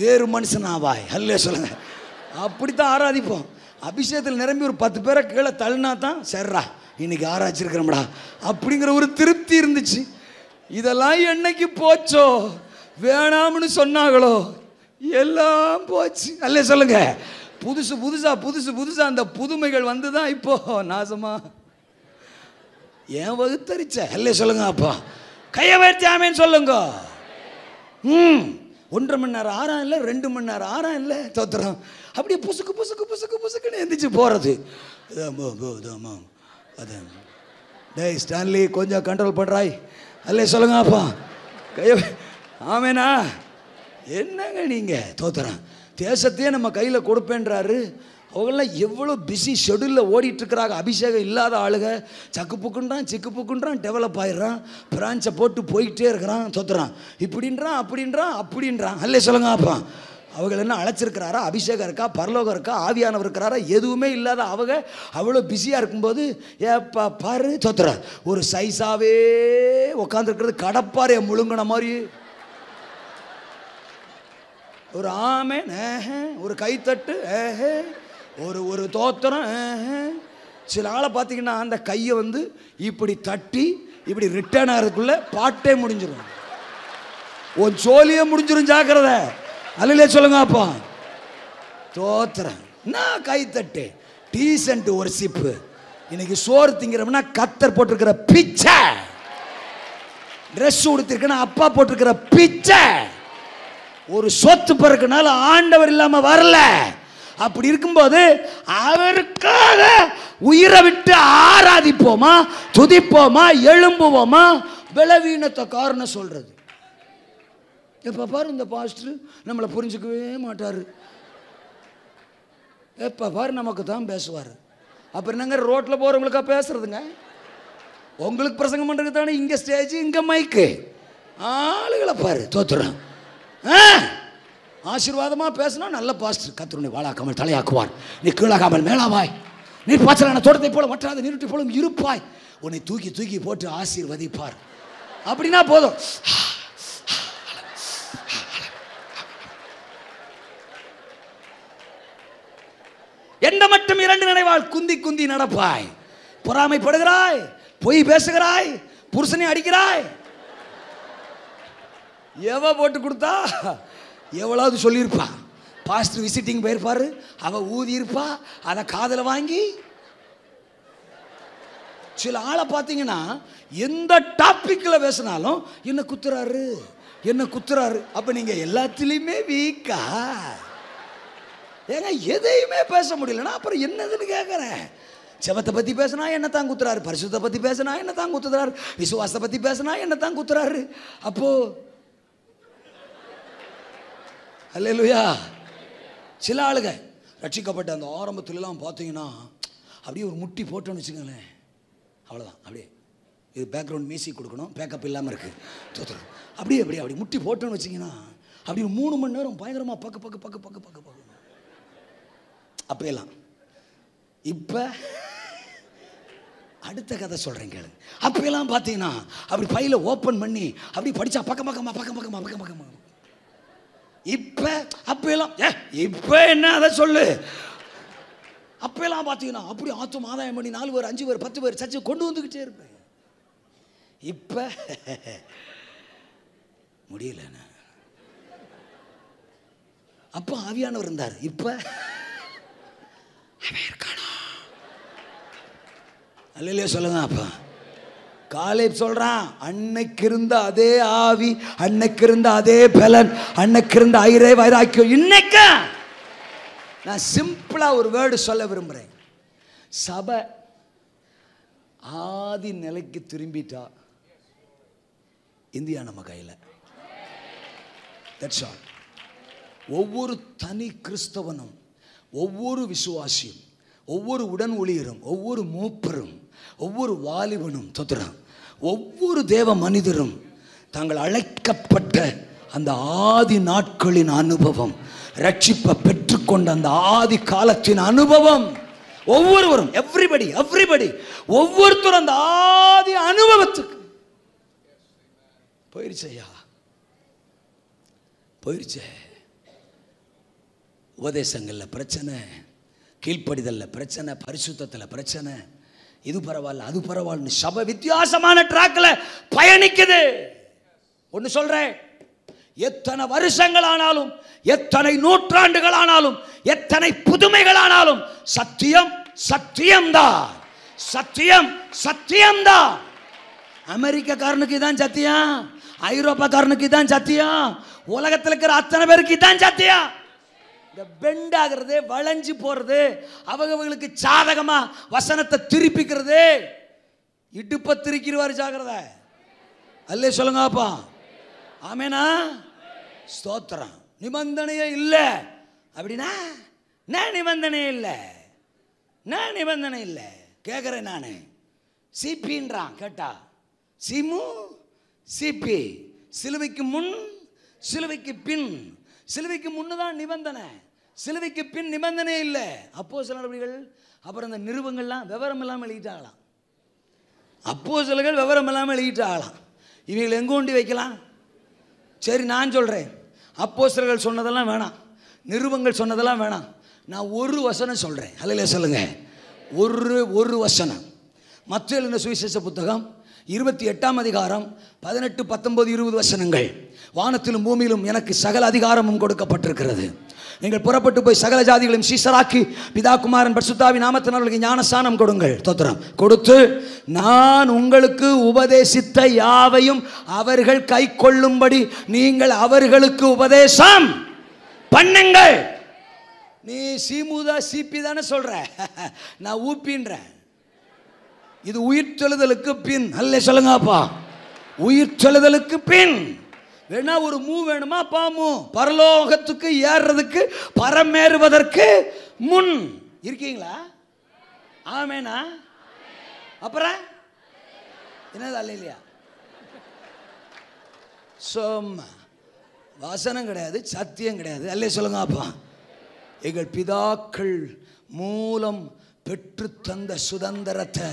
வேறு மனுஷனாவாய் அல்ல சொல்லுங்க அப்படி தான் ஆராதிப்போம் அபிஷேகத்தில் நிரம்பி ஒரு பத்து பேரை கீழே தள்ளினா தான் சர்றா இன்னைக்கு ஆராய்ச்சிருக்கிறோம்டா அப்படிங்கிற ஒரு திருப்தி இருந்துச்சு இதெல்லாம் என்னைக்கு போச்சோ வேணாம்னு சொன்னாங்களோ எல்லாம் போச்சு அல்ல சொல்லுங்க புதுசு புதுசாக புதுசு புதுசாக அந்த புதுமைகள் வந்து தான் இப்போ நாசமா ஏன் வகுத்தரிச்ச அல்ல சொல்லுங்க அப்போ கைய வைத்தாமேன்னு சொல்லுங்க ம் ஒன்றரை மணி நேரம் ஆறாம் இல்லை ரெண்டு மணி நேரம் ஆறாம் இல்லை தோத்திரம் அப்படியே புசுக்கு புசுக்கு புசுக்கு புசுக்குன்னு எந்திரிச்சு போகிறது அதான் டேய் ஸ்டான்லி கொஞ்சம் கண்ட்ரோல் பண்ணுறாய் அல்ல சொல்லுங்க அப்பா கைய ஆமேனா என்னங்க நீங்கள் தோத்துறேன் தேசத்தையே நம்ம கையில் கொடுப்பேன்றாரு அவங்களாம் எவ்வளோ பிஸி ஷெடியூலில் ஓடிட்டுருக்கிறாங்க அபிஷேகம் இல்லாத ஆளுக சக்கு புக்குன்றான் சிக்கு புக்குன்றான் டெவலப் ஆயிடுறான் பிரான்ச்சை போட்டு போயிட்டே இருக்கிறான் சொத்துறான் இப்படின்றான் அப்படின்றான் அப்படின்றான் அல்லே சொல்லுங்க அப்பா அவங்க என்ன அழைச்சிருக்கிறாரா அபிஷேகம் இருக்கா பரலோகம் இருக்கா ஆவியானவர் இருக்கிறாரா எதுவுமே இல்லாத அவங்க அவ்வளோ பிஸியாக இருக்கும்போது ஏப்பா பாரு சொத்துற ஒரு சைஸாகவே உட்காந்துருக்கிறது கடப்பாறையை முழுங்கின மாதிரி ஒரு ஆமேன் ஏஹே ஒரு கைத்தட்டு ஏஹே ஒரு ஒரு தோத்திரம் ஏஹே சில ஆளை பார்த்தீங்கன்னா அந்த கையை வந்து இப்படி தட்டி இப்படி ரிட்டர்ன் ஆகிறதுக்குள்ளே பாட்டே முடிஞ்சிடும் உன் ஜோலியே முடிஞ்சிடும் ஜாக்கிரத அல்லையே சொல்லுங்க அப்பா தோத்திரம் என்ன கைத்தட்டு டீசன்ட் ஒரு சிப்பு இன்னைக்கு சோறு திங்கிறோம்னா கத்தர் போட்டிருக்கிற பிச்சை ட்ரெஸ் உடுத்திருக்கேன்னா அப்பா போட்டிருக்கிற பிச்சை ஒரு சொத்து பிறக்குனால ஆண்டவர் இல்லாமல் வரல அப்படி இருக்கும்போது அவருக்காக உயிரை விட்டு ஆராதிப்போமா துதிப்போமா எழும்புவோமா விளவீனத்தை காரணம் சொல்கிறது எப்போ பாரு இந்த பாஸ்டர் நம்மளை புரிஞ்சுக்கவே மாட்டார் எப்போ பாரு நமக்கு தான் பேசுவார் அப்புறம் என்னங்க ரோட்டில் போகிறவங்களுக்கா பேசுகிறதுங்க உங்களுக்கு பிரசங்கம் பண்ணுறது தானே இங்கே ஸ்டேஜ் இங்க மைக்கு ஆளுகளை பாரு தோத்துறேன் ஆசீர்வாதமாக பேசினா நல்ல பாஸ்டர் கத்திரனை வாழாக்காமல் தலையாக்குவார் நீ கீழாகாமல் மேலாவாய் நீ பாச்சலான தோட்டத்தை போல மற்றாத நீருட்டை போலும் இருப்பாய் உன்னை தூக்கி தூக்கி போட்டு ஆசீர்வதிப்பார் அப்படின்னா போதும் எந்த மட்டும் இரண்டு நினைவால் குந்தி குந்தி நடப்பாய் பொறாமைப்படுகிறாய் பொய் பேசுகிறாய் புருஷனை அடிக்கிறாய் எவன் போட்டு கொடுத்தா எவ்வளவு சொல்லியிருப்பா பாஸ்டர் விசிட்டிங் போயிருப்பார் அவள் இருப்பா அதை காதில் வாங்கி சில ஆளை பார்த்தீங்கன்னா எந்த டாப்பிக்கில் பேசினாலும் என்ன குத்துறாரு என்ன குத்துறாரு அப்போ நீங்கள் எல்லாத்துலேயுமே வீக்கா ஏங்க எதையுமே பேச முடியலன்னா அப்புறம் என்னதுன்னு கேட்குறேன் செவத்தை பற்றி பேசினா என்ன தான் குத்துறாரு பரிசுத்தை பற்றி பேசினா என்ன தான் குத்துறாரு விசுவாசத்தை பற்றி பேசினா என்ன தான் குத்துறாரு அப்போது அல்லையா சில ஆளுங்க ரட்சிக்கப்பட்ட அந்த ஆரம்பத்துலலாம் பார்த்தீங்கன்னா அப்படியே ஒரு முட்டி போட்டோன்னு வச்சுக்கோங்களேன் அவ்வளோதான் அப்படியே இது பேக்ரவுண்ட் மியூசிக் கொடுக்கணும் பேக்கப் இல்லாமல் இருக்குது தோத்துறோம் அப்படியே அப்படியே அப்படி முட்டி போட்டோன்னு வச்சிங்கன்னா அப்படி ஒரு மூணு மணி நேரம் பயங்கரமாக பக்க பக்க பக்க பக்க பக்க பக்க அப்படியெல்லாம் இப்போ அடுத்த கதை சொல்கிறேன் கேளுங்க அப்படியெல்லாம் பார்த்தீங்கன்னா அப்படி ஃபைலை ஓப்பன் பண்ணி அப்படி படித்தா பக்கம் பக்கமாக பக்கம் பக்கமாக பக்கம் பக்கமாக இப்ப அப்பெல்லாம் ஏ இப்போ என்ன அதை சொல்லு அப்பெல்லாம் பார்த்தீங்கன்னா அப்படி ஆத்தும் ஆதாயம் பண்ணி நாலு பேர் அஞ்சு பேர் பத்து பேர் சச்சு கொண்டு வந்துக்கிட்டே இருப்பேன் இப்ப முடியல அப்போ ஆவியானவர் இருந்தார் இப்போ அல்ல சொல்லுங்க அப்போ காலேப் சொல்கிறான் அன்னைக்கு இருந்த அதே ஆவி அன்னைக்கு இருந்த அதே பலன் அன்னைக்கு இருந்த ஐரே வைராக்கியம் இன்னைக்கு நான் சிம்பிளாக ஒரு வேர்டு சொல்ல விரும்புகிறேன் சபை ஆதி நிலைக்கு திரும்பிட்டா இந்தியா நம்ம கையில் தட்ஸ் ஆல் ஒவ்வொரு தனி கிறிஸ்தவனும் ஒவ்வொரு விசுவாசியும் ஒவ்வொரு உடன் ஒளியரும் ஒவ்வொரு மூப்பரும் ஒவ்வொரு வாலிபனும் தொத்துறான் ஒவ்வொரு தேவ மனிதரும் தாங்கள் அழைக்கப்பட்ட அந்த ஆதி நாட்களின் அனுபவம் ரட்சிப்பை பெற்றுக்கொண்ட அந்த ஆதி காலத்தின் அனுபவம் ஒவ்வொருவரும் எவ்ரிபடி எவ்ரிபடி ஒவ்வொருத்தரும் அந்த ஆதி அனுபவத்துக்கு போயிருச்சையா போயிருச்சே உபதேசங்களில் பிரச்சனை கீழ்ப்படிதலில் பிரச்சனை பரிசுத்தத்தில் பிரச்சனை இது பரவாயில்ல அது பரவாயில்ல சப வித்தியாசமான ட்ராக்கில் பயணிக்குது ஒன்று சொல்கிறேன் எத்தனை வருஷங்கள் ஆனாலும் எத்தனை நூற்றாண்டுகள் ஆனாலும் எத்தனை புதுமைகள் ஆனாலும் சத்தியம் சத்தியம்தான் சத்தியம் சத்தியம்தான் அமெரிக்காக்காரனுக்கு தான் சத்தியம் ஐரோப்பாக்காரனுக்கு தான் சத்தியம் உலகத்தில் இருக்கிற அத்தனை பேருக்கு தான் சத்தியம் இந்த பெண்ட் ஆகிறது வளைஞ்சு போகிறது அவங்களுக்கு சாதகமாக வசனத்தை திருப்பிக்கிறது இடுப்பை திருக்கிடுவார் ஜாகிரத அல்லே சொல்லுங்க அப்பா ஆமேனா ஸ்தோத்திரம் நிபந்தனையே இல்லை அப்படின்னா நான் நிபந்தனை இல்லை நான் நிபந்தனை இல்லை கேட்குறேன் நான் சிபின்றான் கேட்டா சிமு சிபி சிலுவைக்கு முன் சிலுவைக்கு பின் சிலுவைக்கு முன்னு தான் நிபந்தனை சிலுவைக்கு பின் நிபந்தனை இல்லை அப்போ சில நடவடிக்கைகள் அப்புறம் அந்த நிருபங்கள்லாம் விவரம் இல்லாமல் எழுதிட்டாகலாம் அப்போ சிலர்கள் விவரம் இல்லாமல் எழுதிட்டாகலாம் இவைகளை எங்கே கொண்டு வைக்கலாம் சரி நான் சொல்கிறேன் அப்போ சிலர்கள் சொன்னதெல்லாம் வேணாம் நிருபங்கள் சொன்னதெல்லாம் வேணாம் நான் ஒரு வசனம் சொல்கிறேன் அதில் சொல்லுங்கள் ஒரு ஒரு வசனம் மற்ற எழுந்த சுவிசேஷ புத்தகம் இருபத்தி எட்டாம் அதிகாரம் பதினெட்டு பத்தொன்பது இருபது வசனங்கள் வானத்திலும் பூமியிலும் எனக்கு சகல அதிகாரமும் கொடுக்கப்பட்டிருக்கிறது நீங்கள் புறப்பட்டு போய் சகல ஜாதிகளையும் சீசராக்கி குமாரன் பர்சுத்தாவி நாமத்தின் அவர்களுக்கு ஞானஸ்தானம் கொடுங்கள் தோத்திரம் கொடுத்து நான் உங்களுக்கு உபதேசித்த யாவையும் அவர்கள் கை கொள்ளும்படி நீங்கள் அவர்களுக்கு உபதேசம் பண்ணுங்கள் நீ சீமுதா சிபி தானே சொல்கிற <laughs> நான் ஊப்பின்றேன் இது உயிர் செலுதலுக்கு பின் அல்ல சொல்லுங்கப்பா உயிர் செலுதலுக்கு பின் வேணா ஒரு மூ வேணுமா பாமு பரலோகத்துக்கு ஏறுறதுக்கு பரமேறுவதற்கு முன் இருக்கீங்களா ஆமேனா அப்புறம் என்னது அல்ல இல்லையா சோம் வாசனம் கிடையாது சத்தியம் கிடையாது அல்ல சொல்லுங்க அப்பா எங்கள் பிதாக்கள் மூலம் பெற்று தந்த சுதந்திரத்தை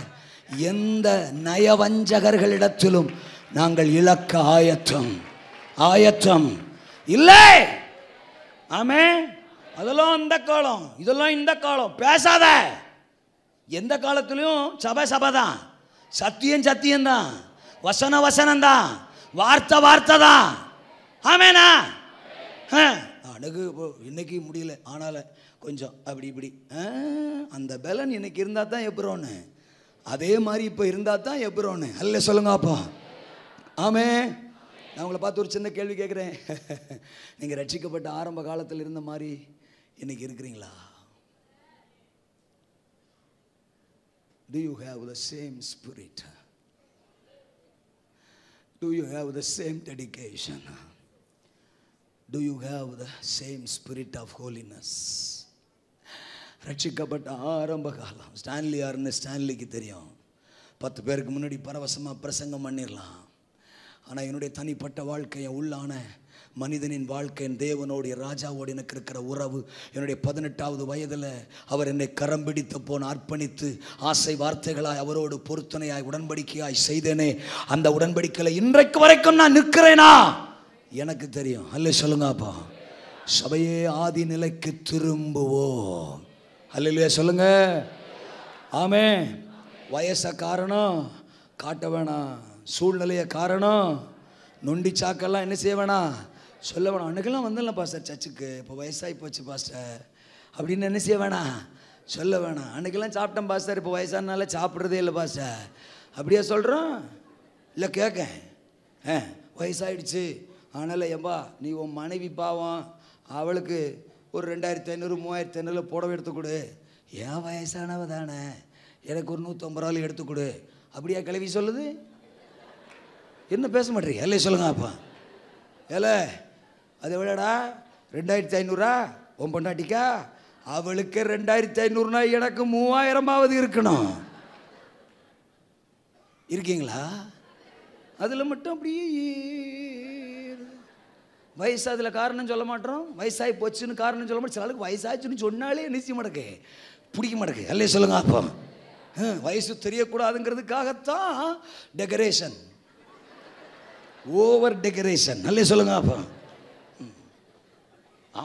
எந்த நயவஞ்சகர்களிடத்திலும் நாங்கள் இலக்க ஆயத்தம் ஆயத்தம் இல்லை ஆமே அதெல்லாம் அந்த காலம் இதெல்லாம் இந்த காலம் பேசாத எந்த காலத்துலேயும் சபை சபை தான் சத்தியம் சத்தியம்தான் வசன வசனம்தான் வார்த்தை வார்த்தை தான் ஆமேனா அழகு இன்னைக்கு முடியல ஆனால கொஞ்சம் அப்படி இப்படி அந்த பலன் இன்னைக்கு இருந்தால் தான் எப்பரோன்னு அதே மாதிரி இப்போ இருந்தால் தான் ஒன்று அல்ல சொல்லுங்க அப்பா ஆமே நான் உங்களை பார்த்து ஒரு சின்ன கேள்வி கேட்குறேன் <laughs> நீங்கள் ரட்சிக்கப்பட்ட ஆரம்ப காலத்தில் இருந்த மாதிரி இன்றைக்கி இருக்கிறீங்களா do you have the same spirit do you have the same dedication do you have the same spirit of holiness ரட்சிக்கப்பட்ட ஆரம்ப காலம் ஸ்டான்லி யாருன்னு ஸ்டான்லிக்கு தெரியும் பத்து பேருக்கு முன்னாடி பரவசமாக பிரசங்கம் பண்ணிடலாம் ஆனால் என்னுடைய தனிப்பட்ட வாழ்க்கையை உள்ளான மனிதனின் வாழ்க்கையின் தேவனோடைய ராஜாவோடு எனக்கு இருக்கிற உறவு என்னுடைய பதினெட்டாவது வயதில் அவர் என்னை கரம் பிடித்து போன் அர்ப்பணித்து ஆசை வார்த்தைகளாய் அவரோடு பொருத்தனையாய் உடன்படிக்கையாய் செய்தேனே அந்த உடன்படிக்கையில் இன்றைக்கு வரைக்கும் நான் நிற்கிறேனா எனக்கு தெரியும் அல்ல சொல்லுங்கப்பா சபையே ஆதி நிலைக்கு திரும்புவோம் இல்லையா சொல்லுங்க ஆமே வயச காரணம் காட்ட வேணாம் சூழ்நிலையை காரணம் நொண்டி சாக்கெல்லாம் என்ன செய்வேணா சொல்ல வேணாம் அன்றைக்கெல்லாம் வந்தல பாஸ்டர் சர்ச்சுக்கு இப்போ வயசாகி போச்சு பாஸ்டர் அப்படின்னு என்ன செய்ய வேணாம் சொல்ல வேணாம் அன்றைக்கெல்லாம் சாப்பிட்டேன் பாஸ்டர் இப்போ வயசானால சாப்பிட்றதே இல்லை பாஸ்டர் அப்படியே சொல்கிறோம் இல்லை கேட்க ஆ வயசாகிடுச்சு அதனால் எம்பா நீ உன் மனைவி பாவம் அவளுக்கு ஒரு ரெண்டாயிரத்தி ஐநூறு மூவாயிரத்தி ஐநூறு புடவை எடுத்துக்கொடு ஏன் வயசானவ தானே எனக்கு ஒரு நூற்றம்பது ரூபாய் எடுத்துக்கொடு அப்படியா கிளவி சொல்லுது என்ன பேச மாட்டேறீங்க எல்லையை சொல்லுங்க அப்பா ஏலே அது எவ்வளோடா ரெண்டாயிரத்தி ஐநூறா உன் பொண்டாட்டிக்கா அவளுக்கு ரெண்டாயிரத்தி ஐநூறுனா எனக்கு மூவாயிரமாவது இருக்கணும் இருக்கீங்களா அதில் மட்டும் அப்படியே வயசு அதில் காரணம் சொல்ல மாட்டோம் வயசாகி போச்சுன்னு காரணம் சொல்ல மாட்டோம் சில அளவுக்கு வயசாச்சுன்னு சொன்னாலே நிச்சய மடக்கு பிடிக்க மடக்கு அல்லே சொல்லுங்க அப்போ வயசு தெரியக்கூடாதுங்கிறதுக்காகத்தான் டெக்கரேஷன் ஓவர் டெக்கரேஷன் நல்லா சொல்லுங்க அப்போ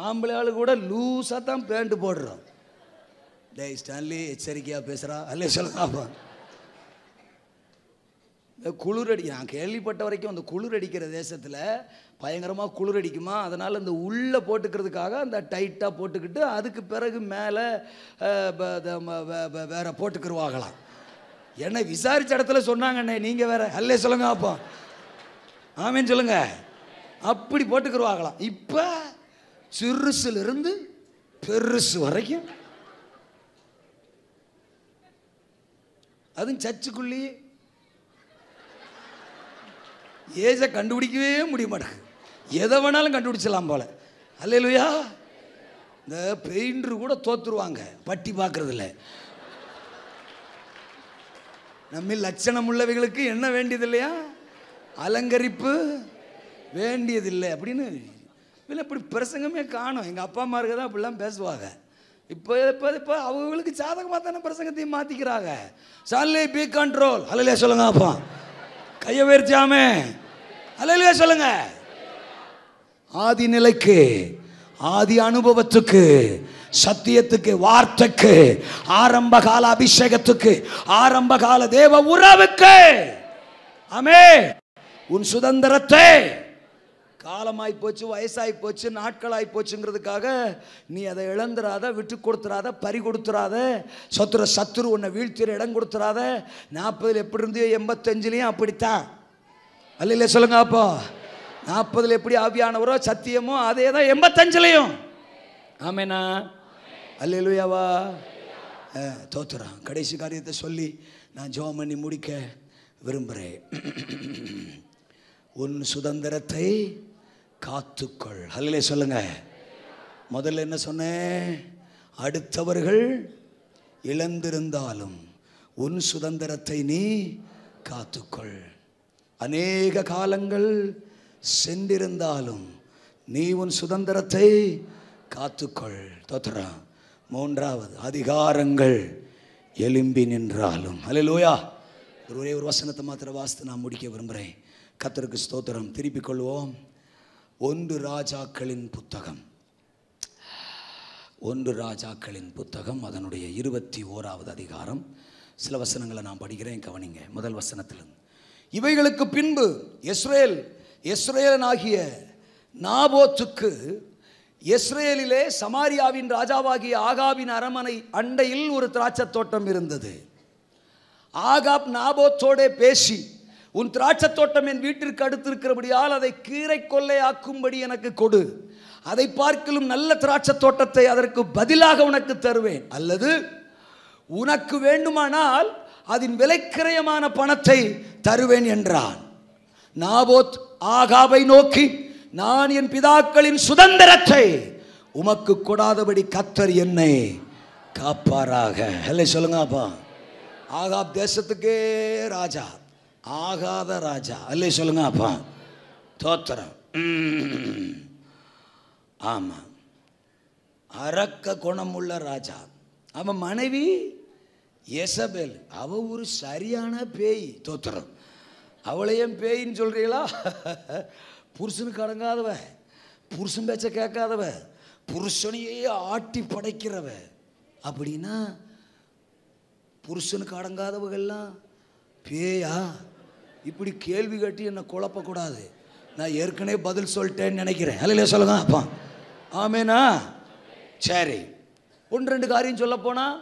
ஆம்பளை ஆளு கூட லூஸாக தான் பேண்ட் போடுறோம் டே ஸ்டான்லி எச்சரிக்கையாக பேசுகிறா அல்லே சொல்லுங்க அப்போ இந்த குளிர் அடி நான் கேள்விப்பட்ட வரைக்கும் அந்த குளிர் அடிக்கிற தேசத்தில் பயங்கரமாக குளிர் அடிக்குமா அதனால் இந்த உள்ளே போட்டுக்கிறதுக்காக அந்த டைட்டாக போட்டுக்கிட்டு அதுக்கு பிறகு மேலே வேற போட்டுக்கிருவாங்களாம் என்னை விசாரித்த இடத்துல சொன்னாங்கண்ணே நீங்கள் வேற அல்லே சொல்லுங்க அப்போ ஆமேன்னு சொல்லுங்க அப்படி போட்டுக்கிருவாங்களாம் இப்போ சிறுசுலேருந்து பெருசு வரைக்கும் அதுவும் சர்ச்சுக்குள்ளேயே ஏஜை கண்டுபிடிக்கவே முடிய மாட்டேங்குது எதை வேணாலும் கண்டுபிடிச்சலாம் போல் அல்லையா இந்த பெயிண்ட்ரு கூட தோத்துருவாங்க பட்டி பார்க்குறதில்ல நம்ம லட்சணம் உள்ளவைகளுக்கு என்ன வேண்டியது இல்லையா அலங்கரிப்பு வேண்டியதில்லை அப்படின்னு இல்லை இப்படி பிரசங்கமே காணும் எங்கள் அப்பா அம்மா இருக்க தான் அப்படிலாம் பேசுவாங்க இப்போ இப்போ இப்போ அவங்களுக்கு சாதகமாக தானே பிரசங்கத்தையும் மாற்றிக்கிறாங்க சாலை பி கண்ட்ரோல் அலையிலே சொல்லுங்க அப்பா கையை உயர்த்தியாமே அலையிலே சொல்லுங்க ஆதி நிலைக்கு ஆதி அனுபவத்துக்கு சத்தியத்துக்கு வார்த்தைக்கு ஆரம்ப கால அபிஷேகத்துக்கு ஆரம்ப கால தேவ உறவுக்கு அமே உன் சுதந்திரத்தை காலமாய் போச்சு வயசாகி போச்சு நாட்களாகி போச்சுங்கிறதுக்காக நீ அதை இழந்துடாத விட்டு கொடுத்துறாத பறி கொடுத்துறாத சத்துரு சத்துரு உன்னை வீழ்த்திற இடம் கொடுத்துறாத நாற்பதில் எப்படி இருந்தியோ எண்பத்தஞ்சிலையும் அப்படித்தான் அல்ல இல்லை சொல்லுங்க அப்போ நாற்பதில் எப்படி ஆவியானவரோ சத்தியமோ அதே தான் எண்பத்தஞ்சிலையும் ஆமேனா இல்லையாவா தோத்துறான் கடைசி காரியத்தை சொல்லி நான் ஜோம் பண்ணி முடிக்க விரும்புகிறேன் உன் சுதந்திரத்தை காத்துக்கொள் அல்லே சொல்லுங்க முதல்ல என்ன சொன்னேன் அடுத்தவர்கள் இழந்திருந்தாலும் உன் சுதந்திரத்தை நீ காத்துக்கொள் அநேக காலங்கள் சென்றிருந்தாலும் நீ உன் சுதந்திரத்தை காத்துக்கொள் தோத்தரா மூன்றாவது அதிகாரங்கள் எலும்பி நின்றாலும் அல்ல லோயா ஒரே ஒரு வசனத்தை மாத்திர வாசித்து நான் முடிக்க விரும்புகிறேன் கத்தருக்கு ஸ்தோத்திரம் திருப்பிக் கொள்வோம் ஒன்று ராஜாக்களின் புத்தகம் ஒன்று ராஜாக்களின் புத்தகம் அதனுடைய இருபத்தி ஓராவது அதிகாரம் சில வசனங்களை நான் படிக்கிறேன் கவனிங்க முதல் வசனத்திலும் இவைகளுக்கு பின்பு இஸ்ரேல் ஆகிய நாபோத்துக்கு இஸ்ரேலிலே சமாரியாவின் ராஜாவாகிய ஆகாவின் அரமனை அண்டையில் ஒரு திராட்சை தோட்டம் இருந்தது ஆகாப் நாபோத்தோட பேசி உன் திராட்சை தோட்டம் என் வீட்டிற்கு அடுத்திருக்கிறபடியால் அதை கீரை கொள்ளையாக்கும்படி எனக்கு கொடு அதை பார்க்கலும் நல்ல திராட்சை தோட்டத்தை அதற்கு பதிலாக உனக்கு தருவேன் அல்லது உனக்கு வேண்டுமானால் அதன் விலைக்கிரயமான பணத்தை தருவேன் என்றான் நாபோத் ஆகாவை நோக்கி நான் என் பிதாக்களின் சுதந்திரத்தை உமக்கு கொடாதபடி கத்தர் என்னை காப்பாராக இல்லை சொல்லுங்க ஆகாப் தேசத்துக்கே ராஜா ஆகாத ராஜா அல்ல சொல்லுங்க அப்பா தோத்திரம் ஆமாம் அரக்க குணமுள்ள ராஜா அவன் மனைவி எசபேல் அவ ஒரு சரியான பேய் தோத்திரம் அவளையும் பேயின்னு சொல்கிறீங்களா புருஷனுக்கு அடங்காதவ புருஷன் பேச்ச கேட்காதவ புருஷனையே ஆட்டி படைக்கிறவ அப்படின்னா புருஷனுக்கு அடங்காதவகள்லாம் பேயா இப்படி கேள்வி கட்டி என்னை குழப்பக்கூடாது நான் ஏற்கனவே பதில் சொல்லிட்டேன்னு நினைக்கிறேன் ஹலோ சொல்லுங்க அப்பா ஆமேனா சரி ஒன்று ரெண்டு காரியம் சொல்ல போனால்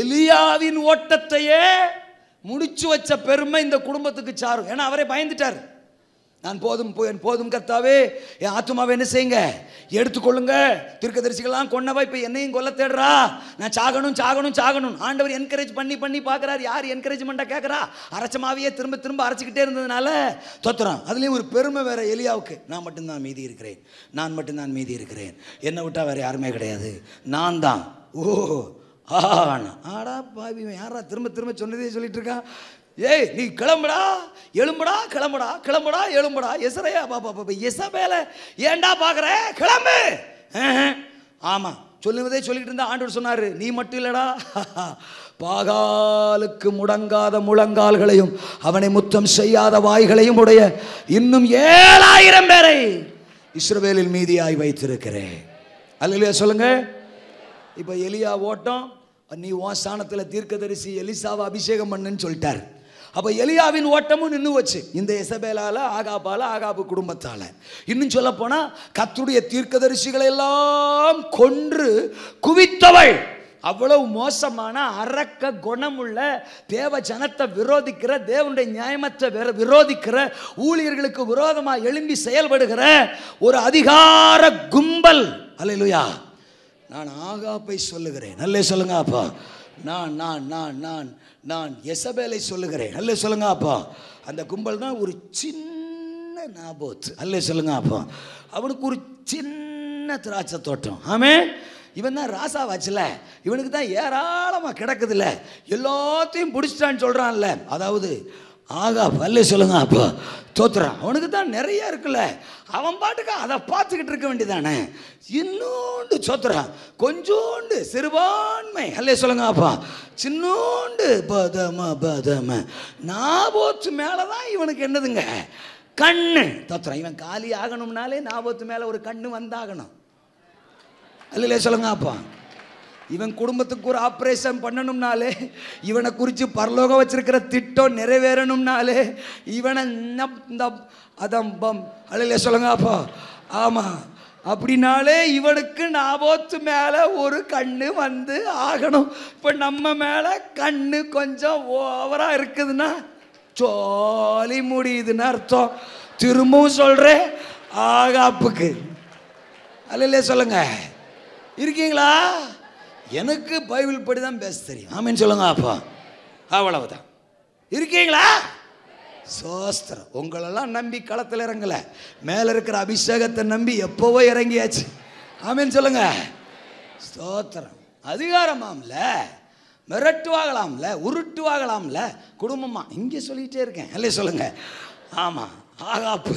எலியாவின் ஓட்டத்தையே முடிச்சு வச்ச பெருமை இந்த குடும்பத்துக்கு சாரும் ஏன்னா அவரே பயந்துட்டார் நான் போதும் என் போதும் கர்த்தாவே என் ஆத்மாவை என்ன செய்யுங்க எடுத்துக்கொள்ளுங்க திருக்கதரிசிகள்லாம் கொன்னவா இப்போ என்னையும் கொல்ல தேடுறா நான் சாகணும் சாகணும் சாகணும் ஆண்டவர் என்கரேஜ் பண்ணி பண்ணி பார்க்குறாரு யார் என்கரேஜ்மெண்ட்டாக கேட்குறா அரைச்சமாவையே திரும்ப திரும்ப அரைச்சிக்கிட்டே இருந்ததுனால தொத்துறான் அதுலேயும் ஒரு பெருமை வேறு எலியாவுக்கு நான் மட்டும்தான் மீதி இருக்கிறேன் நான் மட்டும்தான் மீதி இருக்கிறேன் என்னை விட்டால் வேறு யாருமே கிடையாது நான் தான் ஓ ஆடா பாவி யாரா திரும்ப திரும்ப சொன்னதே சொல்லிட்டு இருக்கா ஏய் நீ கிளம்புடா எழும்புடா கிளம்புடா கிளம்புடா எழும்புடா எசரையா பாப்பா பாப்பா எசபேல ஏண்டா பார்க்குற கிளம்பு ஆமாம் சொல்லுவதே சொல்லிட்டு இருந்தா ஆண்டவர் சொன்னார் நீ மட்டும் இல்லடா <laughs> பாகாலுக்கு முடங்காத முழங்கால்களையும் அவனை முத்தம் செய்யாத வாய்களையும் உடைய இன்னும் ஏழாயிரம் பேரை இஸ்ரவேலில் மீதியாய் வைத்திருக்கிறேன் இல்லையா சொல்லுங்க இப்போ எலியா ஓட்டம் நீ உன் ஸ்தானத்தில் தீர்க்கதரிசி எலிசாவை அபிஷேகம் பண்ணுன்னு சொல்லிட்டார் அப்போ எலியாவின் ஓட்டமும் நின்று வச்சு இந்த இசபேலால் ஆகாபால் ஆகாபு குடும்பத்தால் இன்னும் சொல்ல போனால் கத்துடைய தீர்க்கதரிசிகளை எல்லாம் கொன்று குவித்தவள் அவ்வளவு மோசமான அரக்க குணமுள்ள தேவ ஜனத்தை விரோதிக்கிற தேவனுடைய நியாயமற்ற விரோதிக்கிற ஊழியர்களுக்கு விரோதமாக எழும்பி செயல்படுகிற ஒரு அதிகார கும்பல் அலையிலுயா நான் ஆகாப்பை சொல்லுகிறேன் நல்லே சொல்லுங்க அப்பா நான் நான் நான் நான் நான் எசபேலை சொல்லுகிறேன் அல்ல சொல்லுங்க அப்பா அந்த கும்பல் தான் ஒரு சின்ன நாபோத் அல்ல சொல்லுங்க அப்பா அவனுக்கு ஒரு சின்ன திராட்சை தோட்டம் ஆமே இவன் தான் ராசா வாச்சுல இவனுக்கு தான் ஏராளமாக கிடக்குதுல்ல எல்லாத்தையும் பிடிச்சிட்டான்னு சொல்கிறான்ல அதாவது ஆகா பல்ல சொல்லுங்க அப்போ தோத்துறான் அவனுக்கு தான் நிறைய இருக்குல்ல அவன் பாட்டுக்கு அதை பார்த்துக்கிட்டு இருக்க வேண்டியதானே இன்னோண்டு சோத்துறான் கொஞ்சோண்டு சிறுபான்மை அல்லே சொல்லுங்க அப்பா சின்னோண்டு பதம பதம நாபோத்து மேலே தான் இவனுக்கு என்னதுங்க கண்ணு தோத்துறான் இவன் காலி ஆகணும்னாலே நாபோத்து மேலே ஒரு கண்ணு வந்தாகணும் அல்லே சொல்லுங்க அப்பா இவன் குடும்பத்துக்கு ஒரு ஆப்ரேஷன் பண்ணணும்னாலே இவனை குறித்து பரலோகம் வச்சிருக்கிற திட்டம் நிறைவேறணும்னாலே இவனை அதான் பம் அலையில சொல்லுங்க அப்பா ஆமாம் அப்படின்னாலே இவனுக்கு நாபோத்து மேலே ஒரு கண்ணு வந்து ஆகணும் இப்போ நம்ம மேலே கண்ணு கொஞ்சம் ஓவராக இருக்குதுன்னா சோலி முடியுதுன்னு அர்த்தம் திரும்பவும் சொல்கிறேன் ஆகாப்புக்கு அல்ல சொல்லுங்க இருக்கீங்களா எனக்கு பைபிள் படி தான் பேச தெரியும் ஆமின்னு சொல்லுங்க அப்பா அவ்வளவுதான் இருக்கீங்களா சோஸ்திரம் உங்களெல்லாம் நம்பி களத்தில் இறங்கலை மேலே இருக்கிற அபிஷேகத்தை நம்பி எப்போவோ இறங்கியாச்சு ஆமின்னு சொல்லுங்க ஸ்தோத்திரம் அதிகாரமாம்ல மிரட்டுவாகலாம்ல உருட்டுவாகலாம்ல குடும்பமா இங்கே சொல்லிகிட்டே இருக்கேன் இல்லை சொல்லுங்கள் ஆமாம் ஆகாப்பு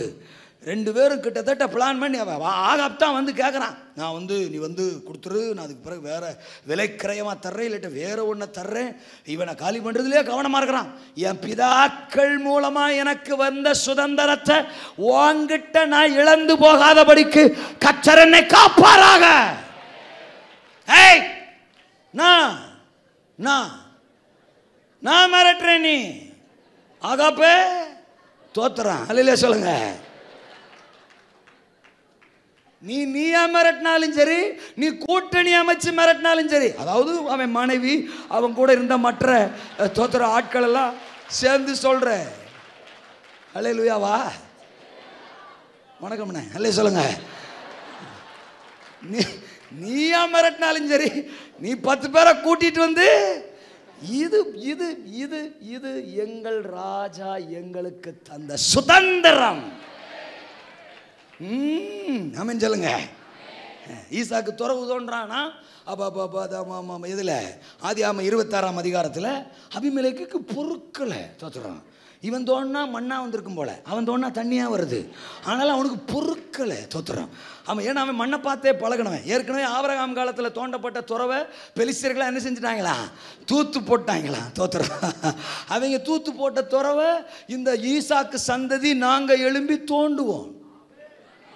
ரெண்டு பேரும் கிட்டத்தட்ட பிளான் பண்ணி அவன் ஆகாப் தான் வந்து கேட்குறான் நான் வந்து நீ வந்து கொடுத்துரு நான் அதுக்கு பிறகு வேறு விலை கிரயமாக தர்றேன் இல்லாட்ட வேறு ஒன்றை தர்றேன் இவனை காலி பண்ணுறதுலேயே கவனமாக இருக்கிறான் என் பிதாக்கள் மூலமாக எனக்கு வந்த சுதந்திரத்தை ஓங்கிட்ட நான் இழந்து போகாதபடிக்கு கச்சரனை காப்பாராக ஏய் நான் நான் மிரட்டுறேன் நீ ஆகாப்பே தோத்துறான் அல்ல சொல்லுங்கள் நீ நீயா மிரட்டினாலும் சரி நீ கூட்டணி அமைச்சு மிரட்டினாலும் சரி அதாவது அவன் மனைவி அவன் கூட இருந்த மற்ற தோத்துற ஆட்கள் எல்லாம் சேர்ந்து சொல்கிற அலே லுயாவா வணக்கம் ஹலே சொல்லுங்க நீ நீயா மிரட்டினாலும் சரி நீ பத்து பேரை கூட்டிகிட்டு வந்து இது இது இது இது எங்கள் ராஜா எங்களுக்கு தந்த சுதந்திரம் அமைஞ்ச சொல்லுங்க ஈசாக்கு துறவு தோன்றானா அப்பா அப்போ அப்போ ஆமாம் இதில் ஆதி ஆமாம் இருபத்தாறாம் அதிகாரத்தில் அபிமலைக்கு பொருட்களை தோற்றுறான் இவன் தோணுனா மண்ணாக வந்திருக்கும் போல் அவன் தோணுனா தண்ணியாக வருது ஆனாலும் அவனுக்கு பொருட்களை தோற்றுறான் அவன் ஏன்னா அவன் மண்ணை பார்த்தே பழகினவன் ஏற்கனவே ஆவரகாம் காலத்தில் தோண்டப்பட்ட துறவை பெலிசியர்களாக என்ன செஞ்சிட்டாங்களா தூத்து போட்டாங்களா தோற்றுறான் அவங்க தூத்து போட்ட துறவை இந்த ஈசாக்கு சந்ததி நாங்கள் எழும்பி தோண்டுவோம்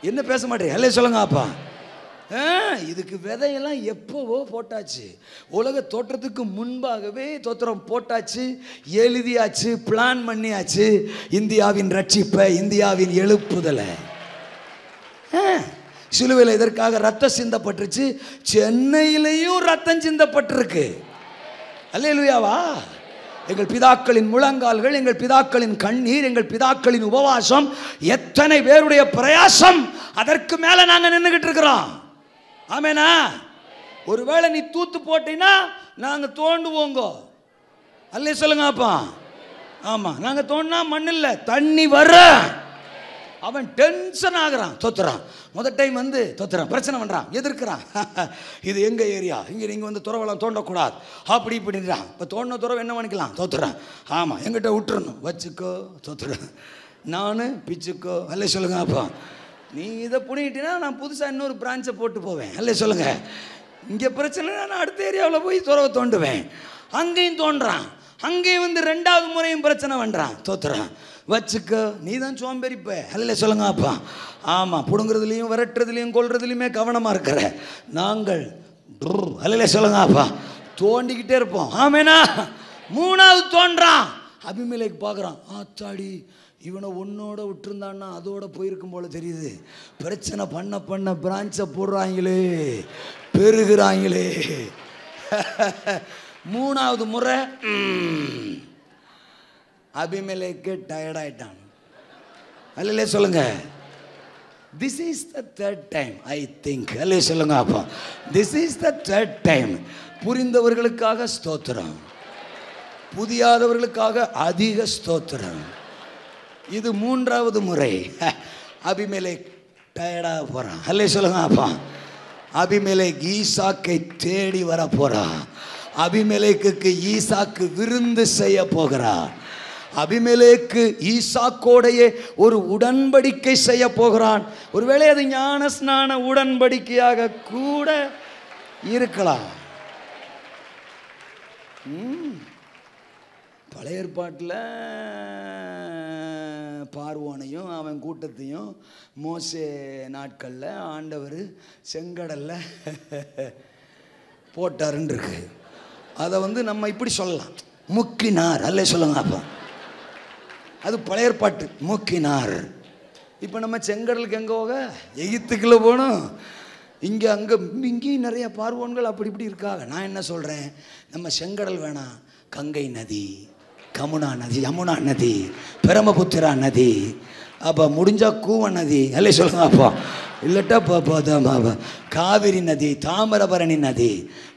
என்ன பேச மாட்டேன் எல்லாம் சொல்லுங்க இதுக்கு விதையெல்லாம் எப்போவோ போட்டாச்சு உலக தோற்றத்துக்கு முன்பாகவே தோற்றம் போட்டாச்சு எழுதியாச்சு பிளான் பண்ணியாச்சு இந்தியாவின் ரட்சிப்பை இந்தியாவின் எழுப்புதலை சிலுவையில் இதற்காக ரத்தம் சிந்தப்பட்டுருச்சு சென்னையிலையும் ரத்தம் சிந்தப்பட்டிருக்கு அல்லையா எங்கள் பிதாக்களின் முழங்கால்கள் எங்கள் பிதாக்களின் கண்ணீர் எங்கள் பிதாக்களின் உபவாசம் எத்தனை பேருடைய பிரயாசம் அதற்கு மேலே நாங்கள் நின்றுக்கிட்டு இருக்கிறோம் ஆமேனா ஒருவேளை நீ தூத்து போட்டீங்கன்னா நாங்கள் தோண்டுவோங்க அல்ல சொல்லுங்க அப்பா ஆமாம் நாங்கள் தோண்டினா மண் இல்லை தண்ணி வர்ற அவன் டென்ஷன் ஆகிறான் தோத்துறான் முதல் டைம் வந்து தோத்துறான் பிரச்சனை பண்ணுறான் எதிர்க்கிறான் <laughs> இது எங்கள் ஏரியா இங்கே நீங்கள் வந்து துறவெல்லாம் தோண்டக்கூடாது அப்படி இப்படின்றான் இப்போ தோண்டின துறவை என்ன பண்ணிக்கலாம் தோத்துறான் ஆமாம் எங்கிட்ட விட்டுறணும் வச்சுக்கோ தோத்துறேன் நான் பிச்சுக்கோ வெள்ளை சொல்லுங்க அப்போ நீ இதை புனிட்டினா நான் புதுசாக இன்னொரு பிரான்ச்சை போட்டு போவேன் இல்லை சொல்லுங்கள் இங்கே பிரச்சனைனா நான் அடுத்த ஏரியாவில் போய் துறவை தோண்டுவேன் அங்கேயும் தோன்றான் அங்கே வந்து ரெண்டாவது முறையும் பிரச்சனை பண்ணுறான் தோத்துறான் வச்சுக்க நீ தான் சோம்பேறிப்ப அல்ல சொல்லுங்க அப்பா ஆமாம் பிடுங்குறதுலையும் விரட்டுறதுலையும் கொள்றதுலையுமே கவனமாக இருக்கிற நாங்கள் அல்ல சொல்லுங்க அப்பா தோண்டிக்கிட்டே இருப்போம் ஆமேனா மூணாவது தோன்றான் அபிமலைக்கு பார்க்குறான் ஆத்தாடி இவனை ஒன்னோட விட்டுருந்தான்னா அதோட போயிருக்கும் போல தெரியுது பிரச்சனை பண்ண பண்ண பிரான்ச்சை போடுறாங்களே பெருகிறாங்களே <laughs> மூணாவது முறை அபிமலைக்கு டயர்டாயிட்டான் அல்ல சொல்லுங்க this is the third time I think அல்ல சொல்லுங்க அப்போ this is the third time புரிந்தவர்களுக்காக ஸ்தோத்திரம் புதியாதவர்களுக்காக அதிக ஸ்தோத்திரம் இது மூன்றாவது முறை அபிமலை டயர்டாக போகிறான் அல்ல சொல்லுங்க அப்பா அபிமலை ஈசாக்கை தேடி வர போகிறான் அபிமலேக்கு ஈசாக்கு விருந்து செய்ய போகிறார் அபிமலேக்கு ஈசாக்கோடையே ஒரு உடன்படிக்கை செய்ய போகிறான் ஒருவேளை அது ஞான ஸ்நான உடன்படிக்கையாக கூட இருக்கலாம் பழைய ஏற்பாட்டில் பார்வோனையும் அவன் கூட்டத்தையும் மோசே நாட்களில் ஆண்டவர் செங்கடலில் போட்டாருன்னு இருக்கு அதை வந்து நம்ம இப்படி சொல்லலாம் முக்கினார் அல்ல சொல்லுங்க அப்போ அது பழைய பாட்டு முக்கினார் இப்போ நம்ம செங்கடலுக்கு எங்கே போக எகித்துக்குள்ளே போகணும் இங்கே அங்கே இங்கேயும் நிறைய பார்வோன்கள் அப்படி இப்படி இருக்காங்க நான் என்ன சொல்கிறேன் நம்ம செங்கடல் வேணாம் கங்கை நதி கமுனா நதி யமுனா நதி பிரமபுத்திரா நதி அப்போ முடிஞ்சால் கூவ நதி அல்ல சொல்லுங்க அப்போ இல்லட்டா காவிரி நதி தாமிரபரணி நதி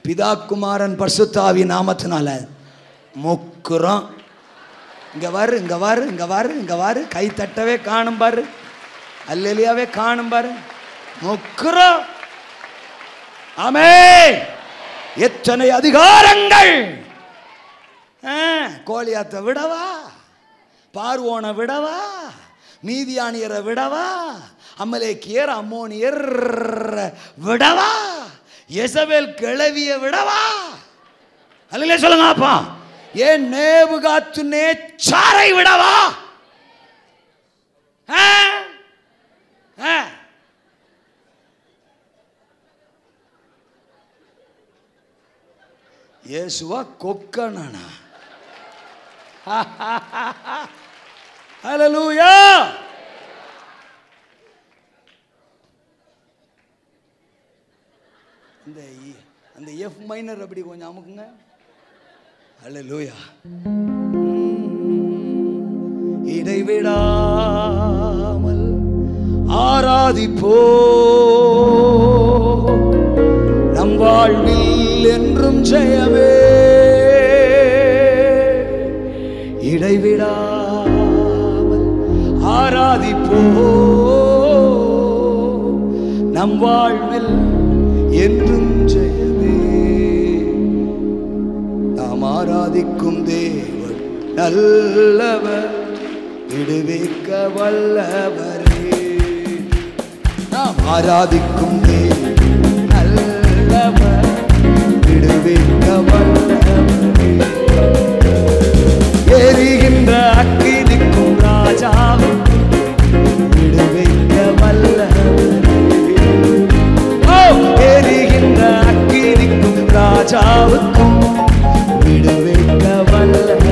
பிதா குமாரன் பர்சுத்தாவி நாமத்தினால முக்குறோம் இங்கே வாரு இங்கே வாரு இங்கே வாரு இங்கே வாரு கை தட்டவே காணும் பாரு அல்லலியாவே காணும் பாரு முக்குறோம் ஆமே எத்தனை அதிகாரங்கள் கோழியாத்தை விடவா பார்வோனை விடவா மீதியானியரை விடவா அமலேக்கியர் அம்மோனியர் விடவா எசவேல் கிளவிய விடவா அல்ல சொல்லுங்க அப்பா ஏன் நேபுகாத்து நேச்சாரை விடவா இயேசுவா கொக்கனானா <laughs> ஹலலூயா இந்த e, அந்த எஃப் மைனர் அப்படி கொஞ்சம் அமுக்குங்க அல்ல லூயா இடைவிடாமல் ஆராதிப்போ நம் வாழ்வில் என்றும் ஜெயமே இடைவிடாமல் ஆராதிப்போ நம் வாழ்வில் என்றும் ஜெயமே நாம் ஆராதிக்கும் தேவன் நல்லவர் விடுவிக்க வல்லவரே நாம் ஆராதிக்கும் தேவன் நல்லவர் விடுவிக்க வல்லவரே எரிகின்ற அக்கினிக்கும் ராஜாவும் ராஜாவுக்கும் விடுவிக்க வல்ல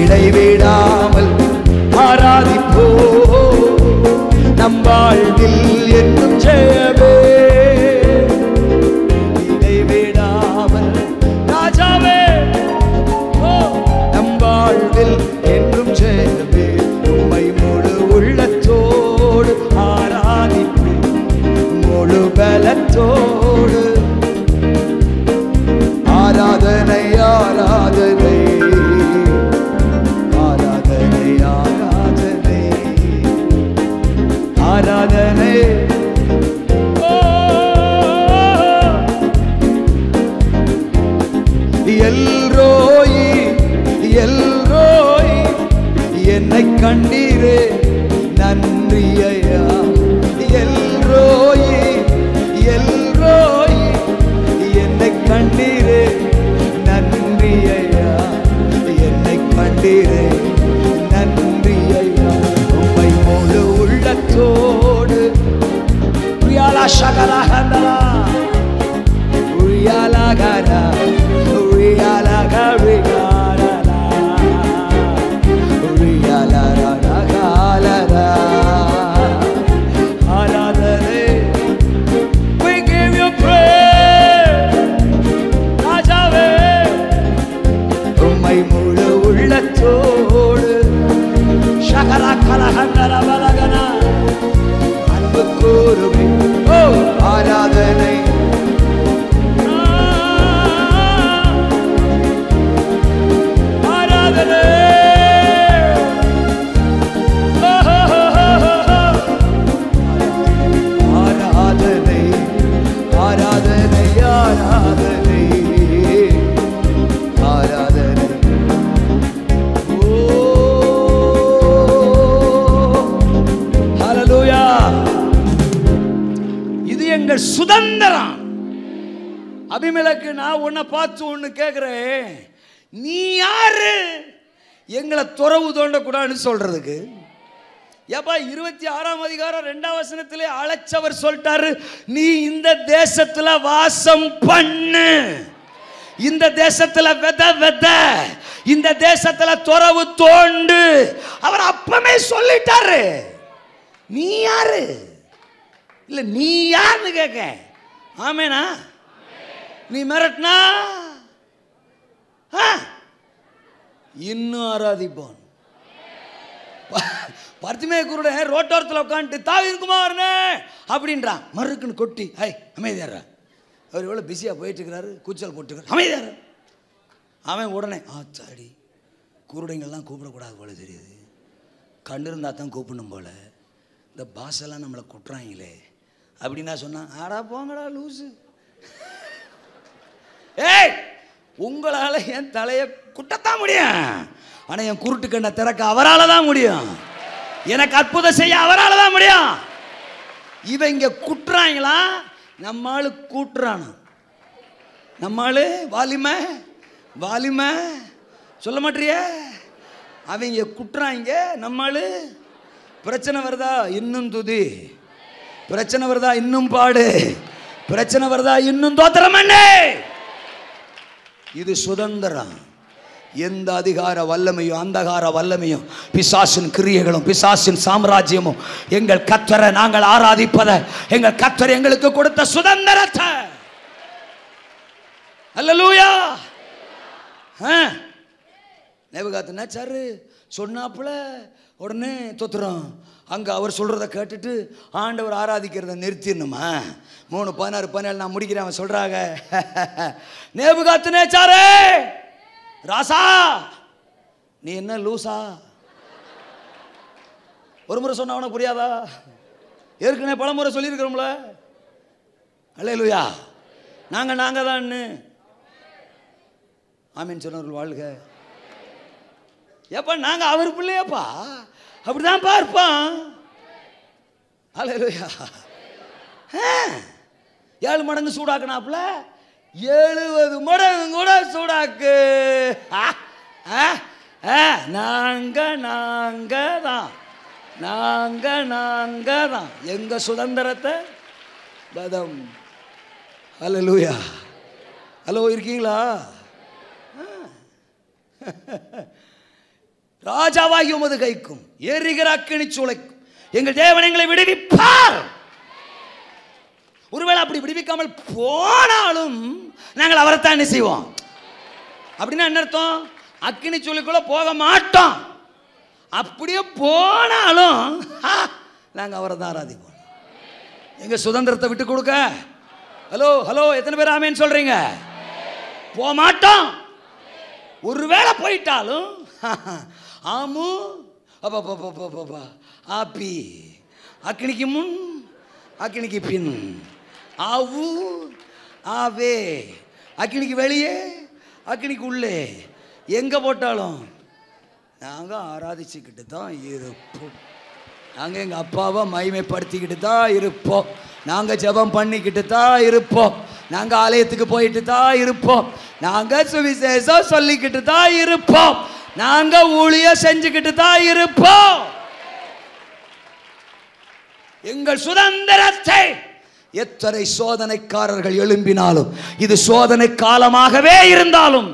இடைவிடாமல் ஆராதிப்போ நம் வாழ்வில் என்னும் ஜெயமே ஆராதனை ஆராதனை ஆராதனை ஆராதனை எல்ரோயி எல்ரோயி என்னை கண்டீரே நன்றிய shakala handala. Ria la gada, ria gada. கேட்குறேன் நீ யாரு எங்களை துறவு தோண்டக்கூடாதுன்னு சொல்கிறதுக்கு ஏப்பா இருபத்தி ஆறாம் அதிகாரம் ரெண்டாம் வசனத்திலே அழைச்சவர் சொல்லிட்டாரு நீ இந்த தேசத்தில் வாசம் பண்ணு இந்த தேசத்தில் வெத வெத இந்த தேசத்தில் துறவு தோண்டு அவர் அப்பவே சொல்லிட்டாரு நீ யாரு இல்லை நீ யாருன்னு கேட்க ஆமேனா நீ மிரட்டினா இன்னும் ஆராதிப்பான் பர்த்திமே குருடன் ரோட்டோரத்தில் உட்காந்துட்டு தாவின் குமார்னே அப்படின்றான் மறுக்குன்னு கொட்டி ஹை அமைதியாரா அவர் எவ்வளோ பிஸியாக போயிட்டுருக்கிறாரு கூச்சல் போட்டுக்கிறார் அமைதியார் அவன் உடனே ஆ சாடி குருடைங்கள்லாம் கூப்பிடக்கூடாது போல தெரியுது கண்டிருந்தா இருந்தால் தான் கூப்பிடணும் போல் இந்த பாசெல்லாம் நம்மளை குட்டுறாங்களே அப்படின்னா சொன்னான் ஆடா போங்கடா லூஸு <laughs> ஏய் உங்களால் என் தலையை குட்டத்தான் முடியும் ஆனால் என் குருட்டு கண்ணை திறக்க அவரால் தான் முடியும் எனக்கு அற்புதம் செய்ய அவரால் தான் முடியும் இவ இங்க குட்டுறாங்களா நம்மளு ஆள் கூட்டுறானா நம்ம ஆள் வாலிமை வாலிமை சொல்ல மாட்டிய அவங்க குட்டுறாங்க நம்மளு பிரச்சனை வருதா இன்னும் துதி பிரச்சனை வருதா இன்னும் பாடு பிரச்சனை வருதா இன்னும் தோத்திரம் இது சுதந்திரம் எந்த அதிகார வல்லமையும் அந்தகார வல்லமையும் பிசாசின் கிரியைகளும் பிசாசின் சாம்ராஜ்யமும் எங்கள் கத்தரை நாங்கள் ஆராதிப்பதை எங்கள் கத்தர் எங்களுக்கு கொடுத்த சுதந்திரத்தை அல்லலூயா சொன்னாப்புல உடனே தொத்துறோம் அங்கே அவர் சொல்கிறத கேட்டுட்டு ஆண்டவர் ஆராதிக்கிறத நிறுத்திடணுமா மூணு பதினாறு பதினேழு நான் முடிக்கிறேன் அவன் சொல்கிறாங்க <laughs> நேபுகாத்துனே சாரே ராசா நீ என்ன லூசா ஒரு முறை சொன்ன புரியாதா ஏற்கனவே பல முறை சொல்லியிருக்கிறோம்ல அல்ல லூயா நாங்கள் நாங்கள் தான் ஆமீன் சொன்னவர்கள் வாழ்க ஏப்பா நாங்கள் அவர் பிள்ளையப்பா அப்படிதான் பார்ப்பான் ஏழு மடங்கு சூடாக்குனாப்புல எழுபது மடங்கு கூட சூடாக்கு நாங்க நாங்க தான் நாங்க நாங்க தான் எங்க சுதந்திரத்தை பதம் ஹலோ ஹலோ இருக்கீங்களா ராஜாவாகி உமது கைக்கும் எரிகிற அக்கினி சூளைக்கும் எங்கள் தேவன் எங்களை விடுவிப்பார் ஒருவேளை அப்படி விடுவிக்காமல் போனாலும் நாங்கள் அவரைத்தான் என்ன செய்வோம் அப்படின்னா என்ன அர்த்தம் அக்கினி சொல்லிக்குள்ளே போக மாட்டோம் அப்படியே போனாலும் நாங்கள் அவரை தான் ஆராதிப்போம் எங்கள் சுதந்திரத்தை விட்டு கொடுக்க ஹலோ ஹலோ எத்தனை பேர் ஆமேன்னு சொல்கிறீங்க போக மாட்டோம் ஒருவேளை போயிட்டாலும் ஆமு ஆபி ஆப்பி அக்கினிக்கு முன் அக்கினிக்கு பின் ஆவு ஆவே அக்கினிக்கு வெளியே அக்கினிக்கு உள்ளே எங்கே போட்டாலும் நாங்கள் ஆராதிச்சுக்கிட்டு தான் இருப்போம் நாங்கள் எங்கள் அப்பாவை மகிமைப்படுத்திக்கிட்டு தான் இருப்போம் நாங்கள் ஜபம் பண்ணிக்கிட்டு தான் இருப்போம் நாங்கள் ஆலயத்துக்கு போயிட்டு தான் இருப்போம் நாங்கள் சுவிசேஷம் சொல்லிக்கிட்டு தான் இருப்போம் நாங்க ஊழிய செஞ்சுக்கிட்டு தான் இருப்போம் எங்கள் சுதந்திரத்தை எத்தனை சோதனைக்காரர்கள் எழும்பினாலும் இது சோதனை காலமாகவே இருந்தாலும்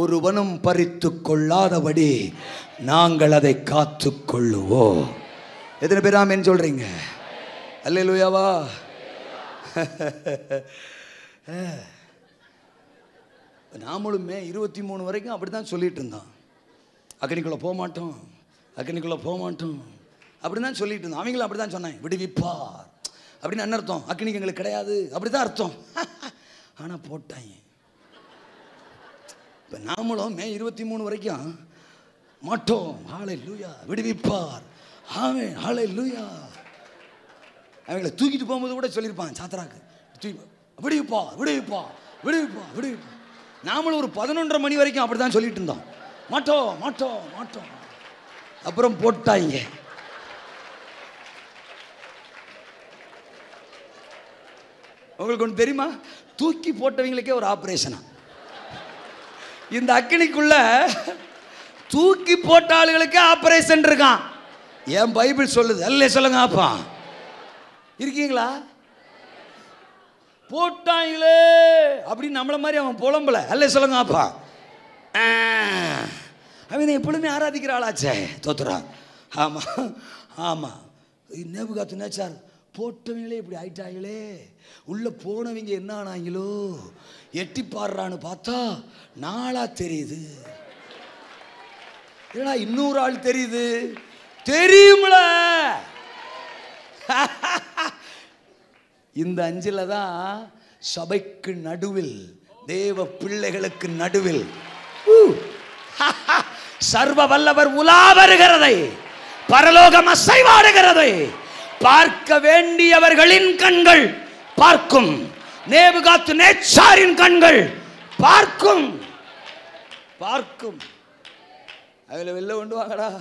ஒருவனும் பறித்து கொள்ளாதபடி நாங்கள் அதை காத்து கொள்ளுவோம் எத்தனை பேர் ஆமேன்னு சொல்றீங்க அல்லையாவா <laughs> நாமளுமே இருபத்தி மூணு வரைக்கும் அப்படி தான் சொல்லிட்டு இருந்தோம் அக்னிக்குள்ளே போக மாட்டோம் அக்னிக்குள்ளே போக மாட்டோம் அப்படி தான் சொல்லிட்டு இருந்தோம் அவங்களும் அப்படி தான் சொன்னேன் விடுவிப்பார் அப்படின்னு என்ன அர்த்தம் அக்னிக்கு எங்களுக்கு கிடையாது அப்படி தான் அர்த்தம் <laughs> ஆனால் போட்டாங்க இப்போ நாமளும் மே இருபத்தி மூணு வரைக்கும் மாட்டோம் ஆளை லூயா விடுவிப்பார் ஆமே ஆளை லூயா அவங்களை தூக்கிட்டு போகும்போது கூட சொல்லியிருப்பான் சாத்தராக்கு தூக்கி விடுவிப்பா விடுவிப்பா விடுவிப்பா விடுவிப்பா நாமளும் ஒரு பதினொன்றரை மணி வரைக்கும் அப்படி தான் சொல்லிட்டு இருந்தோம் மாட்டோம் மாட்டோம் மாட்டோம் அப்புறம் போட்டாங்க உங்களுக்கு ஒன்று தெரியுமா தூக்கி போட்டவங்களுக்கே ஒரு ஆப்ரேஷனா இந்த அக்கினிக்குள்ள தூக்கி போட்ட ஆளுகளுக்கே ஆப்ரேஷன் இருக்கான் ஏன் பைபிள் சொல்லுது அல்ல சொல்லுங்க அப்பா இருக்கீங்களா போட்டாங்களே அப்படின்னு நம்மளை மாதிரி அவன் புலம்பல அல்ல சொல்லுங்க அப்பா அவனை எப்பொழுதுமே ஆராதிக்கிற ஆளாச்சே தோத்துறா ஆமா ஆமா நேபுகாத்து நேச்சார் போட்டவங்களே இப்படி ஆயிட்டாங்களே உள்ள போனவங்க என்ன ஆனாங்களோ எட்டி பாடுறான்னு பார்த்தா நாளா தெரியுது ஏன்னா இன்னொரு ஆள் தெரியுது தெரியும்ல இந்த அஞ்சில தான் சபைக்கு நடுவில் தேவ பிள்ளைகளுக்கு நடுவில் <laughs> சர்வ வல்லவர் உலா வருகிறதை பரலோகம் அசைவாடுகிறதை பார்க்க வேண்டியவர்களின் கண்கள் பார்க்கும் நேபுகாத்து நேச்சாரின் கண்கள் பார்க்கும் பார்க்கும் அதில் வெளில கொண்டு வாங்கடா <laughs>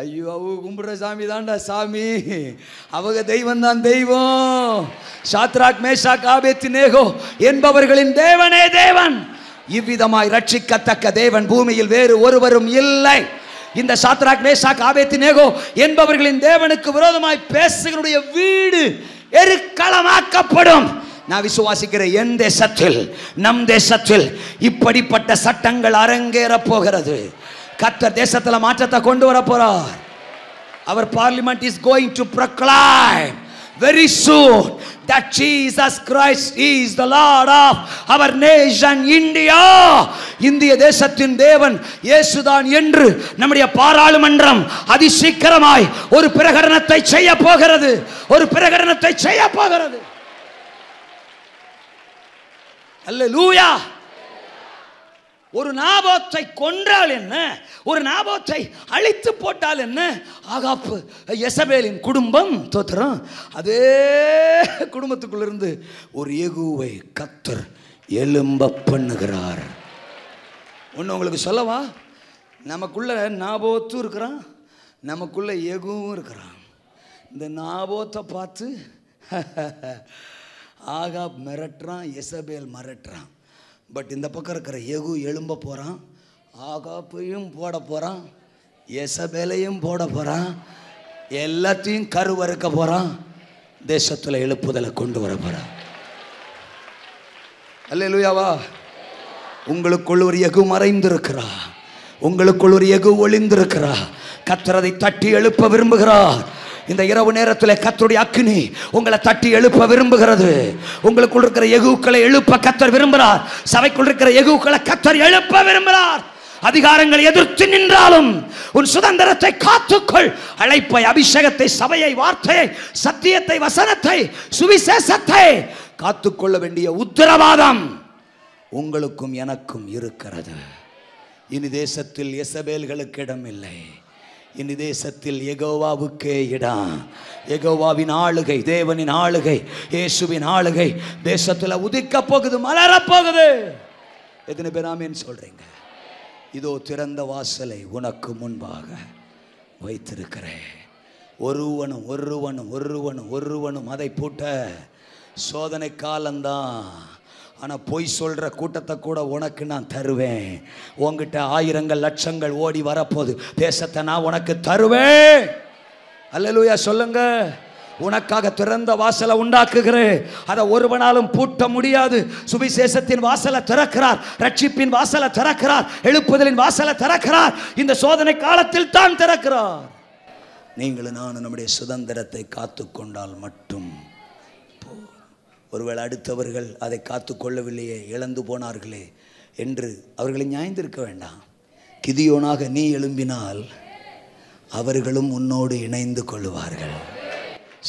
ஐயோ அவ கும்பிடுற சாமி தான்டா சாமி அவங்க தெய்வம் தான் தெய்வம் சாத்ராக் மேஷா காபேத்தி நேகோ என்பவர்களின் தேவனே தேவன் இவ்விதமாய் ரட்சிக்கத்தக்க தேவன் பூமியில் வேறு ஒருவரும் இல்லை இந்த சாத்ராக் மேசாக் ஆபேத்தி நேகோ என்பவர்களின் தேவனுக்கு விரோதமாய் பேசுகிறனுடைய வீடு எருக்களமாக்கப்படும் நான் விசுவாசிக்கிற என் தேசத்தில் நம் தேசத்தில் இப்படிப்பட்ட சட்டங்கள் அரங்கேற போகிறது கத்த தேசத்தில் மாற்றத்தை கொண்டு வர போறார் அவர் parliament is going to proclaim very soon that Jesus Christ is the Lord of our nation India இந்திய தேசத்தின் தேவன் இயேசுதான் என்று நம்முடைய பாராளுமன்றம் அதிசீக்கிரமாய் ஒரு பிரகடனத்தை செய்ய போகிறது ஒரு பிரகடனத்தை செய்ய போகிறது அல்ல லூயா ஒரு நாபோத்தை கொன்றால் என்ன ஒரு நாபோத்தை அழித்து போட்டால் என்ன ஆகாப்பு எசபேலின் குடும்பம் தோத்திரம் அதே குடும்பத்துக்குள்ளிருந்து ஒரு எகுவை கத்தர் எலும்ப பண்ணுகிறார் ஒன்று உங்களுக்கு சொல்லவா நமக்குள்ள நாபோத்தும் இருக்கிறான் நமக்குள்ள எகுவும் இருக்கிறான் இந்த நாபோத்தை பார்த்து <laughs> ஆகாப் மிரட்டுறான் எசபேல் மிரட்டுறான் பட் இந்த பக்கம் இருக்கிற எகு எழும்ப போகிறான் ஆகாப்பையும் போட போகிறான் எசபேலையும் போட போகிறான் எல்லாத்தையும் கருவறுக்க போகிறான் தேசத்தில் எழுப்புதலை கொண்டு வர போகிறான் அல்ல லூயாவா உங்களுக்குள் ஒரு எகு மறைந்திருக்கிறா உங்களுக்குள் ஒரு எகு ஒளிந்திருக்கிறா கத்திரதை தட்டி எழுப்ப விரும்புகிறார் இந்த இரவு நேரத்தில் கத்தருடைய அக்னி உங்களை தட்டி எழுப்ப விரும்புகிறது உங்களுக்குள் இருக்கிற எகுக்களை எழுப்ப கத்தர் விரும்புகிறார் சபைக்குள் இருக்கிற எகுக்களை கத்தர் எழுப்ப விரும்புகிறார் அதிகாரங்களை எதிர்த்து நின்றாலும் உன் சுதந்திரத்தை காத்துக்கொள் அழைப்பை அபிஷேகத்தை சபையை வார்த்தையை சத்தியத்தை வசனத்தை சுவிசேஷத்தை காத்துக்கொள்ள வேண்டிய உத்தரவாதம் உங்களுக்கும் எனக்கும் இருக்கிறது இனி தேசத்தில் எசபேல்களுக்கு இடமில்லை இந்த தேசத்தில் எகோவாவுக்கே இடம் எகோவாவின் ஆளுகை தேவனின் ஆளுகை இயேசுவின் ஆளுகை தேசத்தில் உதிக்க போகுது மலரப்போகுது எத்தனை பேராமேன்னு சொல்கிறீங்க இதோ திறந்த வாசலை உனக்கு முன்பாக வைத்திருக்கிறேன் ஒருவனும் ஒருவனும் ஒருவனும் ஒருவனும் அதை பூட்ட சோதனை காலம்தான் ஆனால் பொய் சொல்கிற கூட்டத்தை கூட உனக்கு நான் தருவேன் உங்ககிட்ட ஆயிரங்கள் லட்சங்கள் ஓடி வரப்போகுது தேசத்தை நான் உனக்கு தருவேன் அல்லலூயா சொல்லுங்க உனக்காக திறந்த வாசலை உண்டாக்குகிறேன் அதை ஒருவனாலும் பூட்ட முடியாது சுவிசேஷத்தின் வாசலை திறக்கிறார் ரட்சிப்பின் வாசலை திறக்கிறார் எழுப்புதலின் வாசலை திறக்கிறார் இந்த சோதனை காலத்தில் தான் திறக்கிறார் நீங்களும் நானும் நம்முடைய சுதந்திரத்தை காத்து கொண்டால் மட்டும் ஒருவேளை அடுத்தவர்கள் அதை காத்து கொள்ளவில்லையே இழந்து போனார்களே என்று அவர்களை நியாய்ந்திருக்க வேண்டாம் கிதியோனாக நீ எழும்பினால் அவர்களும் உன்னோடு இணைந்து கொள்வார்கள்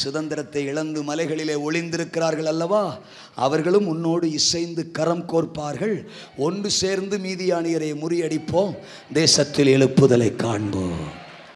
சுதந்திரத்தை இழந்து மலைகளிலே ஒளிந்திருக்கிறார்கள் அல்லவா அவர்களும் உன்னோடு இசைந்து கரம் கோர்ப்பார்கள் ஒன்று சேர்ந்து மீதியானியரை முறியடிப்போம் தேசத்தில் எழுப்புதலை காண்போம்